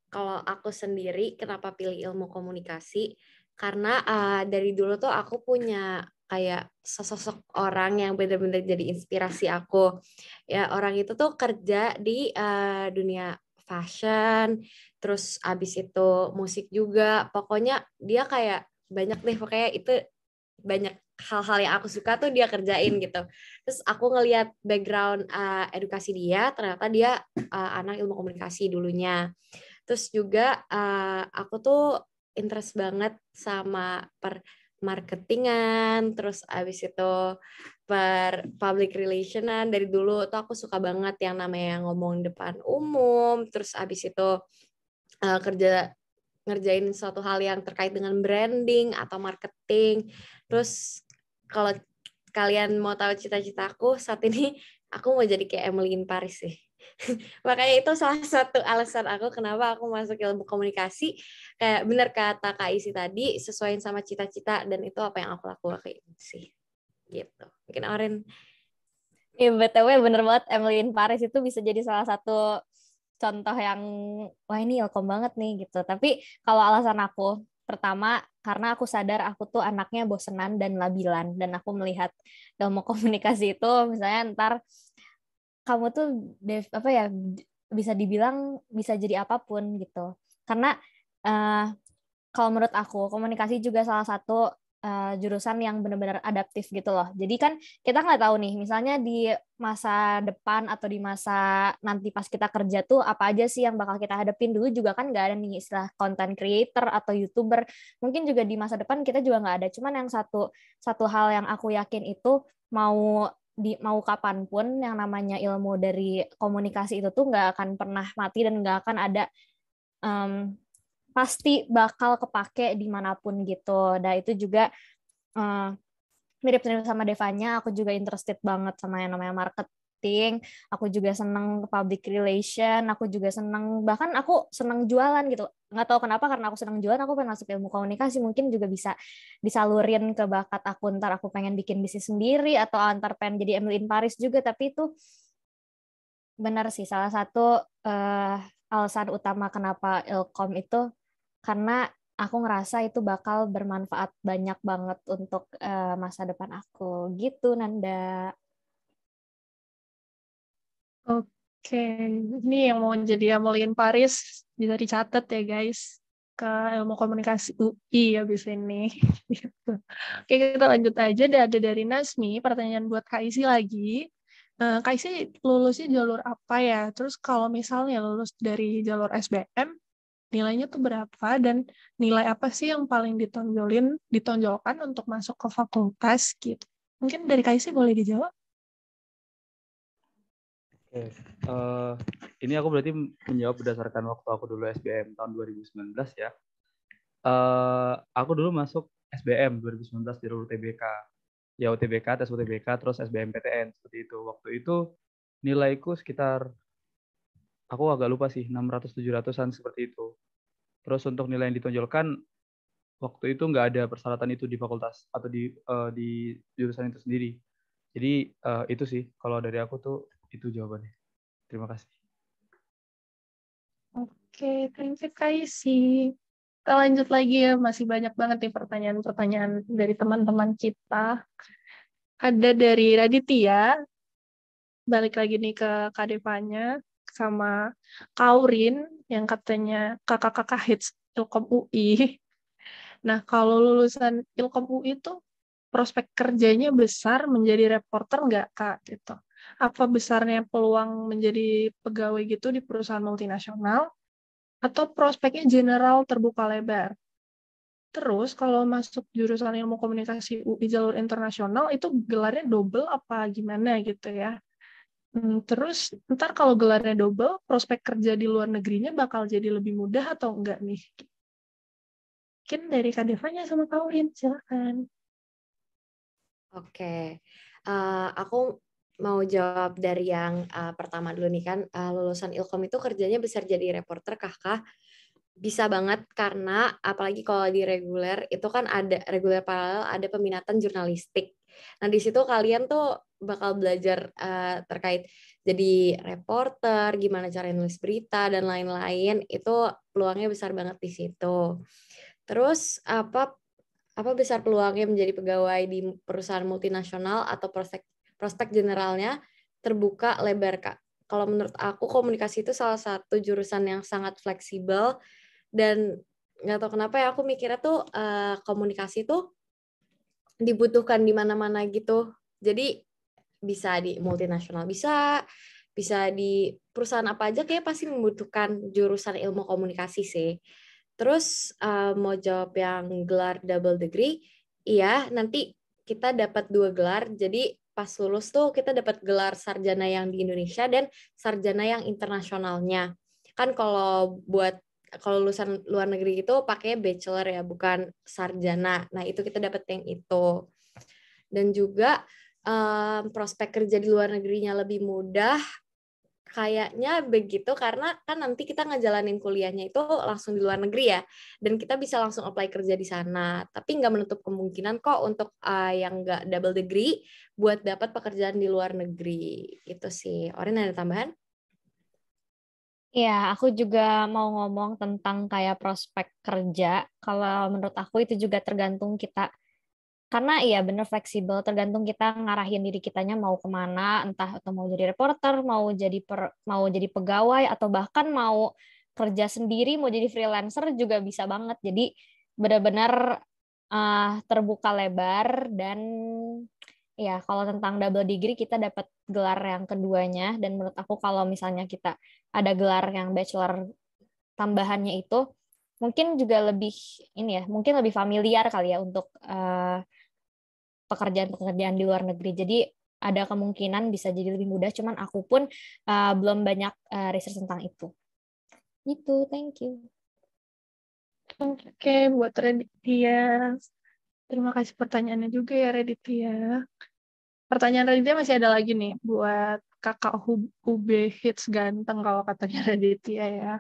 Kalau aku sendiri kenapa pilih ilmu komunikasi? Karena uh, dari dulu tuh aku punya kayak sosok orang yang benar-benar jadi inspirasi aku. Ya, orang itu tuh kerja di uh, dunia fashion, terus abis itu musik juga. Pokoknya dia kayak banyak deh pokoknya itu banyak hal-hal yang aku suka tuh dia kerjain gitu. Terus aku ngeliat background uh, edukasi dia, ternyata dia uh, anak ilmu komunikasi dulunya. Terus juga uh, aku tuh interest banget sama per marketingan, terus abis itu per public relationan. Dari dulu tuh aku suka banget yang namanya ngomong depan umum, terus abis itu uh, kerja ngerjain suatu hal yang terkait dengan branding atau marketing. Terus kalau kalian mau tahu cita-citaku saat ini aku mau jadi kayak Emily in Paris sih makanya itu salah satu alasan aku kenapa aku masuk ilmu komunikasi kayak bener kata Kak Isi tadi sesuaiin sama cita-cita dan itu apa yang aku lakuin sih gitu mungkin Oren ya BTW bener banget Emily in Paris itu bisa jadi salah satu contoh yang wah ini ilkom banget nih gitu. Tapi kalau alasan aku pertama karena aku sadar aku tuh anaknya bosenan dan labilan dan aku melihat ilmu komunikasi itu misalnya ntar kamu tuh dev, apa ya bisa dibilang bisa jadi apapun gitu karena uh, kalau menurut aku komunikasi juga salah satu uh, jurusan yang benar-benar adaptif gitu loh jadi kan kita nggak tahu nih misalnya di masa depan atau di masa nanti pas kita kerja tuh apa aja sih yang bakal kita hadapin dulu juga kan nggak ada nih istilah content creator atau youtuber mungkin juga di masa depan kita juga nggak ada cuman yang satu satu hal yang aku yakin itu mau di mau kapanpun yang namanya ilmu dari komunikasi itu tuh nggak akan pernah mati dan nggak akan ada um, pasti bakal kepake dimanapun gitu. Nah itu juga eh, mirip-mirip uh, mirip -mirip sama Devanya, aku juga interested banget sama yang namanya market marketing, aku juga seneng public relation, aku juga seneng bahkan aku seneng jualan gitu. Nggak tahu kenapa karena aku seneng jualan, aku pengen masuk ilmu komunikasi mungkin juga bisa disalurin ke bakat aku ntar aku pengen bikin bisnis sendiri atau antar pengen jadi Emily in Paris juga tapi itu benar sih salah satu uh, alasan utama kenapa ilkom itu karena aku ngerasa itu bakal bermanfaat banyak banget untuk uh, masa depan aku gitu Nanda. Oke, ini yang mau jadi Amelian Paris bisa dicatat ya guys ke ilmu komunikasi UI habis ini. Gitu. Oke, kita lanjut aja. Ada dari Nasmi, pertanyaan buat Kak Isi lagi. Nah, eh, Kak Isi lulusnya jalur apa ya? Terus kalau misalnya lulus dari jalur SBM, nilainya tuh berapa dan nilai apa sih yang paling ditonjolin, ditonjolkan untuk masuk ke fakultas gitu? Mungkin dari Kak Isi boleh dijawab. Uh, ini aku berarti menjawab berdasarkan waktu aku dulu SBM tahun 2019 ya. Uh, aku dulu masuk SBM 2019 di lulus TBK. Ya UTBK, tes UTBK, terus SBM PTN, seperti itu. Waktu itu nilaiku sekitar aku agak lupa sih 600 700-an seperti itu. Terus untuk nilai yang ditonjolkan waktu itu nggak ada persyaratan itu di fakultas atau di uh, di jurusan itu sendiri. Jadi uh, itu sih kalau dari aku tuh itu jawabannya. Terima kasih. Oke, thank you Kaisi. Kita lanjut lagi ya, masih banyak banget nih pertanyaan-pertanyaan dari teman-teman kita. Ada dari Raditya, balik lagi nih ke Kadepanya, sama Kaurin yang katanya kakak-kakak hits Ilkom UI. Nah, kalau lulusan Ilkom UI itu prospek kerjanya besar menjadi reporter nggak, Kak? Gitu apa besarnya peluang menjadi pegawai gitu di perusahaan multinasional, atau prospeknya general terbuka lebar. Terus kalau masuk jurusan ilmu komunikasi UI jalur internasional itu gelarnya double apa gimana gitu ya. Hmm, terus ntar kalau gelarnya double, prospek kerja di luar negerinya bakal jadi lebih mudah atau enggak nih? Mungkin dari Kak Devanya sama Kaurin, silakan. Oke, okay. uh, eh, aku mau jawab dari yang uh, pertama dulu nih kan uh, lulusan ilkom itu kerjanya besar jadi reporter kakak bisa banget karena apalagi kalau di reguler itu kan ada reguler paralel ada peminatan jurnalistik nah di situ kalian tuh bakal belajar uh, terkait jadi reporter gimana cara nulis berita dan lain-lain itu peluangnya besar banget di situ terus apa apa besar peluangnya menjadi pegawai di perusahaan multinasional atau prospek prospek generalnya terbuka lebar kak. Kalau menurut aku komunikasi itu salah satu jurusan yang sangat fleksibel dan nggak tahu kenapa ya aku mikirnya tuh uh, komunikasi tuh dibutuhkan di mana-mana gitu. Jadi bisa di multinasional bisa, bisa di perusahaan apa aja kayak pasti membutuhkan jurusan ilmu komunikasi sih. Terus uh, mau jawab yang gelar double degree, iya nanti kita dapat dua gelar. Jadi pas lulus tuh kita dapat gelar sarjana yang di Indonesia dan sarjana yang internasionalnya. Kan kalau buat kalau lulusan luar negeri itu pakai bachelor ya, bukan sarjana. Nah, itu kita dapat yang itu. Dan juga um, prospek kerja di luar negerinya lebih mudah, Kayaknya begitu karena kan nanti kita ngejalanin kuliahnya itu langsung di luar negeri ya, dan kita bisa langsung apply kerja di sana. Tapi nggak menutup kemungkinan kok untuk uh, yang nggak double degree buat dapat pekerjaan di luar negeri. Itu sih. Oren ada tambahan? Ya, aku juga mau ngomong tentang kayak prospek kerja. Kalau menurut aku itu juga tergantung kita karena iya bener fleksibel tergantung kita ngarahin diri kitanya mau kemana entah atau mau jadi reporter mau jadi per, mau jadi pegawai atau bahkan mau kerja sendiri mau jadi freelancer juga bisa banget jadi benar-benar uh, eh, terbuka lebar dan ya kalau tentang double degree kita dapat gelar yang keduanya dan menurut aku kalau misalnya kita ada gelar yang bachelor tambahannya itu mungkin juga lebih ini ya mungkin lebih familiar kali ya untuk uh, pekerjaan-pekerjaan di luar negeri. Jadi ada kemungkinan bisa jadi lebih mudah, cuman aku pun uh, belum banyak uh, research tentang itu. Itu, thank you. Oke, okay, buat Raditya. Terima kasih pertanyaannya juga ya, Raditya. Pertanyaan Raditya masih ada lagi nih, buat kakak UB Hits ganteng kalau katanya Raditya ya.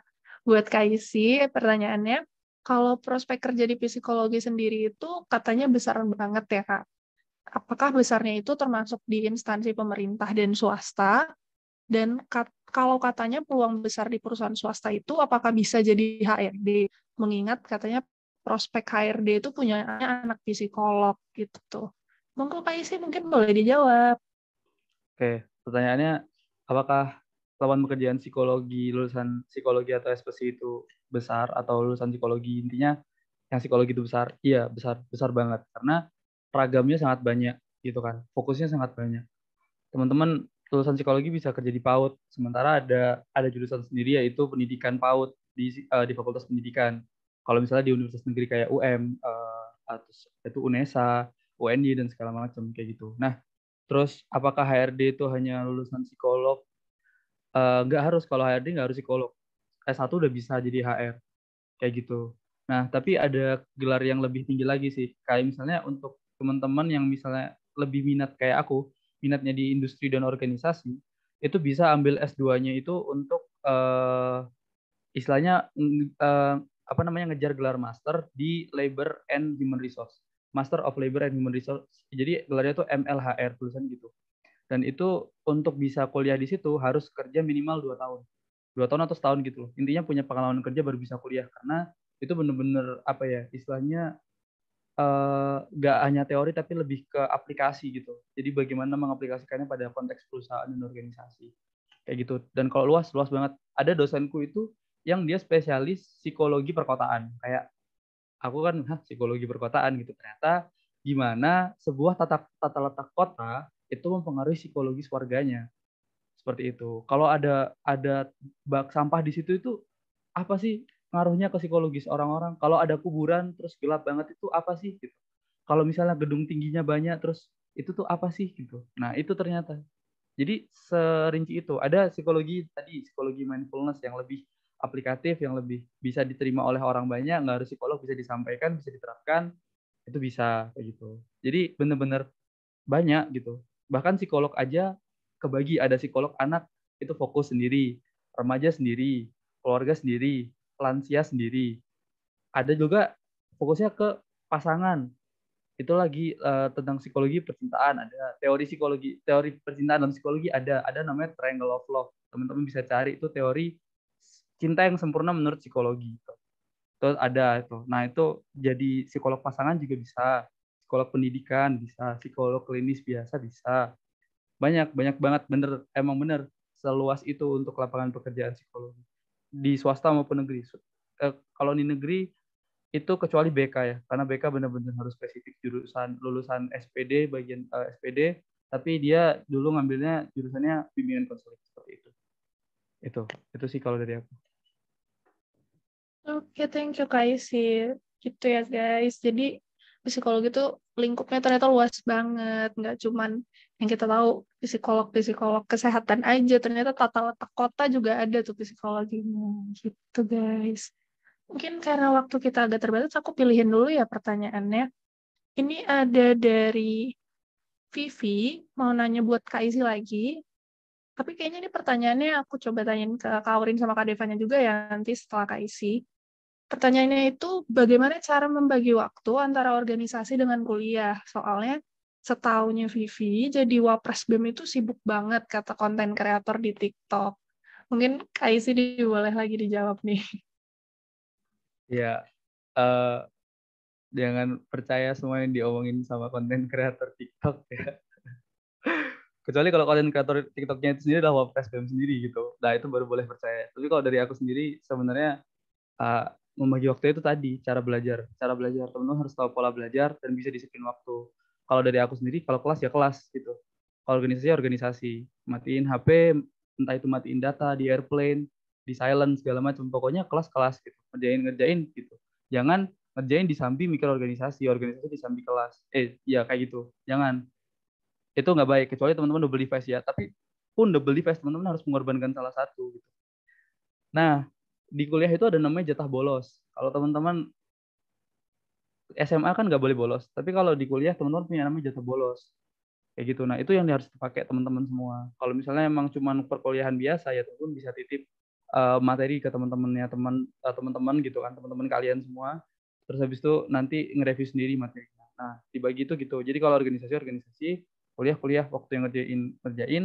Buat Kaisi, pertanyaannya, kalau prospek kerja di psikologi sendiri itu katanya besar banget ya, Kak apakah besarnya itu termasuk di instansi pemerintah dan swasta dan kat, kalau katanya peluang besar di perusahaan swasta itu apakah bisa jadi HRD mengingat katanya prospek HRD itu punya anak psikolog gitu tuh. Mungkin Pak Isi mungkin boleh dijawab oke pertanyaannya apakah lawan pekerjaan psikologi lulusan psikologi atau SPSI itu besar atau lulusan psikologi intinya yang psikologi itu besar iya besar besar banget karena ragamnya sangat banyak gitu kan fokusnya sangat banyak teman-teman lulusan psikologi bisa kerja di PAUD sementara ada ada jurusan sendiri yaitu pendidikan PAUD di uh, di fakultas pendidikan kalau misalnya di universitas negeri kayak UM uh, atau itu UNESA UNY dan segala macam kayak gitu nah terus apakah HRD itu hanya lulusan psikolog eh, nggak uh, harus kalau HRD nggak harus psikolog S1 udah bisa jadi HR kayak gitu nah tapi ada gelar yang lebih tinggi lagi sih kayak misalnya untuk teman-teman yang misalnya lebih minat kayak aku, minatnya di industri dan organisasi, itu bisa ambil S2-nya itu untuk uh, istilahnya uh, apa namanya ngejar gelar master di Labor and Human Resource. Master of Labor and Human Resource. Jadi gelarnya itu MLHR tulisan gitu. Dan itu untuk bisa kuliah di situ harus kerja minimal 2 tahun. 2 tahun atau setahun gitu loh. Intinya punya pengalaman kerja baru bisa kuliah karena itu benar-benar apa ya istilahnya Eh, nggak uh, hanya teori tapi lebih ke aplikasi gitu. Jadi bagaimana mengaplikasikannya pada konteks perusahaan dan organisasi kayak gitu. Dan kalau luas luas banget. Ada dosenku itu yang dia spesialis psikologi perkotaan. Kayak aku kan Hah, psikologi perkotaan gitu. Ternyata gimana sebuah tata tata letak kota itu mempengaruhi psikologis warganya seperti itu. Kalau ada ada bak sampah di situ itu apa sih ngaruhnya ke psikologis orang-orang kalau ada kuburan terus gelap banget itu apa sih gitu kalau misalnya gedung tingginya banyak terus itu tuh apa sih gitu nah itu ternyata jadi serinci itu ada psikologi tadi psikologi mindfulness yang lebih aplikatif yang lebih bisa diterima oleh orang banyak nggak harus psikolog bisa disampaikan bisa diterapkan itu bisa kayak gitu jadi bener-bener banyak gitu bahkan psikolog aja kebagi ada psikolog anak itu fokus sendiri remaja sendiri keluarga sendiri lansia sendiri. Ada juga fokusnya ke pasangan. Itu lagi uh, tentang psikologi percintaan, ada teori psikologi, teori percintaan dan psikologi ada, ada namanya triangle of love. Teman-teman bisa cari itu teori cinta yang sempurna menurut psikologi. itu ada itu. Nah, itu jadi psikolog pasangan juga bisa, psikolog pendidikan bisa, psikolog klinis biasa bisa. Banyak, banyak banget bener, emang bener seluas itu untuk lapangan pekerjaan psikologi di swasta maupun negeri. Eh, kalau di negeri itu kecuali BK ya, karena BK benar-benar harus spesifik jurusan lulusan SPD bagian eh, SPD, tapi dia dulu ngambilnya jurusannya bimbingan konseling seperti itu. Itu, itu sih kalau dari aku. Oke, okay, thank you guys Isi. Gitu ya guys. Jadi psikologi itu lingkupnya ternyata luas banget nggak cuman yang kita tahu psikolog psikolog kesehatan aja ternyata tata letak kota juga ada tuh psikologinya gitu guys mungkin karena waktu kita agak terbatas aku pilihin dulu ya pertanyaannya ini ada dari Vivi mau nanya buat Kak Izi lagi tapi kayaknya ini pertanyaannya aku coba tanyain ke Kak Aurin sama Kak Devanya juga ya nanti setelah Kak Isi pertanyaannya itu bagaimana cara membagi waktu antara organisasi dengan kuliah? Soalnya setahunnya Vivi jadi wapres BEM itu sibuk banget kata konten kreator di TikTok. Mungkin Kaisi boleh lagi dijawab nih. Ya, uh, jangan percaya semua yang diomongin sama konten kreator TikTok ya. Kecuali kalau konten kreator TikToknya itu sendiri adalah wapres BEM sendiri gitu. Nah itu baru boleh percaya. Tapi kalau dari aku sendiri sebenarnya uh, membagi waktu itu tadi cara belajar cara belajar teman-teman harus tahu pola belajar dan bisa disiplin waktu kalau dari aku sendiri kalau kelas ya kelas gitu kalau organisasi ya organisasi matiin HP entah itu matiin data di airplane di silent segala macam pokoknya kelas kelas gitu ngerjain ngerjain gitu jangan ngerjain di samping mikir organisasi organisasi di samping kelas eh ya kayak gitu jangan itu nggak baik kecuali teman-teman double device ya tapi pun double device teman-teman harus mengorbankan salah satu gitu nah di kuliah itu ada namanya jatah bolos. Kalau teman-teman SMA kan nggak boleh bolos, tapi kalau di kuliah teman-teman punya namanya jatah bolos. Kayak gitu. Nah, itu yang harus dipakai teman-teman semua. Kalau misalnya emang cuma perkuliahan biasa ya teman bisa titip uh, materi ke teman-temannya teman uh, teman-teman gitu kan, teman-teman kalian semua. Terus habis itu nanti nge-review sendiri materinya. Nah, dibagi itu gitu. Jadi kalau organisasi organisasi, kuliah kuliah waktu yang ngerjain ngerjain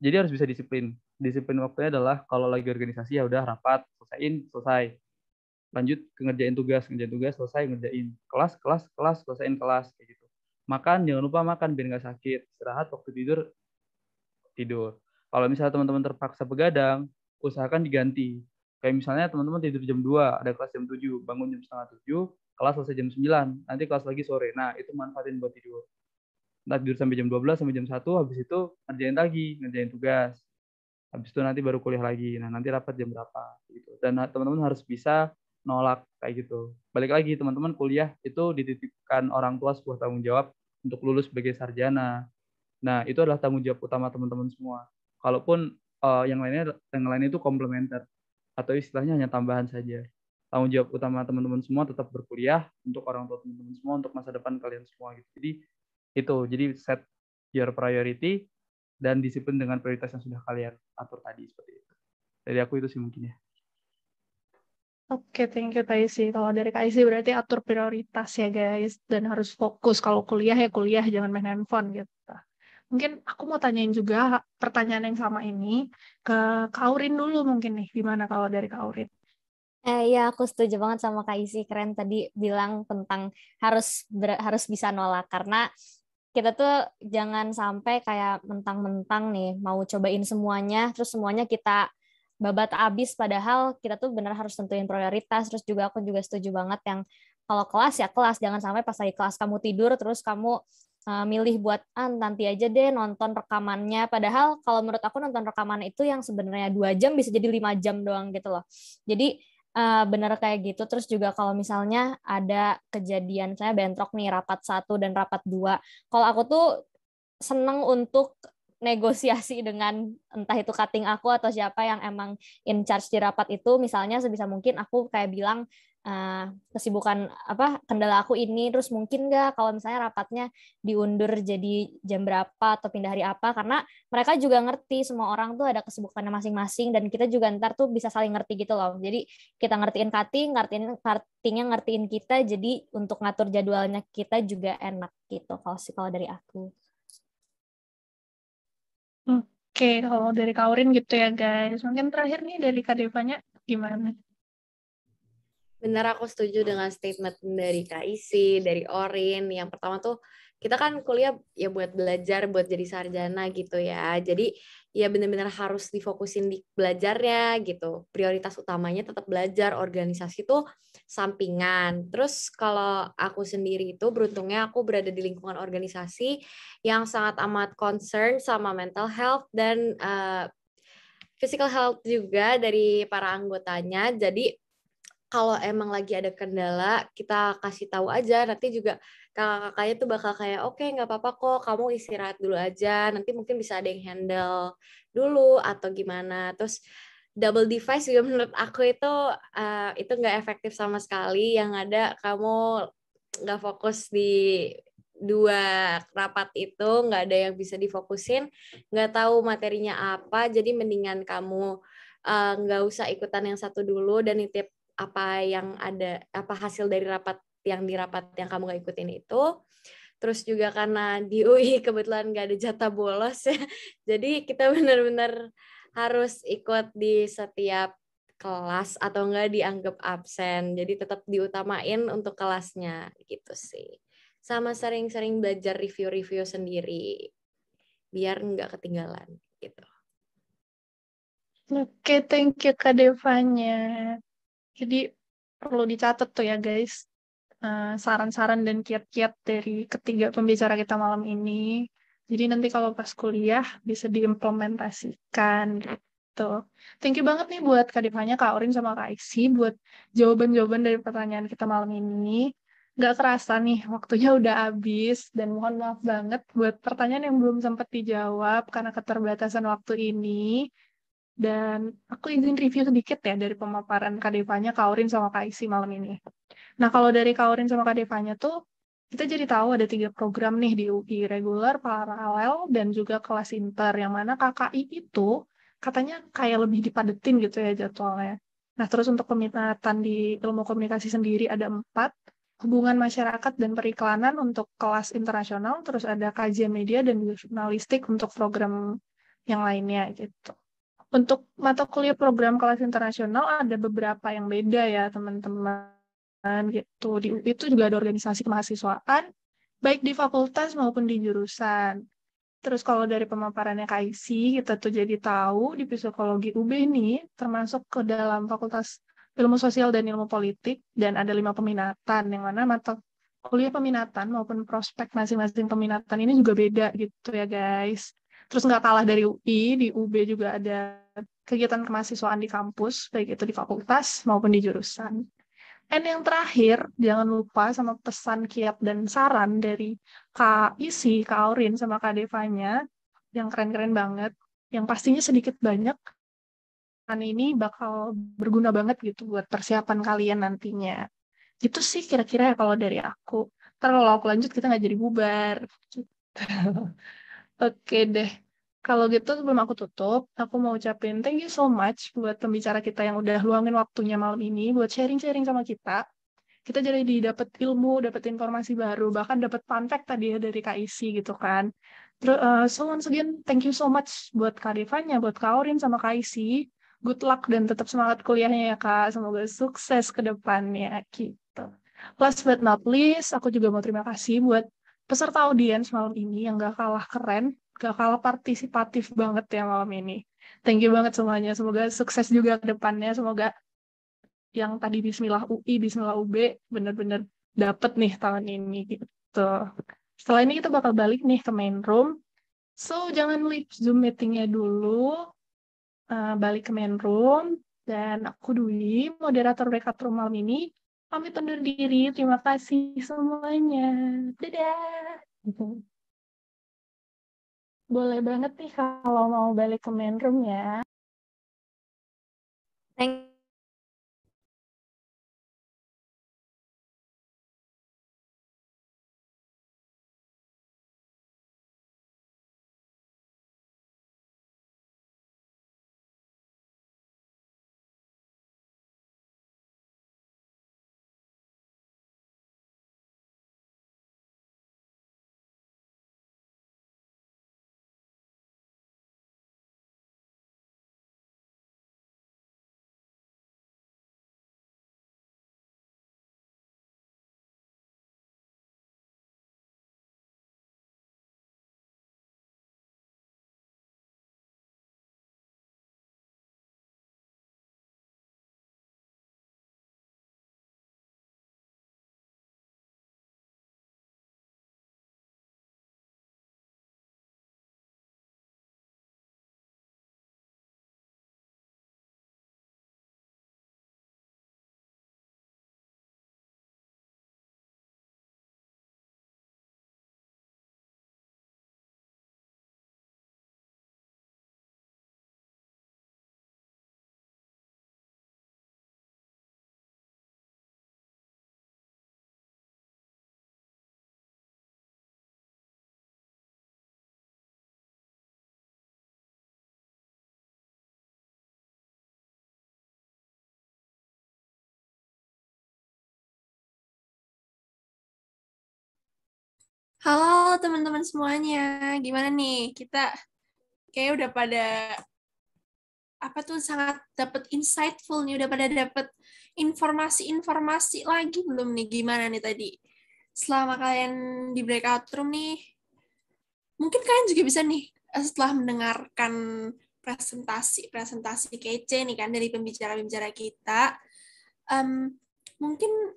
jadi harus bisa disiplin disiplin waktunya adalah kalau lagi organisasi ya udah rapat, selesaiin, selesai. Lanjut ngerjain tugas, ngerjain tugas, selesai ngerjain. Kelas, kelas, kelas, selesaiin kelas kayak gitu. Makan jangan lupa makan biar nggak sakit. Istirahat waktu tidur tidur. Kalau misalnya teman-teman terpaksa begadang, usahakan diganti. Kayak misalnya teman-teman tidur jam 2, ada kelas jam 7, bangun jam setengah 7, kelas selesai jam 9, nanti kelas lagi sore. Nah, itu manfaatin buat tidur. Nah, tidur sampai jam 12, sampai jam 1, habis itu ngerjain lagi, ngerjain tugas habis itu nanti baru kuliah lagi nah nanti rapat jam berapa gitu dan eh, teman-teman harus bisa nolak kayak gitu balik lagi teman-teman kuliah itu dititipkan orang tua sebuah tanggung jawab untuk lulus sebagai sarjana nah itu adalah tanggung jawab utama teman-teman semua kalaupun uh, yang lainnya yang lainnya itu komplementer atau istilahnya hanya tambahan saja tanggung jawab utama teman-teman semua tetap berkuliah untuk orang tua teman-teman semua untuk masa depan kalian semua gitu jadi itu jadi set your priority dan disiplin dengan prioritas yang sudah kalian atur tadi seperti itu. Jadi aku itu sih mungkin ya. Oke, okay, thank you Taisi. Kalau dari Kaisi berarti atur prioritas ya guys dan harus fokus. Kalau kuliah ya kuliah, jangan main handphone gitu. Mungkin aku mau tanyain juga pertanyaan yang sama ini ke Kaurin dulu mungkin nih. Gimana kalau dari Kaurin? Eh, ya aku setuju banget sama Kak Isi keren tadi bilang tentang harus ber, harus bisa nolak karena kita tuh jangan sampai kayak mentang-mentang nih mau cobain semuanya terus semuanya kita babat abis padahal kita tuh benar harus tentuin prioritas terus juga aku juga setuju banget yang kalau kelas ya kelas jangan sampai pas lagi kelas kamu tidur terus kamu uh, milih buat ah, nanti aja deh nonton rekamannya padahal kalau menurut aku nonton rekaman itu yang sebenarnya dua jam bisa jadi lima jam doang gitu loh jadi uh, eh, benar kayak gitu. Terus juga kalau misalnya ada kejadian saya bentrok nih rapat satu dan rapat dua. Kalau aku tuh seneng untuk negosiasi dengan entah itu cutting aku atau siapa yang emang in charge di rapat itu misalnya sebisa mungkin aku kayak bilang Eh, kesibukan apa kendala aku ini terus mungkin nggak kalau misalnya rapatnya diundur jadi jam berapa atau pindah hari apa karena mereka juga ngerti semua orang tuh ada kesibukannya masing-masing dan kita juga ntar tuh bisa saling ngerti gitu loh jadi kita ngertiin cutting ngertiin cuttingnya ngertiin kita jadi untuk ngatur jadwalnya kita juga enak gitu kalau sih kalau dari aku Oke, okay, kalau dari Kaurin gitu ya guys. Mungkin terakhir nih dari Kak gimana? Benar aku setuju dengan statement dari KIC, dari Orin. Yang pertama tuh kita kan kuliah ya buat belajar, buat jadi sarjana gitu ya. Jadi ya benar-benar harus difokusin di belajarnya gitu. Prioritas utamanya tetap belajar, organisasi tuh sampingan. Terus kalau aku sendiri itu beruntungnya aku berada di lingkungan organisasi yang sangat amat concern sama mental health dan uh, physical health juga dari para anggotanya. Jadi kalau emang lagi ada kendala kita kasih tahu aja nanti juga kakak-kakaknya tuh bakal kayak oke okay, nggak apa-apa kok kamu istirahat dulu aja nanti mungkin bisa ada yang handle dulu atau gimana terus double device juga menurut aku itu uh, itu nggak efektif sama sekali yang ada kamu nggak fokus di dua rapat itu nggak ada yang bisa difokusin nggak tahu materinya apa jadi mendingan kamu eh, nggak uh, usah ikutan yang satu dulu dan nitip apa yang ada apa hasil dari rapat yang di rapat yang kamu gak ikutin itu terus juga karena di UI kebetulan gak ada jatah bolos ya jadi kita benar-benar harus ikut di setiap kelas atau enggak dianggap absen jadi tetap diutamain untuk kelasnya gitu sih sama sering-sering belajar review-review sendiri biar nggak ketinggalan gitu. Oke, okay, thank you Kak Devanya. Jadi perlu dicatat tuh ya guys eh, saran-saran uh, dan kiat-kiat dari ketiga pembicara kita malam ini. Jadi nanti kalau pas kuliah bisa diimplementasikan gitu. Thank you banget nih buat kadipanya Kak Orin sama Kak Iksi buat jawaban-jawaban dari pertanyaan kita malam ini. Gak kerasa nih, waktunya udah habis dan mohon maaf banget buat pertanyaan yang belum sempat dijawab karena keterbatasan waktu ini. Dan aku izin review sedikit ya dari pemaparan Kak Devanya, Kaurin sama Kak Isi malam ini. Nah, kalau dari Kaurin sama Kak Devanya tuh, kita jadi tahu ada tiga program nih di UI, reguler, paralel, dan juga kelas inter, yang mana KKI itu katanya kayak lebih dipadetin gitu ya jadwalnya. Nah, terus untuk peminatan di ilmu komunikasi sendiri ada empat, hubungan masyarakat dan periklanan untuk kelas internasional, terus ada kajian media dan jurnalistik untuk program yang lainnya gitu. Untuk mata kuliah program kelas internasional ada beberapa yang beda ya teman-teman gitu. Di UI itu juga ada organisasi kemahasiswaan, baik di fakultas maupun di jurusan. Terus kalau dari pemaparannya KIC, kita tuh jadi tahu di psikologi UB ini termasuk ke dalam fakultas ilmu sosial dan ilmu politik, dan ada lima peminatan, yang mana mata kuliah peminatan maupun prospek masing-masing peminatan ini juga beda gitu ya guys. Terus nggak kalah dari UI, di UB juga ada kegiatan kemahasiswaan di kampus, baik itu di fakultas maupun di jurusan. Dan yang terakhir, jangan lupa sama pesan, kiat, dan saran dari Kak Isi, Kak Aurin, sama Kak Devanya, yang keren-keren banget, yang pastinya sedikit banyak, kan ini bakal berguna banget gitu buat persiapan kalian nantinya. Itu sih kira-kira ya kalau dari aku. Ntar kalau aku lanjut kita nggak jadi bubar. Oke deh. Kalau gitu sebelum aku tutup, aku mau ucapin thank you so much buat pembicara kita yang udah luangin waktunya malam ini buat sharing-sharing sama kita. Kita jadi dapat ilmu, dapat informasi baru, bahkan dapat fun fact tadi ya dari KIC gitu kan. Terus, uh, so once again, thank you so much buat Kak Rifanya, buat Kak Kaurin sama Kak Isi. Good luck dan tetap semangat kuliahnya ya Kak. Semoga sukses ke depannya gitu. Last but not least, aku juga mau terima kasih buat peserta audiens malam ini yang gak kalah keren, gak kalah partisipatif banget ya malam ini. Thank you banget semuanya. Semoga sukses juga ke depannya. Semoga yang tadi Bismillah UI, Bismillah UB bener-bener dapet nih tahun ini gitu. Setelah ini kita bakal balik nih ke main room. So jangan leave Zoom meetingnya dulu. Uh, balik ke main room dan aku Dwi, moderator breakout room malam ini pamit undur diri. Terima kasih semuanya. Dadah. Gitu. Boleh banget nih kalau mau balik ke main room ya. Thank Halo teman-teman semuanya, gimana nih? Kita kayak udah pada apa tuh sangat dapat insightful nih, udah pada dapat informasi-informasi lagi belum nih? Gimana nih tadi? Selama kalian di breakout room nih, mungkin kalian juga bisa nih eh, setelah mendengarkan presentasi-presentasi kece nih kan dari pembicara-pembicara kita, um, mungkin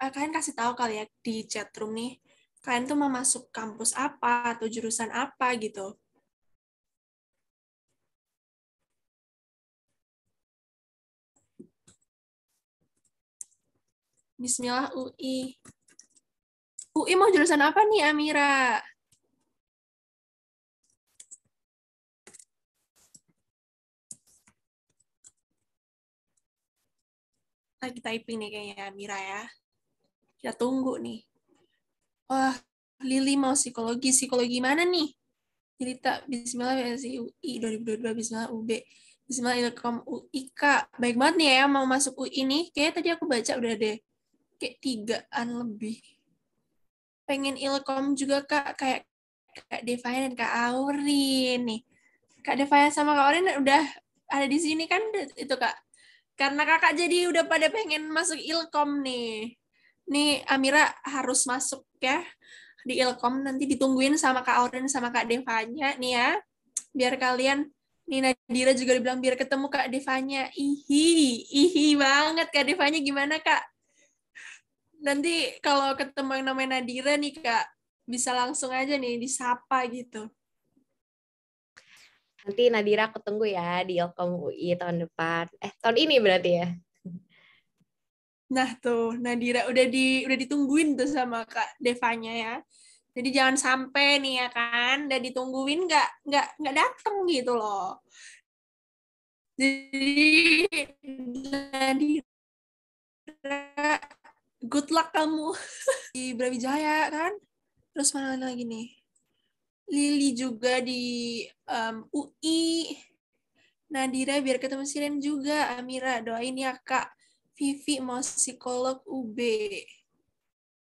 uh, kalian kasih tahu kali ya di chat room nih kalian tuh mau masuk kampus apa atau jurusan apa gitu. Bismillah UI. UI mau jurusan apa nih Amira? Lagi typing nih kayaknya Amira ya. Kita tunggu nih wah Lili mau psikologi, psikologi mana nih? Cerita Bismillah BSI UI 2022 Bismillah UB Bismillah Ilkom UIK. Baik banget nih ya mau masuk UI nih. Kayaknya tadi aku baca udah deh kayak tigaan lebih. Pengen Ilkom juga Kak kayak Kak Devaya dan Kak Aurin nih. Kak Devaya sama Kak Aurin udah ada di sini kan itu Kak. Karena kakak jadi udah pada pengen masuk ilkom nih. Nih Amira harus masuk ya di Ilkom nanti ditungguin sama Kak Aurin sama Kak Devanya nih ya. Biar kalian nih Nadira juga dibilang biar ketemu Kak Devanya. Ihi, ihi banget Kak Devanya gimana Kak? Nanti kalau ketemu yang namanya Nadira nih Kak, bisa langsung aja nih disapa gitu. Nanti Nadira tunggu ya di Ilkom UI tahun depan. Eh, tahun ini berarti ya? Nah tuh Nadira udah di udah ditungguin tuh sama Kak Devanya ya. Jadi jangan sampai nih ya kan, udah ditungguin nggak nggak nggak dateng gitu loh. Jadi Nadira, good luck kamu di Brawijaya kan. Terus mana lagi nih? Lili juga di um, UI. Nadira biar ketemu Siren juga. Amira doain ya kak Vivi mau psikolog UB.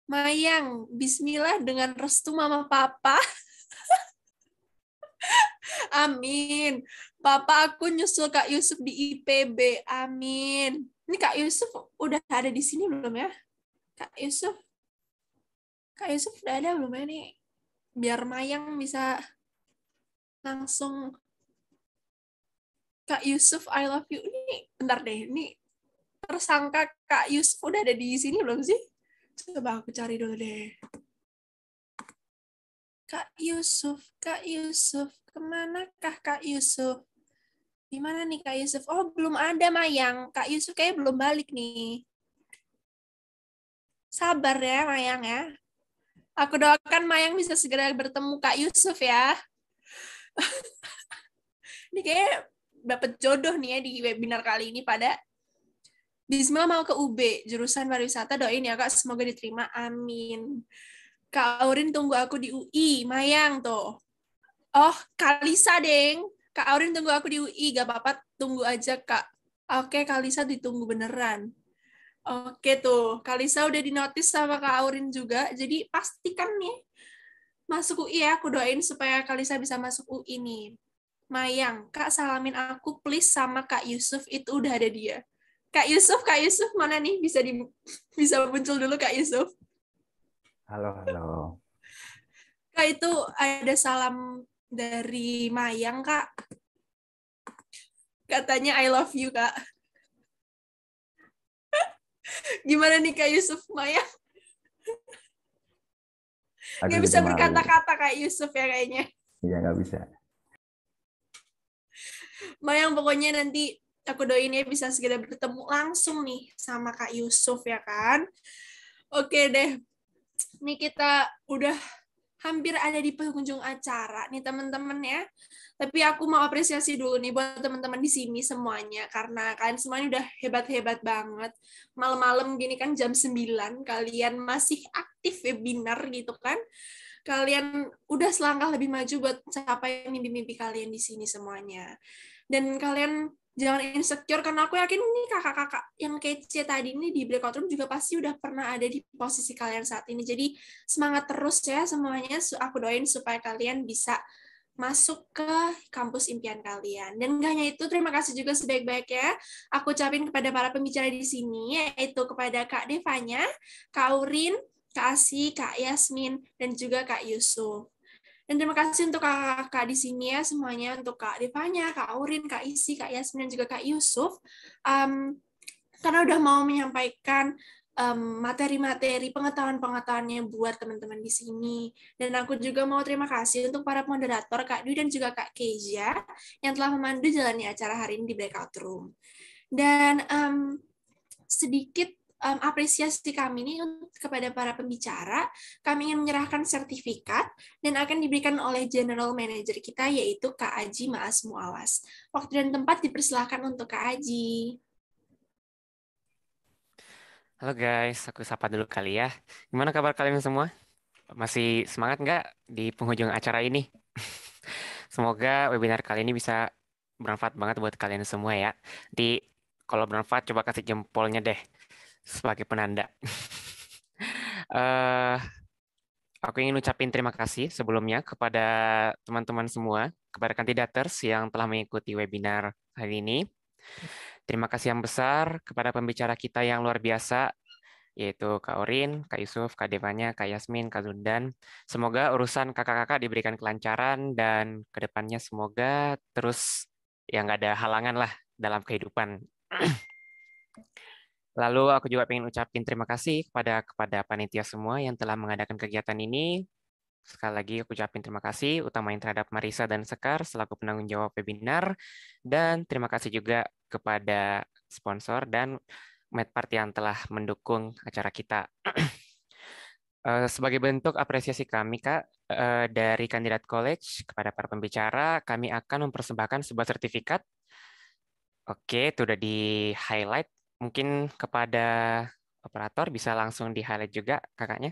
Mayang, bismillah dengan restu mama papa. Amin. Papa aku nyusul Kak Yusuf di IPB. Amin. Ini Kak Yusuf udah ada di sini belum ya? Kak Yusuf. Kak Yusuf udah ada belum ya nih? Biar Mayang bisa langsung Kak Yusuf I love you. Ini bentar deh. Ini tersangka Kak Yusuf udah ada di sini belum sih? Coba aku cari dulu deh. Kak Yusuf, Kak Yusuf, kemanakah Kak Yusuf? Di mana nih Kak Yusuf? Oh, belum ada Mayang. Kak Yusuf kayaknya belum balik nih. Sabar ya Mayang ya. Aku doakan Mayang bisa segera bertemu Kak Yusuf ya. ini kayak dapat jodoh nih ya di webinar kali ini pada Bismillah mau ke UB, jurusan pariwisata doain ya Kak, semoga diterima. Amin. Kak Aurin tunggu aku di UI, Mayang tuh. Oh, Kalisa, Deng. Kak Aurin tunggu aku di UI, gak apa-apa, tunggu aja Kak. Oke, Kalisa ditunggu beneran. Oke tuh, Kalisa udah dinotis sama Kak Aurin juga, jadi pastikan nih masuk UI ya, aku doain supaya Kalisa bisa masuk UI nih. Mayang, Kak salamin aku please sama Kak Yusuf, itu udah ada dia. Kak Yusuf, Kak Yusuf mana nih bisa di bisa muncul dulu Kak Yusuf? Halo, halo. Kak itu ada salam dari Mayang Kak. Katanya I love you Kak. Gimana nih Kak Yusuf Mayang? gak bisa berkata-kata Kak Yusuf ya kayaknya. Iya nggak bisa. Mayang pokoknya nanti aku doain ya bisa segera bertemu langsung nih sama Kak Yusuf ya kan. Oke deh, nih kita udah hampir ada di penghujung acara nih teman-teman ya. Tapi aku mau apresiasi dulu nih buat teman-teman di sini semuanya karena kalian semuanya udah hebat-hebat banget. Malam-malam gini kan jam 9 kalian masih aktif webinar gitu kan. Kalian udah selangkah lebih maju buat capai mimpi-mimpi kalian di sini semuanya. Dan kalian jangan insecure karena aku yakin nih kakak-kakak yang kece tadi ini di breakout room juga pasti udah pernah ada di posisi kalian saat ini. Jadi semangat terus ya semuanya. Aku doain supaya kalian bisa masuk ke kampus impian kalian. Dan gak hanya itu, terima kasih juga sebaik-baiknya aku ucapin kepada para pembicara di sini, yaitu kepada Kak Devanya, Kak Urin, Kak Asi, Kak Yasmin, dan juga Kak Yusuf. Dan terima kasih untuk kakak-kakak di sini ya semuanya, untuk Kak Rifanya, Kak Aurin, Kak Isi, Kak Yasmin, dan juga Kak Yusuf. Um, karena udah mau menyampaikan materi-materi, um, pengetahuan-pengetahuannya buat teman-teman di sini. Dan aku juga mau terima kasih untuk para moderator, Kak Dwi dan juga Kak Keja, yang telah memandu jalannya acara hari ini di Breakout Room. Dan um, sedikit um, apresiasi kami ini kepada para pembicara. Kami ingin menyerahkan sertifikat dan akan diberikan oleh General Manager kita yaitu Kak Aji Maas Muawas. Waktu dan tempat dipersilahkan untuk Kak Aji. Halo guys, aku sapa dulu kali ya. Gimana kabar kalian semua? Masih semangat nggak di penghujung acara ini? Semoga webinar kali ini bisa bermanfaat banget buat kalian semua ya. Di kalau bermanfaat coba kasih jempolnya deh sebagai penanda. uh, aku ingin ucapin terima kasih sebelumnya kepada teman-teman semua, kepada kandidaters yang telah mengikuti webinar hari ini. Terima kasih yang besar kepada pembicara kita yang luar biasa, yaitu Kak Orin, Kak Yusuf, Kak Devanya, Kak Yasmin, Kak Zundan. Semoga urusan kakak-kakak diberikan kelancaran dan kedepannya semoga terus yang nggak ada halangan lah dalam kehidupan. Lalu aku juga ingin ucapin terima kasih kepada kepada panitia semua yang telah mengadakan kegiatan ini. Sekali lagi aku ucapin terima kasih utamanya terhadap Marisa dan Sekar selaku penanggung jawab webinar dan terima kasih juga kepada sponsor dan party yang telah mendukung acara kita. Eh, sebagai bentuk apresiasi kami, Kak, eh, dari kandidat college kepada para pembicara, kami akan mempersembahkan sebuah sertifikat. Oke, itu sudah di-highlight mungkin kepada operator bisa langsung di highlight juga kakaknya.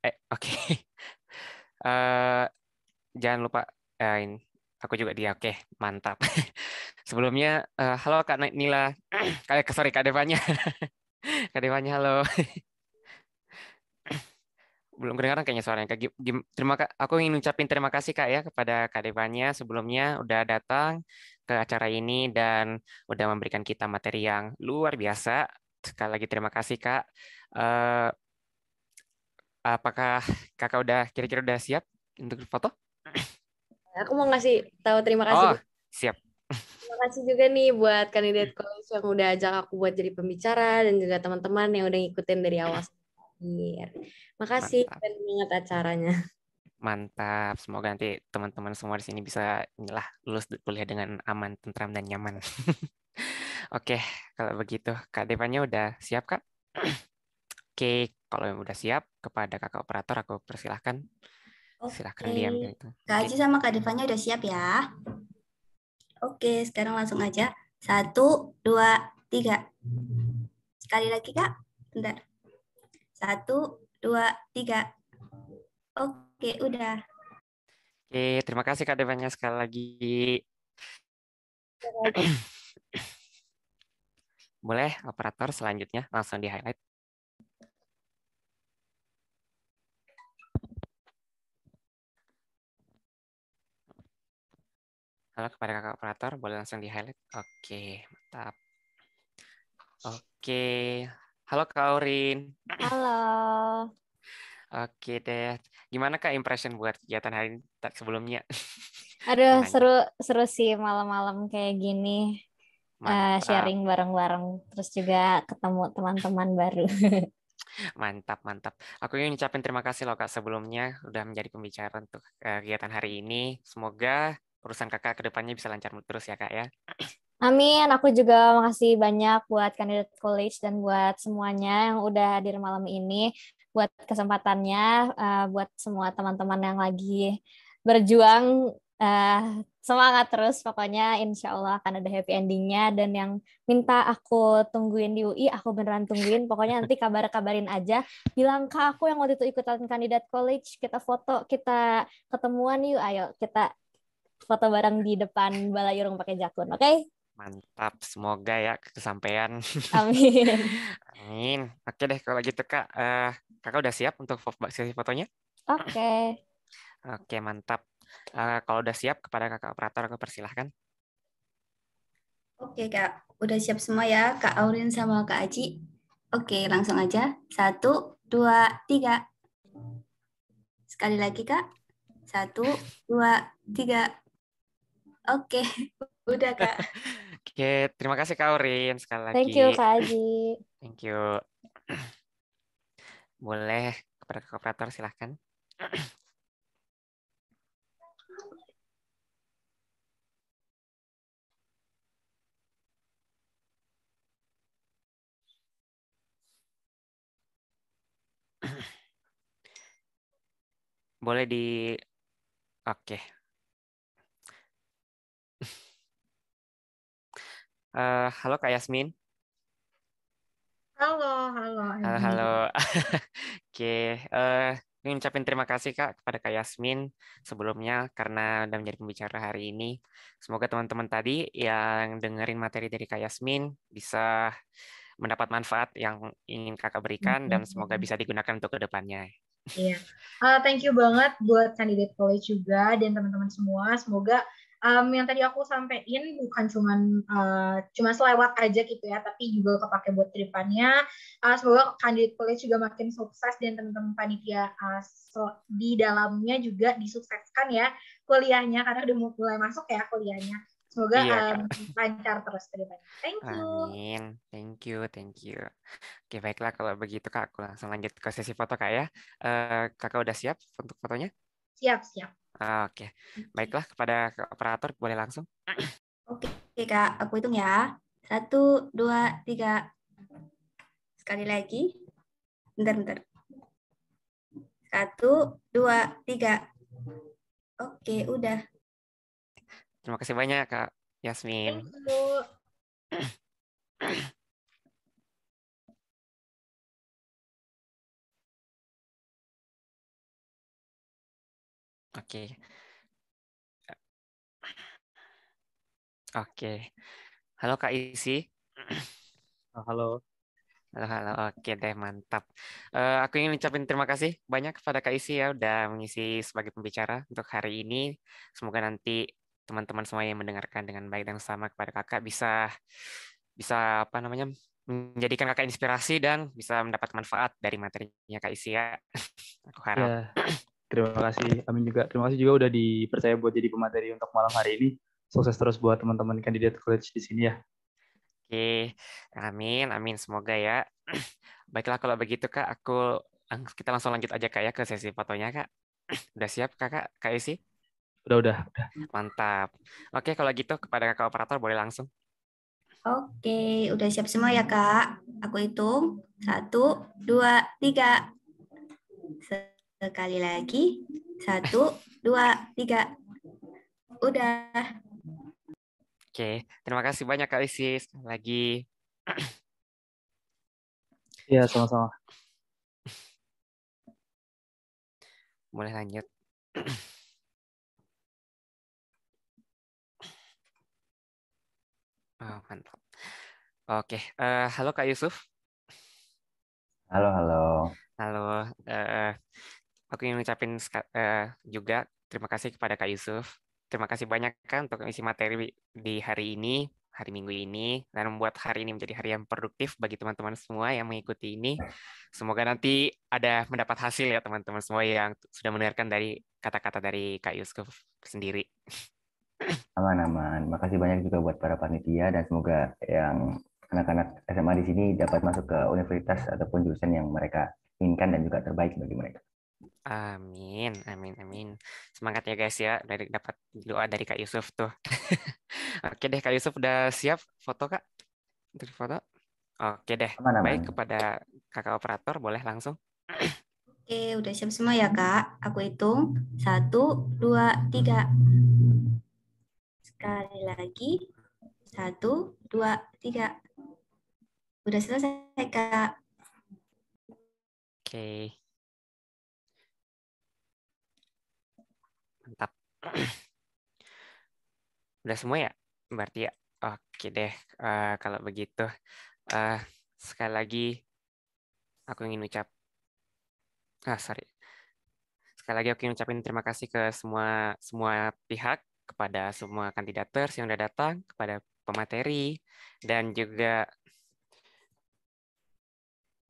Eh, oke. Okay. uh, eh, jangan lupa uh, eh, in, Aku juga dia, oke, okay, mantap. Sebelumnya, uh, halo Kak Nila, Kayak sorry Kak Devanya. Kak Devanya, halo. Belum kedengaran kayaknya suaranya. Kak, terima, aku ingin ucapin terima kasih Kak ya kepada Kak Devanya sebelumnya udah datang ke acara ini dan udah memberikan kita materi yang luar biasa. Sekali lagi terima kasih Kak. Uh, apakah Kakak udah kira-kira udah siap untuk foto? Aku mau ngasih tahu terima kasih. Oh, siap. Terima kasih juga nih buat kandidat college yang udah ajak aku buat jadi pembicara dan juga teman-teman yang udah ngikutin dari awal. Makasih, dan banget acaranya. Mantap, semoga nanti teman-teman semua di sini bisa inilah lulus kuliah dengan aman, tentram dan nyaman. Oke, kalau begitu Kak Depannya udah siap Kak? Oke, kalau udah siap kepada Kakak operator aku persilahkan. okay. Silahkan diam. Gitu. Kak aji sama Kak Depannya udah siap ya? Oke, sekarang langsung aja. Satu, dua, tiga. Sekali lagi Kak, bentar. Satu, dua, tiga. Oke. Oke, udah. Oke, terima kasih Kak Devanya sekali lagi. Boleh operator selanjutnya langsung di-highlight. Halo kepada kakak operator, boleh langsung di-highlight? Oke, mantap. Oke, halo Kak Aurin. Halo. Oke deh. Gimana Kak impression buat kegiatan hari ini sebelumnya? Aduh, seru seru sih malam-malam kayak gini. Uh, sharing bareng-bareng terus juga ketemu teman-teman baru. mantap, mantap. Aku ingin ucapin terima kasih loh Kak sebelumnya udah menjadi pembicara untuk eh, kegiatan hari ini. Semoga urusan Kakak kedepannya bisa lancar terus ya Kak ya. Amin, aku juga makasih banyak buat kandidat college dan buat semuanya yang udah hadir malam ini buat kesempatannya, uh, buat semua teman-teman yang lagi berjuang uh, semangat terus pokoknya insya Allah akan ada happy endingnya dan yang minta aku tungguin di UI aku beneran tungguin pokoknya nanti kabar kabarin aja bilang ke aku yang waktu itu ikutan kandidat college kita foto kita ketemuan yuk ayo kita foto bareng di depan balai urung pakai jakun oke okay? Mantap, semoga ya kesampaian. Amin. Amin. Oke deh kalau gitu Kak, uh, Kakak udah siap untuk sesi fotonya? Oke. Okay. Oke, mantap. Uh, kalau udah siap kepada Kakak operator aku persilahkan. Oke Kak, udah siap semua ya Kak Aurin sama Kak Aji. Oke, langsung aja. Satu, dua, tiga. Sekali lagi Kak. Satu, dua, tiga. Oke, udah Kak. Oke, terima kasih Kak Orin sekali lagi. Thank you Kak Aji. Thank you. Boleh kepada Kak operator silahkan. Boleh di Oke, okay. Uh, halo Kak Yasmin. Halo, halo. Eh, halo, halo. Oke, okay. uh, eh, ucapin terima kasih Kak kepada Kak Yasmin sebelumnya karena udah menjadi pembicara hari ini. Semoga teman-teman tadi yang dengerin materi dari Kak Yasmin bisa mendapat manfaat yang ingin Kakak berikan mm -hmm. dan mm-hmm. semoga bisa digunakan untuk kedepannya. Iya, yeah. uh, thank you banget buat kandidat college juga dan teman-teman semua. Semoga um, yang tadi aku sampaikan bukan cuma uh, eh, cuma selewat aja gitu ya, tapi juga kepake buat kedepannya. Uh, eh, semoga kandidat kuliah juga makin sukses dan teman-teman panitia uh, so, di dalamnya juga disukseskan ya kuliahnya karena udah mulai masuk ya kuliahnya. Semoga iya, um, lancar terus ke Thank you. Amin. Thank you, thank you. Oke, baiklah kalau begitu Kak, aku langsung lanjut ke sesi foto Kak ya. Uh, kakak udah siap untuk fotonya? Siap, siap. Ah, oke, baiklah kepada operator boleh langsung. Oke kak, aku hitung ya. Satu, dua, tiga. Sekali lagi. Bentar, bentar. Satu, dua, tiga. Oke, udah. Terima kasih banyak kak Yasmin. kasih. Oke. Oke. Halo Kak Isi. Oh, halo. Halo, halo. Oke deh, mantap. Uh, aku ingin ucapin terima kasih banyak kepada Kak Isi ya udah mengisi sebagai pembicara untuk hari ini. Semoga nanti teman-teman semua yang mendengarkan dengan baik dan sama kepada Kakak bisa bisa apa namanya? menjadikan Kakak inspirasi dan bisa mendapat manfaat dari materinya Kak Isi ya. Aku harap. Yeah. Terima kasih, Amin juga. Terima kasih juga udah dipercaya buat jadi pemateri untuk malam hari ini. Sukses terus buat teman-teman kandidat college di sini ya. Oke, amin, amin. Semoga ya. Baiklah kalau begitu kak, aku kita langsung lanjut aja kak ya ke sesi fotonya kak. Udah siap kakak, kak Isi? Udah, udah, udah. Mantap. Oke, kalau gitu kepada kakak operator boleh langsung. Oke, udah siap semua ya kak. Aku hitung. Satu, dua, tiga sekali lagi. Satu, dua, tiga. Udah. Oke, terima kasih banyak Kak Isis. Lagi. ya sama-sama. Boleh lanjut. Oh, mantap. Oke, uh, halo Kak Yusuf. Halo, halo. Halo, uh, aku ingin ucapin eh, juga terima kasih kepada Kak Yusuf. Terima kasih banyak kan untuk isi materi di hari ini, hari Minggu ini, dan membuat hari ini menjadi hari yang produktif bagi teman-teman semua yang mengikuti ini. Semoga nanti ada mendapat hasil ya teman-teman semua yang sudah mendengarkan dari kata-kata dari Kak Yusuf sendiri. Aman-aman. Makasih banyak juga buat para panitia dan semoga yang anak-anak SMA di sini dapat masuk ke universitas ataupun jurusan yang mereka inginkan dan juga terbaik bagi mereka. Amin, amin, amin. Semangat ya guys ya, dari dapat doa dari Kak Yusuf tuh. Oke deh Kak Yusuf udah siap foto Kak? Untuk foto? Oke deh. Aman, aman. Baik kepada Kakak operator boleh langsung. Oke, udah siap semua ya Kak. Aku hitung. Satu, dua, tiga. Sekali lagi. Satu, dua, tiga. Udah selesai Kak. Oke. Udah semua ya? Berarti ya? Oke deh, uh, kalau begitu. Uh, sekali lagi, aku ingin ucap... Ah, sorry. Sekali lagi aku ingin ucapin terima kasih ke semua semua pihak, kepada semua kandidaters yang udah datang, kepada pemateri, dan juga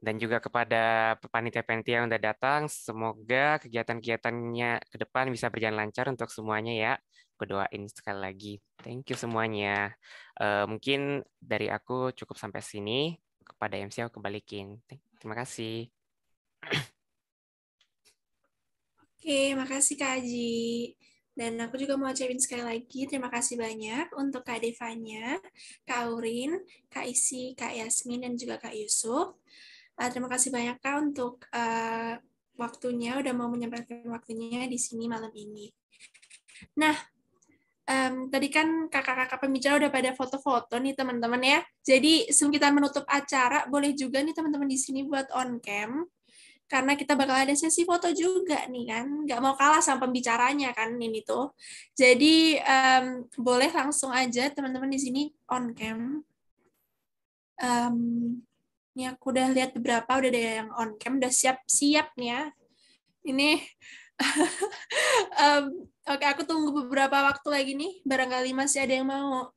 dan juga kepada panitia-panitia yang sudah datang. Semoga kegiatan-kegiatannya ke depan bisa berjalan lancar untuk semuanya ya. Aku doain sekali lagi. Thank you semuanya. Uh, mungkin dari aku cukup sampai sini. Kepada MC aku kebalikin. Terima kasih. Oke, makasih Kak Haji. Dan aku juga mau ucapin sekali lagi terima kasih banyak untuk Kak Devanya, Kak Aurin, Kak Isi, Kak Yasmin, dan juga Kak Yusuf. Uh, terima kasih banyak Kak untuk uh, waktunya, udah mau menyampaikan waktunya di sini malam ini. Nah, um, tadi kan kakak-kakak pembicara udah pada foto-foto nih teman-teman ya. Jadi sebelum kita menutup acara, boleh juga nih teman-teman di sini buat on cam karena kita bakal ada sesi foto juga nih kan nggak mau kalah sama pembicaranya kan ini tuh jadi um, boleh langsung aja teman-teman di sini on cam um, ini aku udah lihat beberapa, udah ada yang on cam, udah siap-siap nih ya. Ini, um, oke okay, aku tunggu beberapa waktu lagi nih, barangkali masih ada yang mau.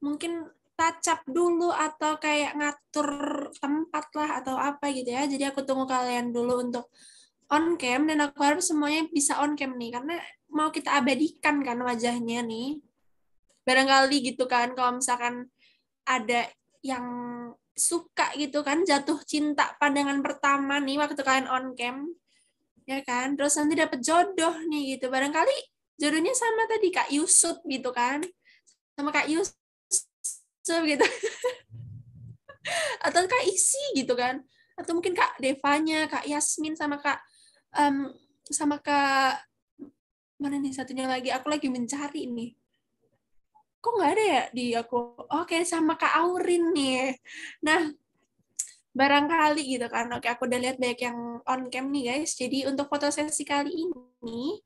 Mungkin tacap dulu atau kayak ngatur tempat lah atau apa gitu ya. Jadi aku tunggu kalian dulu untuk on cam dan aku harap semuanya bisa on cam nih karena mau kita abadikan kan wajahnya nih. Barangkali gitu kan kalau misalkan ada yang suka gitu kan jatuh cinta pandangan pertama nih waktu kalian on cam ya kan terus nanti dapet jodoh nih gitu barangkali jodohnya sama tadi kak Yusuf gitu kan sama kak Yusuf gitu atau kak Isi gitu kan atau mungkin kak Devanya kak Yasmin sama kak um, sama kak mana nih satunya lagi aku lagi mencari nih kok nggak ada ya di aku oke oh, sama kak Aurin nih nah barangkali gitu kan oke aku udah lihat banyak yang on cam nih guys jadi untuk foto sesi kali ini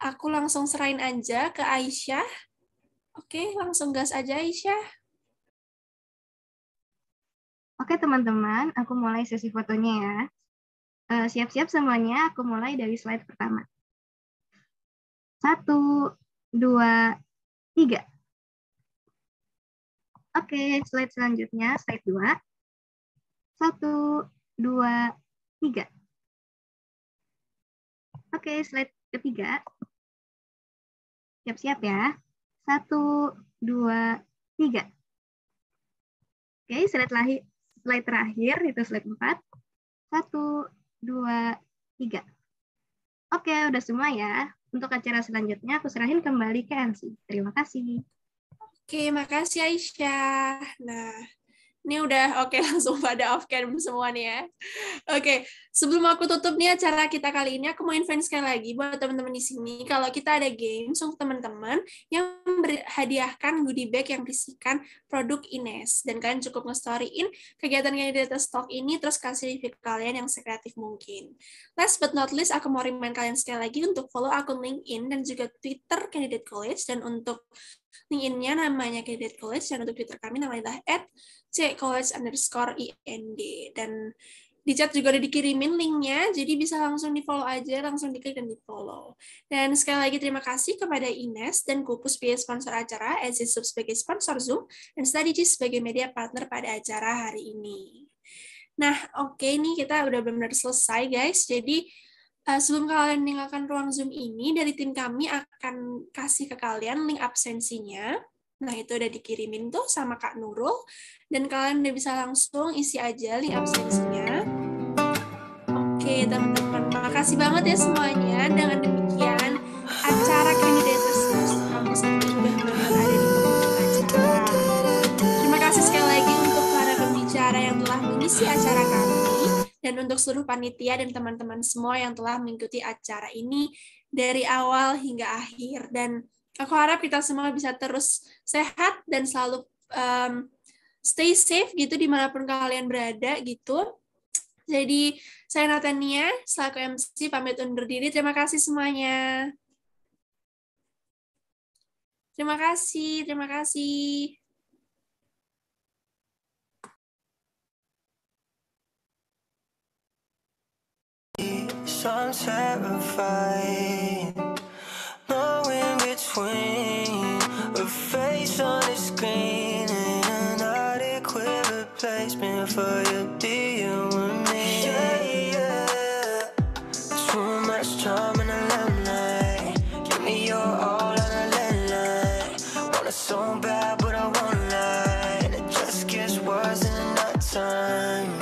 aku langsung serain aja ke Aisyah oke langsung gas aja Aisyah Oke teman-teman, aku mulai sesi fotonya ya. Eh, siap-siap semuanya, aku mulai dari slide pertama. Satu, dua, tiga. Oke, slide selanjutnya, slide 2. 1, 2, 3. Oke, slide ketiga. Siap-siap ya. Satu, dua, tiga. Oke, slide, slide terakhir, itu slide empat. Satu, dua, tiga. Oke, udah semua ya. Untuk acara selanjutnya, aku serahin kembali ke Ansi. Terima kasih. Oke, makasih Aisyah. Nah, ini udah oke okay, langsung pada off cam semua nih ya. Oke, okay, sebelum aku tutup nih acara kita kali ini, aku mau invite sekali lagi buat teman-teman di sini. Kalau kita ada games untuk teman-teman yang berhadiahkan goodie bag yang berisikan produk Ines. Dan kalian cukup nge in kegiatan yang di atas stok ini, terus kasih review kalian yang sekreatif mungkin. Last but not least, aku mau remind kalian sekali lagi untuk follow akun LinkedIn dan juga Twitter Candidate College. Dan untuk linkedin namanya Candidate College, dan untuk Twitter kami namanya adalah at C College underscore IND dan di chat juga udah dikirimin linknya, jadi bisa langsung di follow aja, langsung diklik dan di follow. Dan sekali lagi terima kasih kepada Ines dan Kupus sebagai sponsor acara, Ezisub sebagai sponsor Zoom, dan Stadigi sebagai media partner pada acara hari ini. Nah, oke okay, nih kita udah benar-benar selesai guys, jadi uh, sebelum kalian meninggalkan ruang Zoom ini, dari tim kami akan kasih ke kalian link absensinya, Nah, itu udah dikirimin tuh sama Kak Nurul. Dan kalian udah bisa langsung isi aja link absensinya. Oke, teman-teman. Makasih banget ya semuanya. Dengan demikian, acara Candidators terus Kampus udah ada di Terima kasih sekali lagi untuk para pembicara yang telah mengisi acara kami. Dan untuk seluruh panitia dan teman-teman semua yang telah mengikuti acara ini dari awal hingga akhir. Dan aku harap kita semua bisa terus sehat dan selalu um, stay safe gitu dimanapun kalian berada gitu. Jadi saya Natania selaku MC pamit undur diri. Terima kasih semuanya. Terima kasih, terima kasih. Sunset fire queen, a face on the screen, and an adequate replacement for your deal with me. Yeah, yeah. Too much time in the limelight. Give me your all on the limelight. Want to so bad, but I won't lie, and it just gets worse in the time.